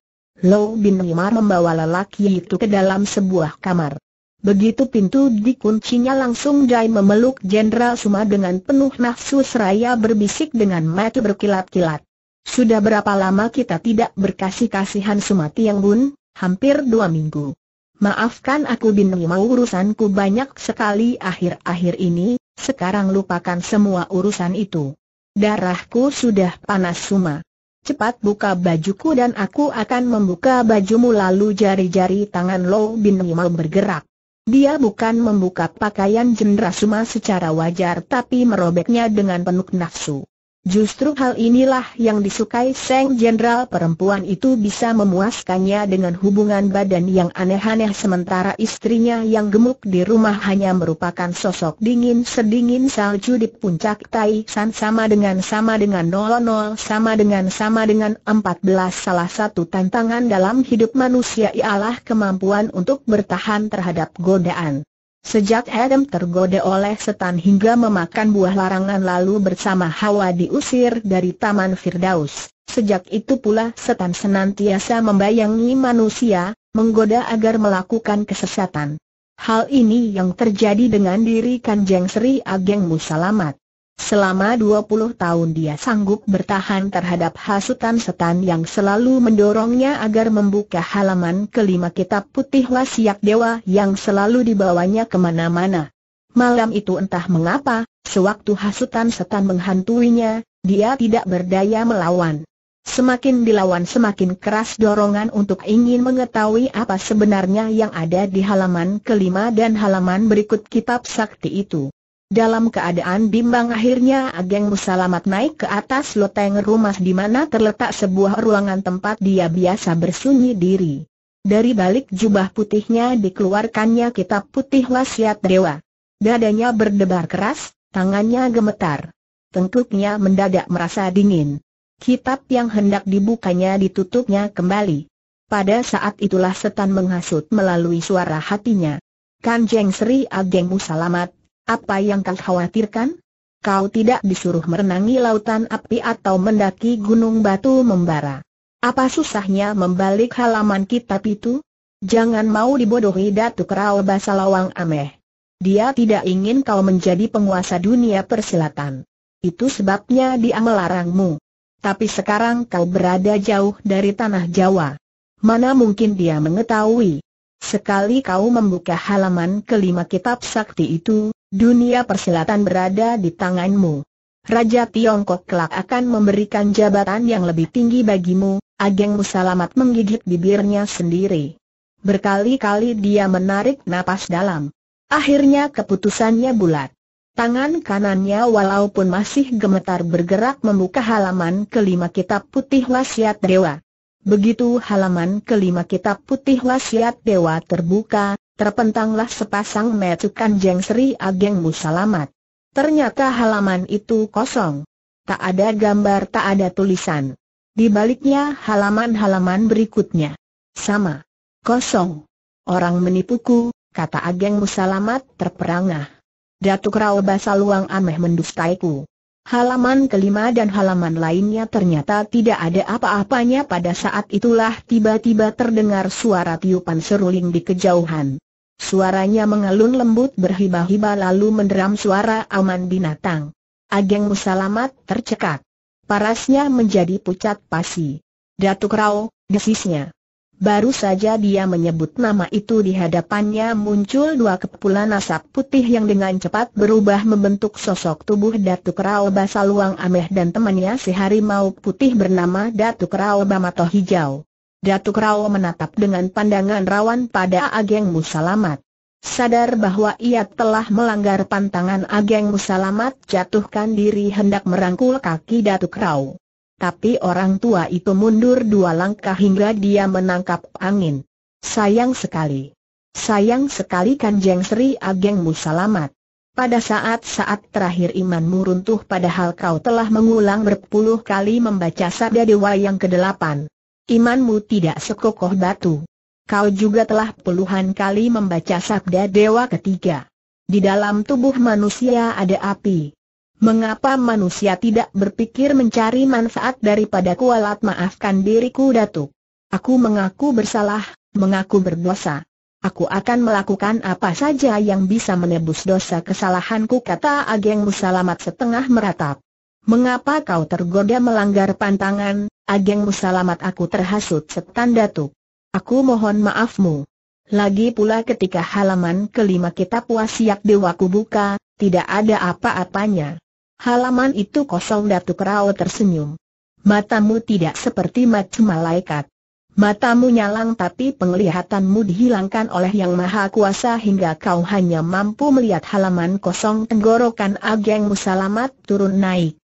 Lo Bin Umar membawa lelaki itu ke dalam sebuah kamar. Begitu pintu dikuncinya langsung Jai memeluk Jenderal Suma dengan penuh nafsu seraya berbisik dengan mata berkilat-kilat. Sudah berapa lama kita tidak berkasih-kasihan Suma Tiang Bun? Hampir dua minggu. Maafkan aku bin mau urusanku banyak sekali akhir-akhir ini, sekarang lupakan semua urusan itu. Darahku sudah panas Suma cepat buka bajuku dan aku akan membuka bajumu lalu jari-jari tangan Lo Bin mau bergerak. Dia bukan membuka pakaian jendera Suma secara wajar tapi merobeknya dengan penuh nafsu. Justru hal inilah yang disukai Seng Jenderal perempuan itu bisa memuaskannya dengan hubungan badan yang aneh-aneh sementara istrinya yang gemuk di rumah hanya merupakan sosok dingin sedingin salju di puncak Tai San sama dengan sama dengan 00 sama dengan sama dengan 14 salah satu tantangan dalam hidup manusia ialah kemampuan untuk bertahan terhadap godaan. Sejak Adam tergoda oleh setan hingga memakan buah larangan lalu bersama Hawa diusir dari Taman Firdaus, sejak itu pula setan senantiasa membayangi manusia, menggoda agar melakukan kesesatan. Hal ini yang terjadi dengan diri Kanjeng Sri Ageng Musalamat. Selama 20 tahun dia sanggup bertahan terhadap hasutan setan yang selalu mendorongnya agar membuka halaman kelima kitab putih wasiak dewa yang selalu dibawanya kemana-mana. Malam itu entah mengapa, sewaktu hasutan setan menghantuinya, dia tidak berdaya melawan. Semakin dilawan semakin keras dorongan untuk ingin mengetahui apa sebenarnya yang ada di halaman kelima dan halaman berikut kitab sakti itu. Dalam keadaan bimbang akhirnya Ageng Musalamat naik ke atas loteng rumah di mana terletak sebuah ruangan tempat dia biasa bersunyi diri. Dari balik jubah putihnya dikeluarkannya kitab putih wasiat dewa. Dadanya berdebar keras, tangannya gemetar. Tengkuknya mendadak merasa dingin. Kitab yang hendak dibukanya ditutupnya kembali. Pada saat itulah setan menghasut melalui suara hatinya. Kanjeng Sri Ageng Musalamat, apa yang kau khawatirkan? Kau tidak disuruh merenangi lautan api atau mendaki gunung batu membara. Apa susahnya membalik halaman kitab itu? Jangan mau dibodohi datuk Kerau Basalawang Ameh. Dia tidak ingin kau menjadi penguasa dunia persilatan. Itu sebabnya dia melarangmu. Tapi sekarang kau berada jauh dari tanah Jawa. Mana mungkin dia mengetahui? Sekali kau membuka halaman kelima kitab sakti itu, Dunia persilatan berada di tanganmu. Raja Tiongkok kelak akan memberikan jabatan yang lebih tinggi bagimu, Ageng Musalamat menggigit bibirnya sendiri. Berkali-kali dia menarik napas dalam. Akhirnya keputusannya bulat. Tangan kanannya walaupun masih gemetar bergerak membuka halaman kelima kitab putih wasiat dewa. Begitu halaman kelima kitab putih wasiat dewa terbuka, Terpentanglah sepasang metu kanjeng Sri Ageng Musalamat. Ternyata halaman itu kosong. Tak ada gambar, tak ada tulisan. Di baliknya halaman-halaman berikutnya. Sama. Kosong. Orang menipuku, kata Ageng Musalamat terperangah. Datuk Rao Basaluang Ameh mendustaiku. Halaman kelima dan halaman lainnya ternyata tidak ada apa-apanya pada saat itulah tiba-tiba terdengar suara tiupan seruling di kejauhan. Suaranya mengelun lembut berhibah-hibah lalu menderam suara aman binatang. Ageng Musalamat tercekat. Parasnya menjadi pucat pasi. Datuk Rao, desisnya. Baru saja dia menyebut nama itu di hadapannya muncul dua kepulan asap putih yang dengan cepat berubah membentuk sosok tubuh Datuk Rao Basaluang Ameh dan temannya si harimau putih bernama Datuk Rao Bamato Hijau. Datuk Rao menatap dengan pandangan rawan pada Ageng Musalamat. Sadar bahwa ia telah melanggar pantangan Ageng Musalamat jatuhkan diri hendak merangkul kaki Datuk Rao. Tapi orang tua itu mundur dua langkah hingga dia menangkap angin. Sayang sekali. Sayang sekali Kanjeng Sri Ageng Musalamat. Pada saat-saat terakhir imanmu runtuh padahal kau telah mengulang berpuluh kali membaca sabda dewa yang kedelapan imanmu tidak sekokoh batu. Kau juga telah puluhan kali membaca sabda dewa ketiga. Di dalam tubuh manusia ada api. Mengapa manusia tidak berpikir mencari manfaat daripada kualat maafkan diriku datuk? Aku mengaku bersalah, mengaku berdosa. Aku akan melakukan apa saja yang bisa menebus dosa kesalahanku kata Ageng Musalamat setengah meratap. Mengapa kau tergoda melanggar pantangan, Ageng Musalamat aku terhasut setan datuk. Aku mohon maafmu. Lagi pula ketika halaman kelima kitab wasiat dewa buka, tidak ada apa-apanya. Halaman itu kosong datuk Rao tersenyum. Matamu tidak seperti macam malaikat. Matamu nyalang tapi penglihatanmu dihilangkan oleh Yang Maha Kuasa hingga kau hanya mampu melihat halaman kosong tenggorokan Ageng Musalamat turun naik.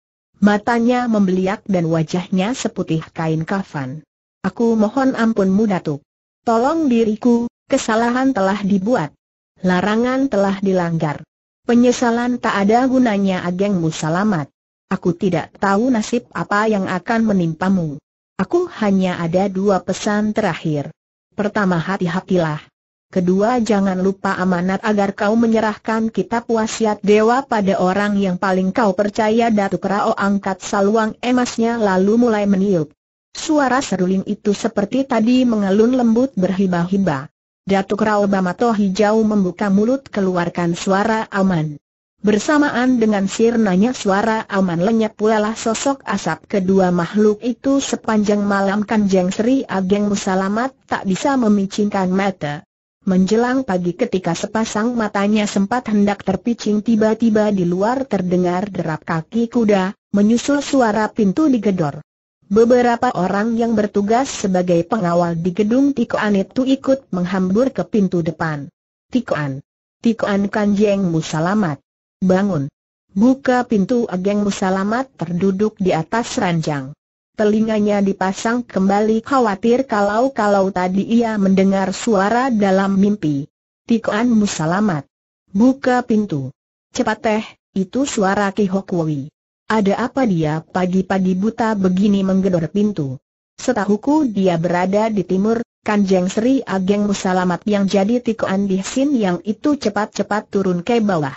Matanya membeliak dan wajahnya seputih kain kafan. Aku mohon ampunmu Datuk. Tolong diriku, kesalahan telah dibuat. Larangan telah dilanggar. Penyesalan tak ada gunanya agengmu selamat. Aku tidak tahu nasib apa yang akan menimpamu. Aku hanya ada dua pesan terakhir. Pertama hati-hatilah. Kedua jangan lupa amanat agar kau menyerahkan kitab wasiat dewa pada orang yang paling kau percaya Datuk Rao angkat saluang emasnya lalu mulai meniup. Suara seruling itu seperti tadi mengelun lembut berhibah hiba Datuk Rao Bamato Hijau membuka mulut keluarkan suara aman. Bersamaan dengan sirnanya suara aman lenyap pula lah sosok asap kedua makhluk itu sepanjang malam Kanjeng Sri Ageng Musalamat tak bisa memicingkan mata. Menjelang pagi ketika sepasang matanya sempat hendak terpicing tiba-tiba di luar terdengar derap kaki kuda, menyusul suara pintu digedor. Beberapa orang yang bertugas sebagai pengawal di gedung Tiko Tikoan itu ikut menghambur ke pintu depan. Tiko An. Tikoan. Tikoan Kanjeng Musalamat. Bangun. Buka pintu Ageng Musalamat terduduk di atas ranjang telinganya dipasang kembali khawatir kalau-kalau tadi ia mendengar suara dalam mimpi. Tikoan Musalamat, Buka pintu. Cepat teh, itu suara Ki Hokwui. Ada apa dia pagi-pagi buta begini menggedor pintu? Setahuku dia berada di timur, Kanjeng Sri Ageng Musalamat yang jadi Tikoan di Sin yang itu cepat-cepat turun ke bawah.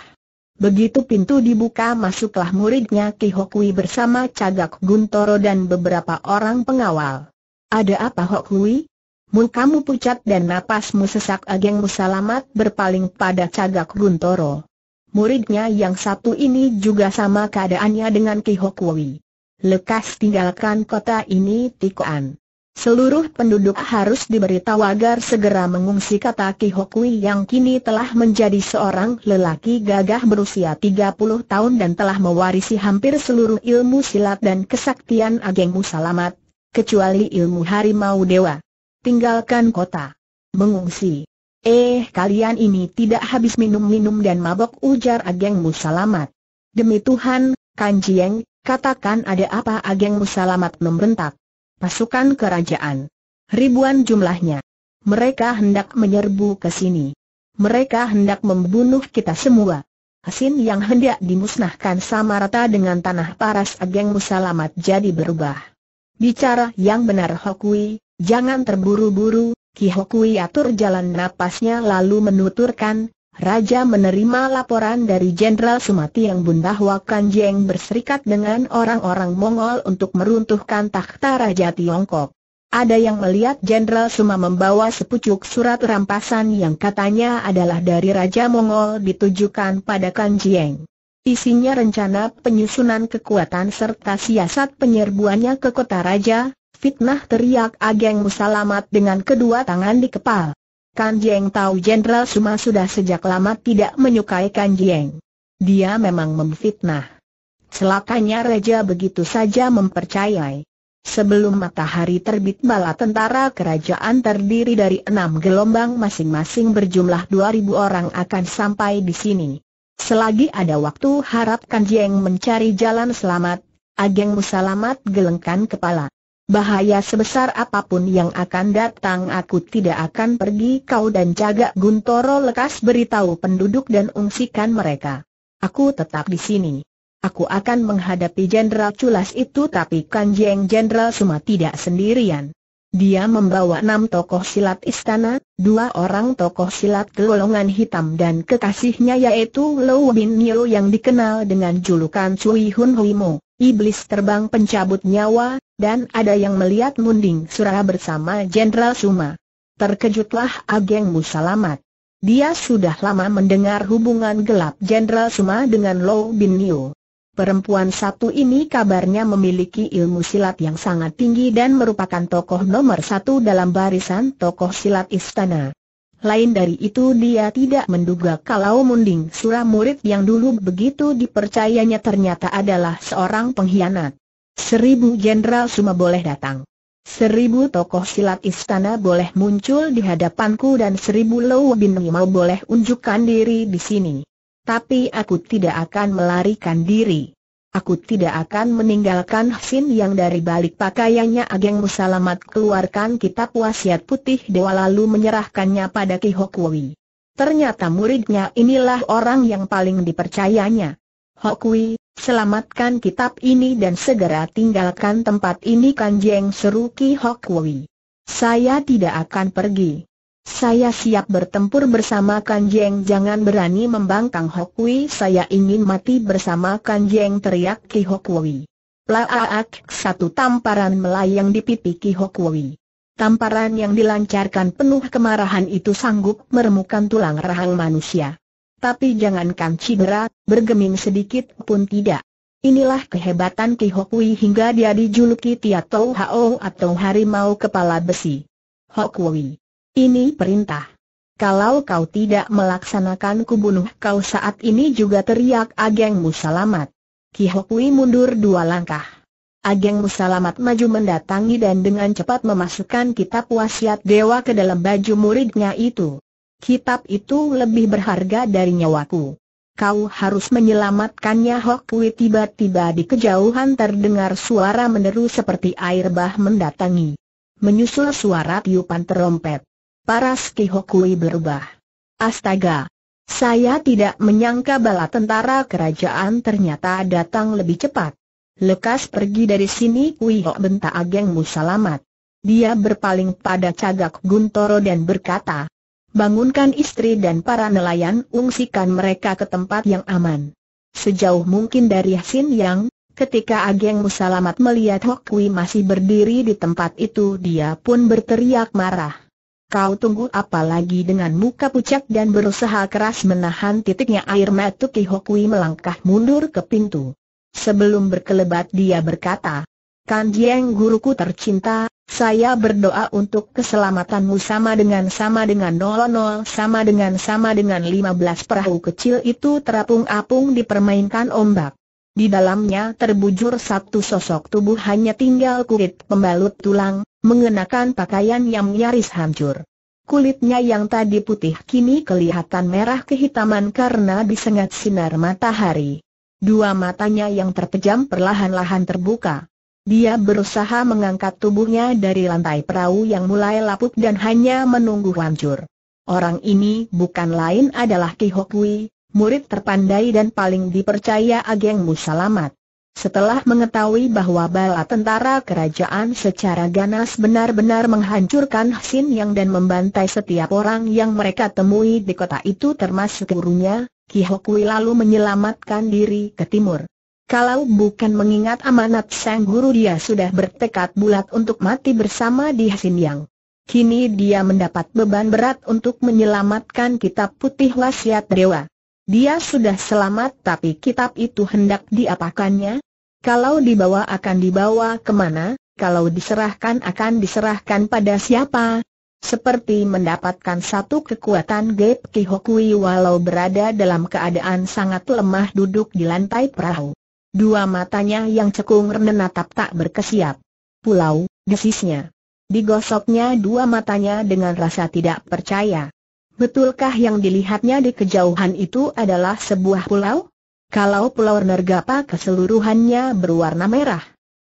Begitu pintu dibuka masuklah muridnya Ki Hokui bersama Cagak Guntoro dan beberapa orang pengawal. Ada apa Hokui? Mukamu pucat dan napasmu sesak Ageng Musalamat berpaling pada Cagak Guntoro. Muridnya yang satu ini juga sama keadaannya dengan Ki Hokui. Lekas tinggalkan kota ini Tikoan. Seluruh penduduk harus diberitahu agar segera mengungsi kata Ki Hokui yang kini telah menjadi seorang lelaki gagah berusia 30 tahun dan telah mewarisi hampir seluruh ilmu silat dan kesaktian Ageng Musalamat, kecuali ilmu harimau dewa. Tinggalkan kota. Mengungsi. Eh kalian ini tidak habis minum-minum dan mabok ujar Ageng Musalamat. Demi Tuhan, Kanjieng, katakan ada apa Ageng Musalamat membentak. Pasukan kerajaan. Ribuan jumlahnya. Mereka hendak menyerbu ke sini. Mereka hendak membunuh kita semua. Asin yang hendak dimusnahkan sama rata dengan tanah paras Ageng Musalamat jadi berubah. Bicara yang benar Hokui, jangan terburu-buru, Ki Hokui atur jalan napasnya lalu menuturkan, Raja menerima laporan dari Jenderal Sumati yang Bun bahwa Kanjeng berserikat dengan orang-orang Mongol untuk meruntuhkan takhta Raja Tiongkok. Ada yang melihat Jenderal Suma membawa sepucuk surat rampasan yang katanya adalah dari Raja Mongol ditujukan pada Kanjeng. Isinya rencana penyusunan kekuatan serta siasat penyerbuannya ke kota Raja, fitnah teriak Ageng Musalamat dengan kedua tangan di kepala. Kan Jeng tahu Jenderal Suma sudah sejak lama tidak menyukai Kan Jeng. Dia memang memfitnah. Celakanya Raja begitu saja mempercayai. Sebelum matahari terbit bala tentara kerajaan terdiri dari enam gelombang masing-masing berjumlah 2.000 orang akan sampai di sini. Selagi ada waktu harapkan Jeng mencari jalan selamat, Ageng Musalamat gelengkan kepala bahaya sebesar apapun yang akan datang aku tidak akan pergi kau dan jaga Guntoro lekas beritahu penduduk dan ungsikan mereka. Aku tetap di sini. Aku akan menghadapi Jenderal Culas itu tapi Kanjeng Jenderal Suma tidak sendirian. Dia membawa enam tokoh silat istana, dua orang tokoh silat golongan hitam dan kekasihnya yaitu Lou Bin Nio yang dikenal dengan julukan Cui Hun Hui Mo, iblis terbang pencabut nyawa, dan ada yang melihat Munding Surah bersama Jenderal Suma. Terkejutlah Ageng Musalamat. Dia sudah lama mendengar hubungan gelap Jenderal Suma dengan Lo Bin Niu. Perempuan satu ini kabarnya memiliki ilmu silat yang sangat tinggi dan merupakan tokoh nomor satu dalam barisan tokoh silat istana. Lain dari itu dia tidak menduga kalau Munding surah murid yang dulu begitu dipercayanya ternyata adalah seorang pengkhianat. Seribu jenderal semua boleh datang. Seribu tokoh silat istana boleh muncul di hadapanku dan seribu Lou Bin Ngimau boleh unjukkan diri di sini. Tapi aku tidak akan melarikan diri. Aku tidak akan meninggalkan Sin yang dari balik pakaiannya Ageng Musalamat keluarkan kitab wasiat putih dewa lalu menyerahkannya pada Ki Hokui. Ternyata muridnya inilah orang yang paling dipercayanya. Hokui, Selamatkan kitab ini dan segera tinggalkan tempat ini Kanjeng seru Ki Hok Wui. Saya tidak akan pergi. Saya siap bertempur bersama Kanjeng jangan berani membangkang Hok Wui. saya ingin mati bersama Kanjeng teriak Ki Hok Wui. Plaak satu tamparan melayang di pipi Ki Hok Wui. Tamparan yang dilancarkan penuh kemarahan itu sanggup meremukkan tulang rahang manusia. Tapi jangan jangankan cedera, bergeming sedikit pun tidak. Inilah kehebatan Ki Hokui hingga dia dijuluki Tia Tau Hao atau Harimau Kepala Besi. Hokui. Ini perintah. Kalau kau tidak melaksanakan kubunuh kau saat ini juga teriak Ageng Musalamat. Ki Hokui mundur dua langkah. Ageng Musalamat maju mendatangi dan dengan cepat memasukkan kitab wasiat dewa ke dalam baju muridnya itu. Kitab itu lebih berharga dari nyawaku. Kau harus menyelamatkannya Hokui tiba-tiba di kejauhan terdengar suara meneru seperti air bah mendatangi. Menyusul suara tiupan terompet. Paras Ki Hokui berubah. Astaga! Saya tidak menyangka bala tentara kerajaan ternyata datang lebih cepat. Lekas pergi dari sini Kui Hok bentak agengmu selamat. Dia berpaling pada cagak Guntoro dan berkata, bangunkan istri dan para nelayan ungsikan mereka ke tempat yang aman. Sejauh mungkin dari Sin Yang, ketika Ageng Musalamat melihat Kui masih berdiri di tempat itu dia pun berteriak marah. Kau tunggu apa lagi dengan muka pucat dan berusaha keras menahan titiknya air mata Ki Kui melangkah mundur ke pintu. Sebelum berkelebat dia berkata, Kan Jieng guruku tercinta, saya berdoa untuk keselamatanmu sama dengan sama dengan nol nol sama dengan sama dengan lima belas perahu kecil itu terapung-apung dipermainkan ombak. Di dalamnya terbujur satu sosok tubuh hanya tinggal kulit pembalut tulang, mengenakan pakaian yang nyaris hancur. Kulitnya yang tadi putih kini kelihatan merah kehitaman karena disengat sinar matahari. Dua matanya yang terpejam perlahan-lahan terbuka. Dia berusaha mengangkat tubuhnya dari lantai perahu yang mulai lapuk dan hanya menunggu hancur. Orang ini bukan lain adalah Ki Hokui, murid terpandai dan paling dipercaya Ageng Musalamat. Setelah mengetahui bahwa bala tentara kerajaan secara ganas benar-benar menghancurkan Xin Yang dan membantai setiap orang yang mereka temui di kota itu termasuk gurunya, Ki Hokui lalu menyelamatkan diri ke timur. Kalau bukan mengingat amanat sang guru dia sudah bertekad bulat untuk mati bersama di Yang. Kini dia mendapat beban berat untuk menyelamatkan kitab putih wasiat dewa. Dia sudah selamat tapi kitab itu hendak diapakannya? Kalau dibawa akan dibawa kemana? Kalau diserahkan akan diserahkan pada siapa? Seperti mendapatkan satu kekuatan Gep Kihokui walau berada dalam keadaan sangat lemah duduk di lantai perahu. Dua matanya yang cekung menatap tak berkesiap. Pulau, desisnya. Digosoknya dua matanya dengan rasa tidak percaya. Betulkah yang dilihatnya di kejauhan itu adalah sebuah pulau? Kalau pulau Nergapa keseluruhannya berwarna merah.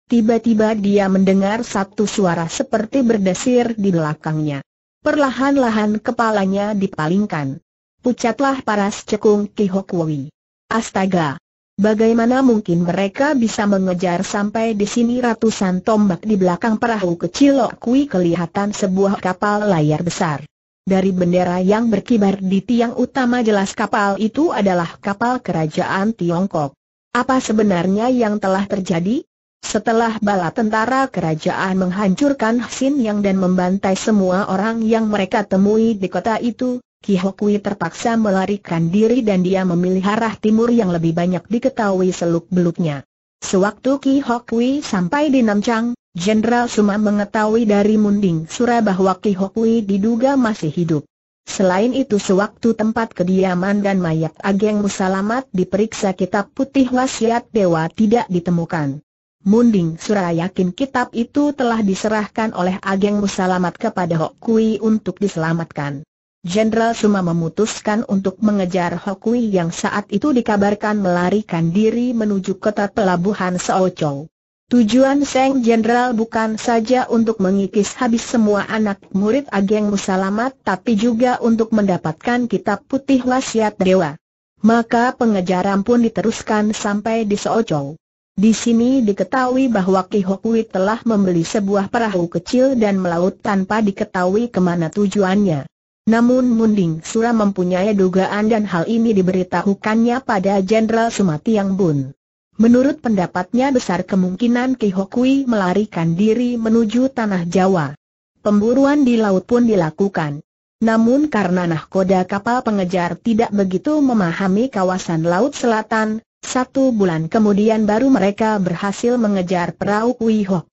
Tiba-tiba dia mendengar satu suara seperti berdesir di belakangnya. Perlahan-lahan kepalanya dipalingkan. Pucatlah paras cekung Kihokwui. Hok Astaga! Bagaimana mungkin mereka bisa mengejar sampai di sini ratusan tombak di belakang perahu kecil oh, Kui kelihatan sebuah kapal layar besar. Dari bendera yang berkibar di tiang utama jelas kapal itu adalah kapal kerajaan Tiongkok. Apa sebenarnya yang telah terjadi? Setelah bala tentara kerajaan menghancurkan Xin Yang dan membantai semua orang yang mereka temui di kota itu, Ki Hokui terpaksa melarikan diri dan dia memilih arah timur yang lebih banyak diketahui seluk-beluknya. Sewaktu Ki Hokui sampai di Namchang, Jenderal Suma mengetahui dari Munding Sura bahwa Ki Hokui diduga masih hidup. Selain itu sewaktu tempat kediaman dan mayat Ageng Musalamat diperiksa kitab putih wasiat dewa tidak ditemukan. Munding Sura yakin kitab itu telah diserahkan oleh Ageng Musalamat kepada Hok Kui untuk diselamatkan. Jenderal Suma memutuskan untuk mengejar Hok Kui yang saat itu dikabarkan melarikan diri menuju kota pelabuhan Saochow. Tujuan Seng Jenderal bukan saja untuk mengikis habis semua anak murid Ageng Musalamat tapi juga untuk mendapatkan kitab putih wasiat dewa. Maka pengejaran pun diteruskan sampai di Saochow. Di sini diketahui bahwa Ki Hokui telah membeli sebuah perahu kecil dan melaut tanpa diketahui kemana tujuannya. Namun Munding Sura mempunyai dugaan dan hal ini diberitahukannya pada Jenderal Sumatiang Bun. Menurut pendapatnya besar kemungkinan Ki Hokui melarikan diri menuju Tanah Jawa. Pemburuan di laut pun dilakukan. Namun karena nahkoda kapal pengejar tidak begitu memahami kawasan laut selatan, satu bulan kemudian baru mereka berhasil mengejar perahu Kui Ho.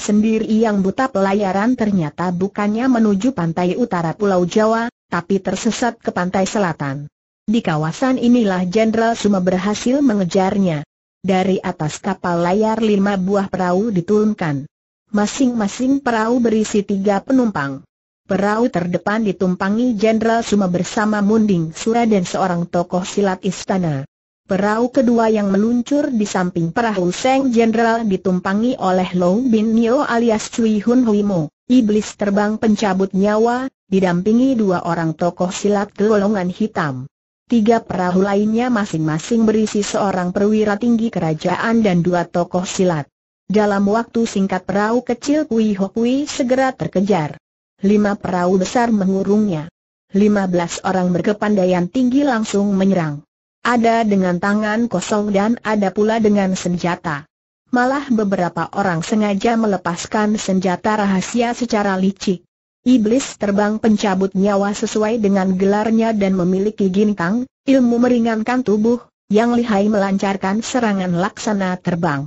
sendiri yang buta pelayaran ternyata bukannya menuju pantai utara Pulau Jawa, tapi tersesat ke pantai selatan. Di kawasan inilah Jenderal Suma berhasil mengejarnya. Dari atas kapal layar lima buah perahu diturunkan. Masing-masing perahu berisi tiga penumpang. Perahu terdepan ditumpangi Jenderal Suma bersama Munding Sura dan seorang tokoh silat istana. Perahu kedua yang meluncur di samping perahu Seng Jenderal ditumpangi oleh Low Bin Nio alias Cui Hun Hui iblis terbang pencabut nyawa, didampingi dua orang tokoh silat golongan hitam. Tiga perahu lainnya masing-masing berisi seorang perwira tinggi kerajaan dan dua tokoh silat. Dalam waktu singkat perahu kecil Kui Hokui segera terkejar. Lima perahu besar mengurungnya. Lima belas orang berkepandaian tinggi langsung menyerang. Ada dengan tangan kosong dan ada pula dengan senjata. Malah beberapa orang sengaja melepaskan senjata rahasia secara licik. Iblis terbang pencabut nyawa sesuai dengan gelarnya dan memiliki gintang, ilmu meringankan tubuh, yang lihai melancarkan serangan laksana terbang.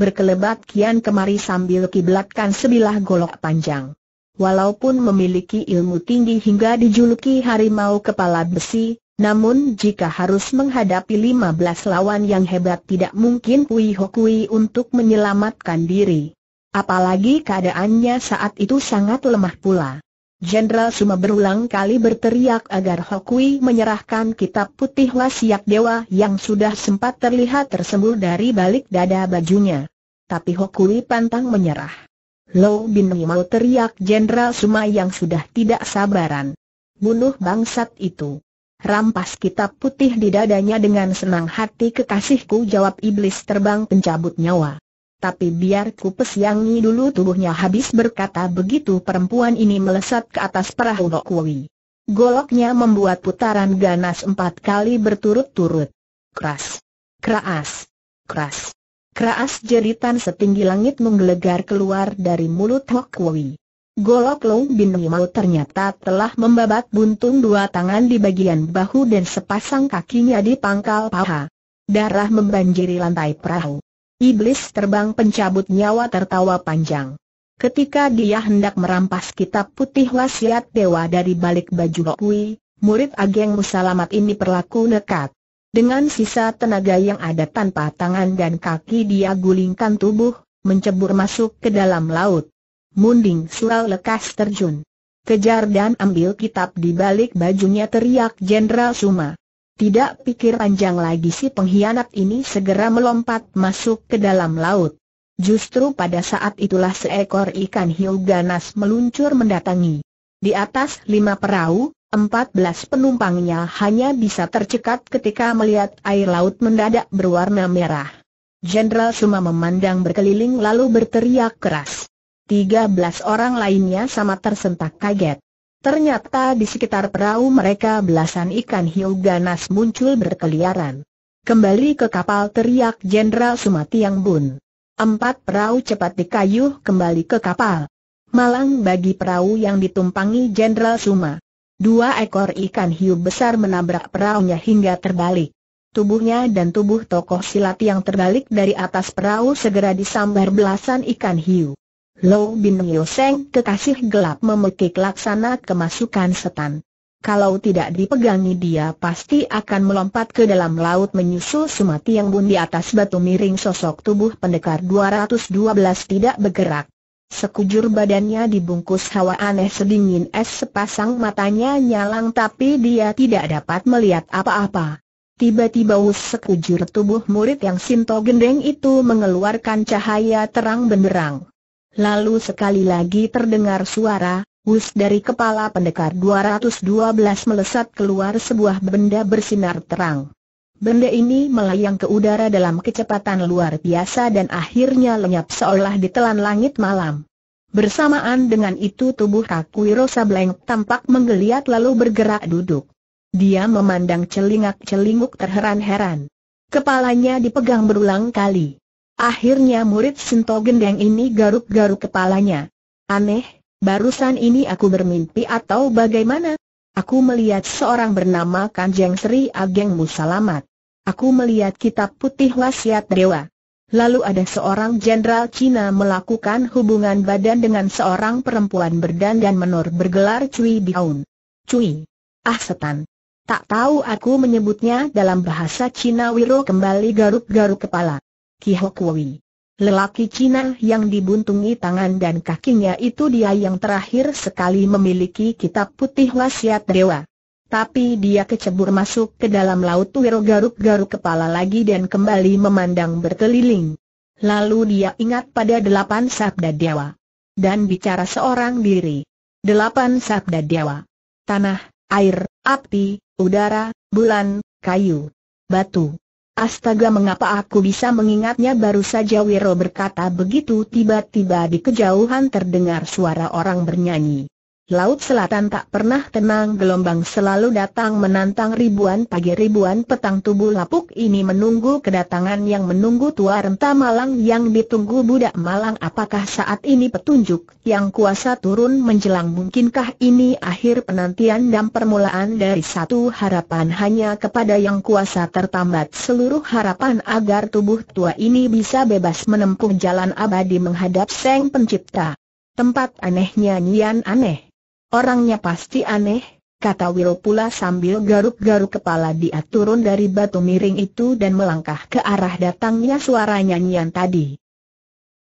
Berkelebat kian kemari sambil kiblatkan sebilah golok panjang. Walaupun memiliki ilmu tinggi hingga dijuluki harimau kepala besi, namun jika harus menghadapi 15 lawan yang hebat tidak mungkin Kui Hokui untuk menyelamatkan diri. Apalagi keadaannya saat itu sangat lemah pula. Jenderal Suma berulang kali berteriak agar Hokui menyerahkan kitab putih wasiat dewa yang sudah sempat terlihat tersembul dari balik dada bajunya. Tapi Hokui pantang menyerah. Lo Bin mau teriak Jenderal Suma yang sudah tidak sabaran. Bunuh bangsat itu rampas kitab putih di dadanya dengan senang hati kekasihku jawab iblis terbang pencabut nyawa. Tapi biar ku pesiangi dulu tubuhnya habis berkata begitu perempuan ini melesat ke atas perahu Lokwui. Goloknya membuat putaran ganas empat kali berturut-turut. Keras. Keras. Keras. Keras jeritan setinggi langit menggelegar keluar dari mulut Hok Golok Long Bin Yimau ternyata telah membabat buntung dua tangan di bagian bahu dan sepasang kakinya di pangkal paha. Darah membanjiri lantai perahu. Iblis terbang pencabut nyawa tertawa panjang. Ketika dia hendak merampas kitab putih wasiat dewa dari balik baju Lokui, murid Ageng Musalamat ini perlaku nekat. Dengan sisa tenaga yang ada tanpa tangan dan kaki dia gulingkan tubuh, mencebur masuk ke dalam laut. Munding Sual lekas terjun. Kejar dan ambil kitab di balik bajunya teriak Jenderal Suma. Tidak pikir panjang lagi si pengkhianat ini segera melompat masuk ke dalam laut. Justru pada saat itulah seekor ikan hiu ganas meluncur mendatangi. Di atas lima perahu, empat belas penumpangnya hanya bisa tercekat ketika melihat air laut mendadak berwarna merah. Jenderal Suma memandang berkeliling lalu berteriak keras. 13 orang lainnya sama tersentak kaget. Ternyata di sekitar perahu mereka belasan ikan hiu ganas muncul berkeliaran. Kembali ke kapal teriak Jenderal Sumati yang Bun. Empat perahu cepat dikayuh kembali ke kapal. Malang bagi perahu yang ditumpangi Jenderal Suma. Dua ekor ikan hiu besar menabrak perahunya hingga terbalik. Tubuhnya dan tubuh tokoh silat yang terbalik dari atas perahu segera disambar belasan ikan hiu. Low Bin Yoseng kekasih gelap memekik laksana kemasukan setan. Kalau tidak dipegangi dia pasti akan melompat ke dalam laut menyusul Sumati yang bun di atas batu miring sosok tubuh pendekar 212 tidak bergerak. Sekujur badannya dibungkus hawa aneh sedingin es sepasang matanya nyalang tapi dia tidak dapat melihat apa-apa. Tiba-tiba us sekujur tubuh murid yang Sinto Gendeng itu mengeluarkan cahaya terang benderang. Lalu sekali lagi terdengar suara, Wus dari kepala pendekar 212 melesat keluar sebuah benda bersinar terang. Benda ini melayang ke udara dalam kecepatan luar biasa dan akhirnya lenyap seolah ditelan langit malam. Bersamaan dengan itu tubuh Kakuiro Sableng tampak menggeliat lalu bergerak duduk. Dia memandang celingak-celinguk terheran-heran. Kepalanya dipegang berulang kali. Akhirnya murid Sinto Gendeng ini garuk-garuk kepalanya. Aneh, barusan ini aku bermimpi atau bagaimana? Aku melihat seorang bernama Kanjeng Sri Ageng Musalamat. Aku melihat kitab putih wasiat dewa. Lalu ada seorang jenderal Cina melakukan hubungan badan dengan seorang perempuan berdandan menor bergelar Cui Biaun. Cui. Ah setan. Tak tahu aku menyebutnya dalam bahasa Cina Wiro kembali garuk-garuk kepala. Ki Kihokui. Lelaki Cina yang dibuntungi tangan dan kakinya itu dia yang terakhir sekali memiliki kitab putih wasiat dewa. Tapi dia kecebur masuk ke dalam laut Wiro garuk-garuk kepala lagi dan kembali memandang berkeliling. Lalu dia ingat pada delapan sabda dewa. Dan bicara seorang diri. Delapan sabda dewa. Tanah, air, api, udara, bulan, kayu, batu. Astaga mengapa aku bisa mengingatnya baru saja Wiro berkata begitu tiba-tiba di kejauhan terdengar suara orang bernyanyi. Laut Selatan tak pernah tenang gelombang selalu datang menantang ribuan pagi ribuan petang tubuh lapuk ini menunggu kedatangan yang menunggu tua renta malang yang ditunggu budak malang apakah saat ini petunjuk yang kuasa turun menjelang mungkinkah ini akhir penantian dan permulaan dari satu harapan hanya kepada yang kuasa tertambat seluruh harapan agar tubuh tua ini bisa bebas menempuh jalan abadi menghadap seng pencipta. Tempat anehnya nyian aneh. Orangnya pasti aneh, kata Will pula sambil garuk-garuk kepala dia turun dari batu miring itu dan melangkah ke arah datangnya suara nyanyian tadi.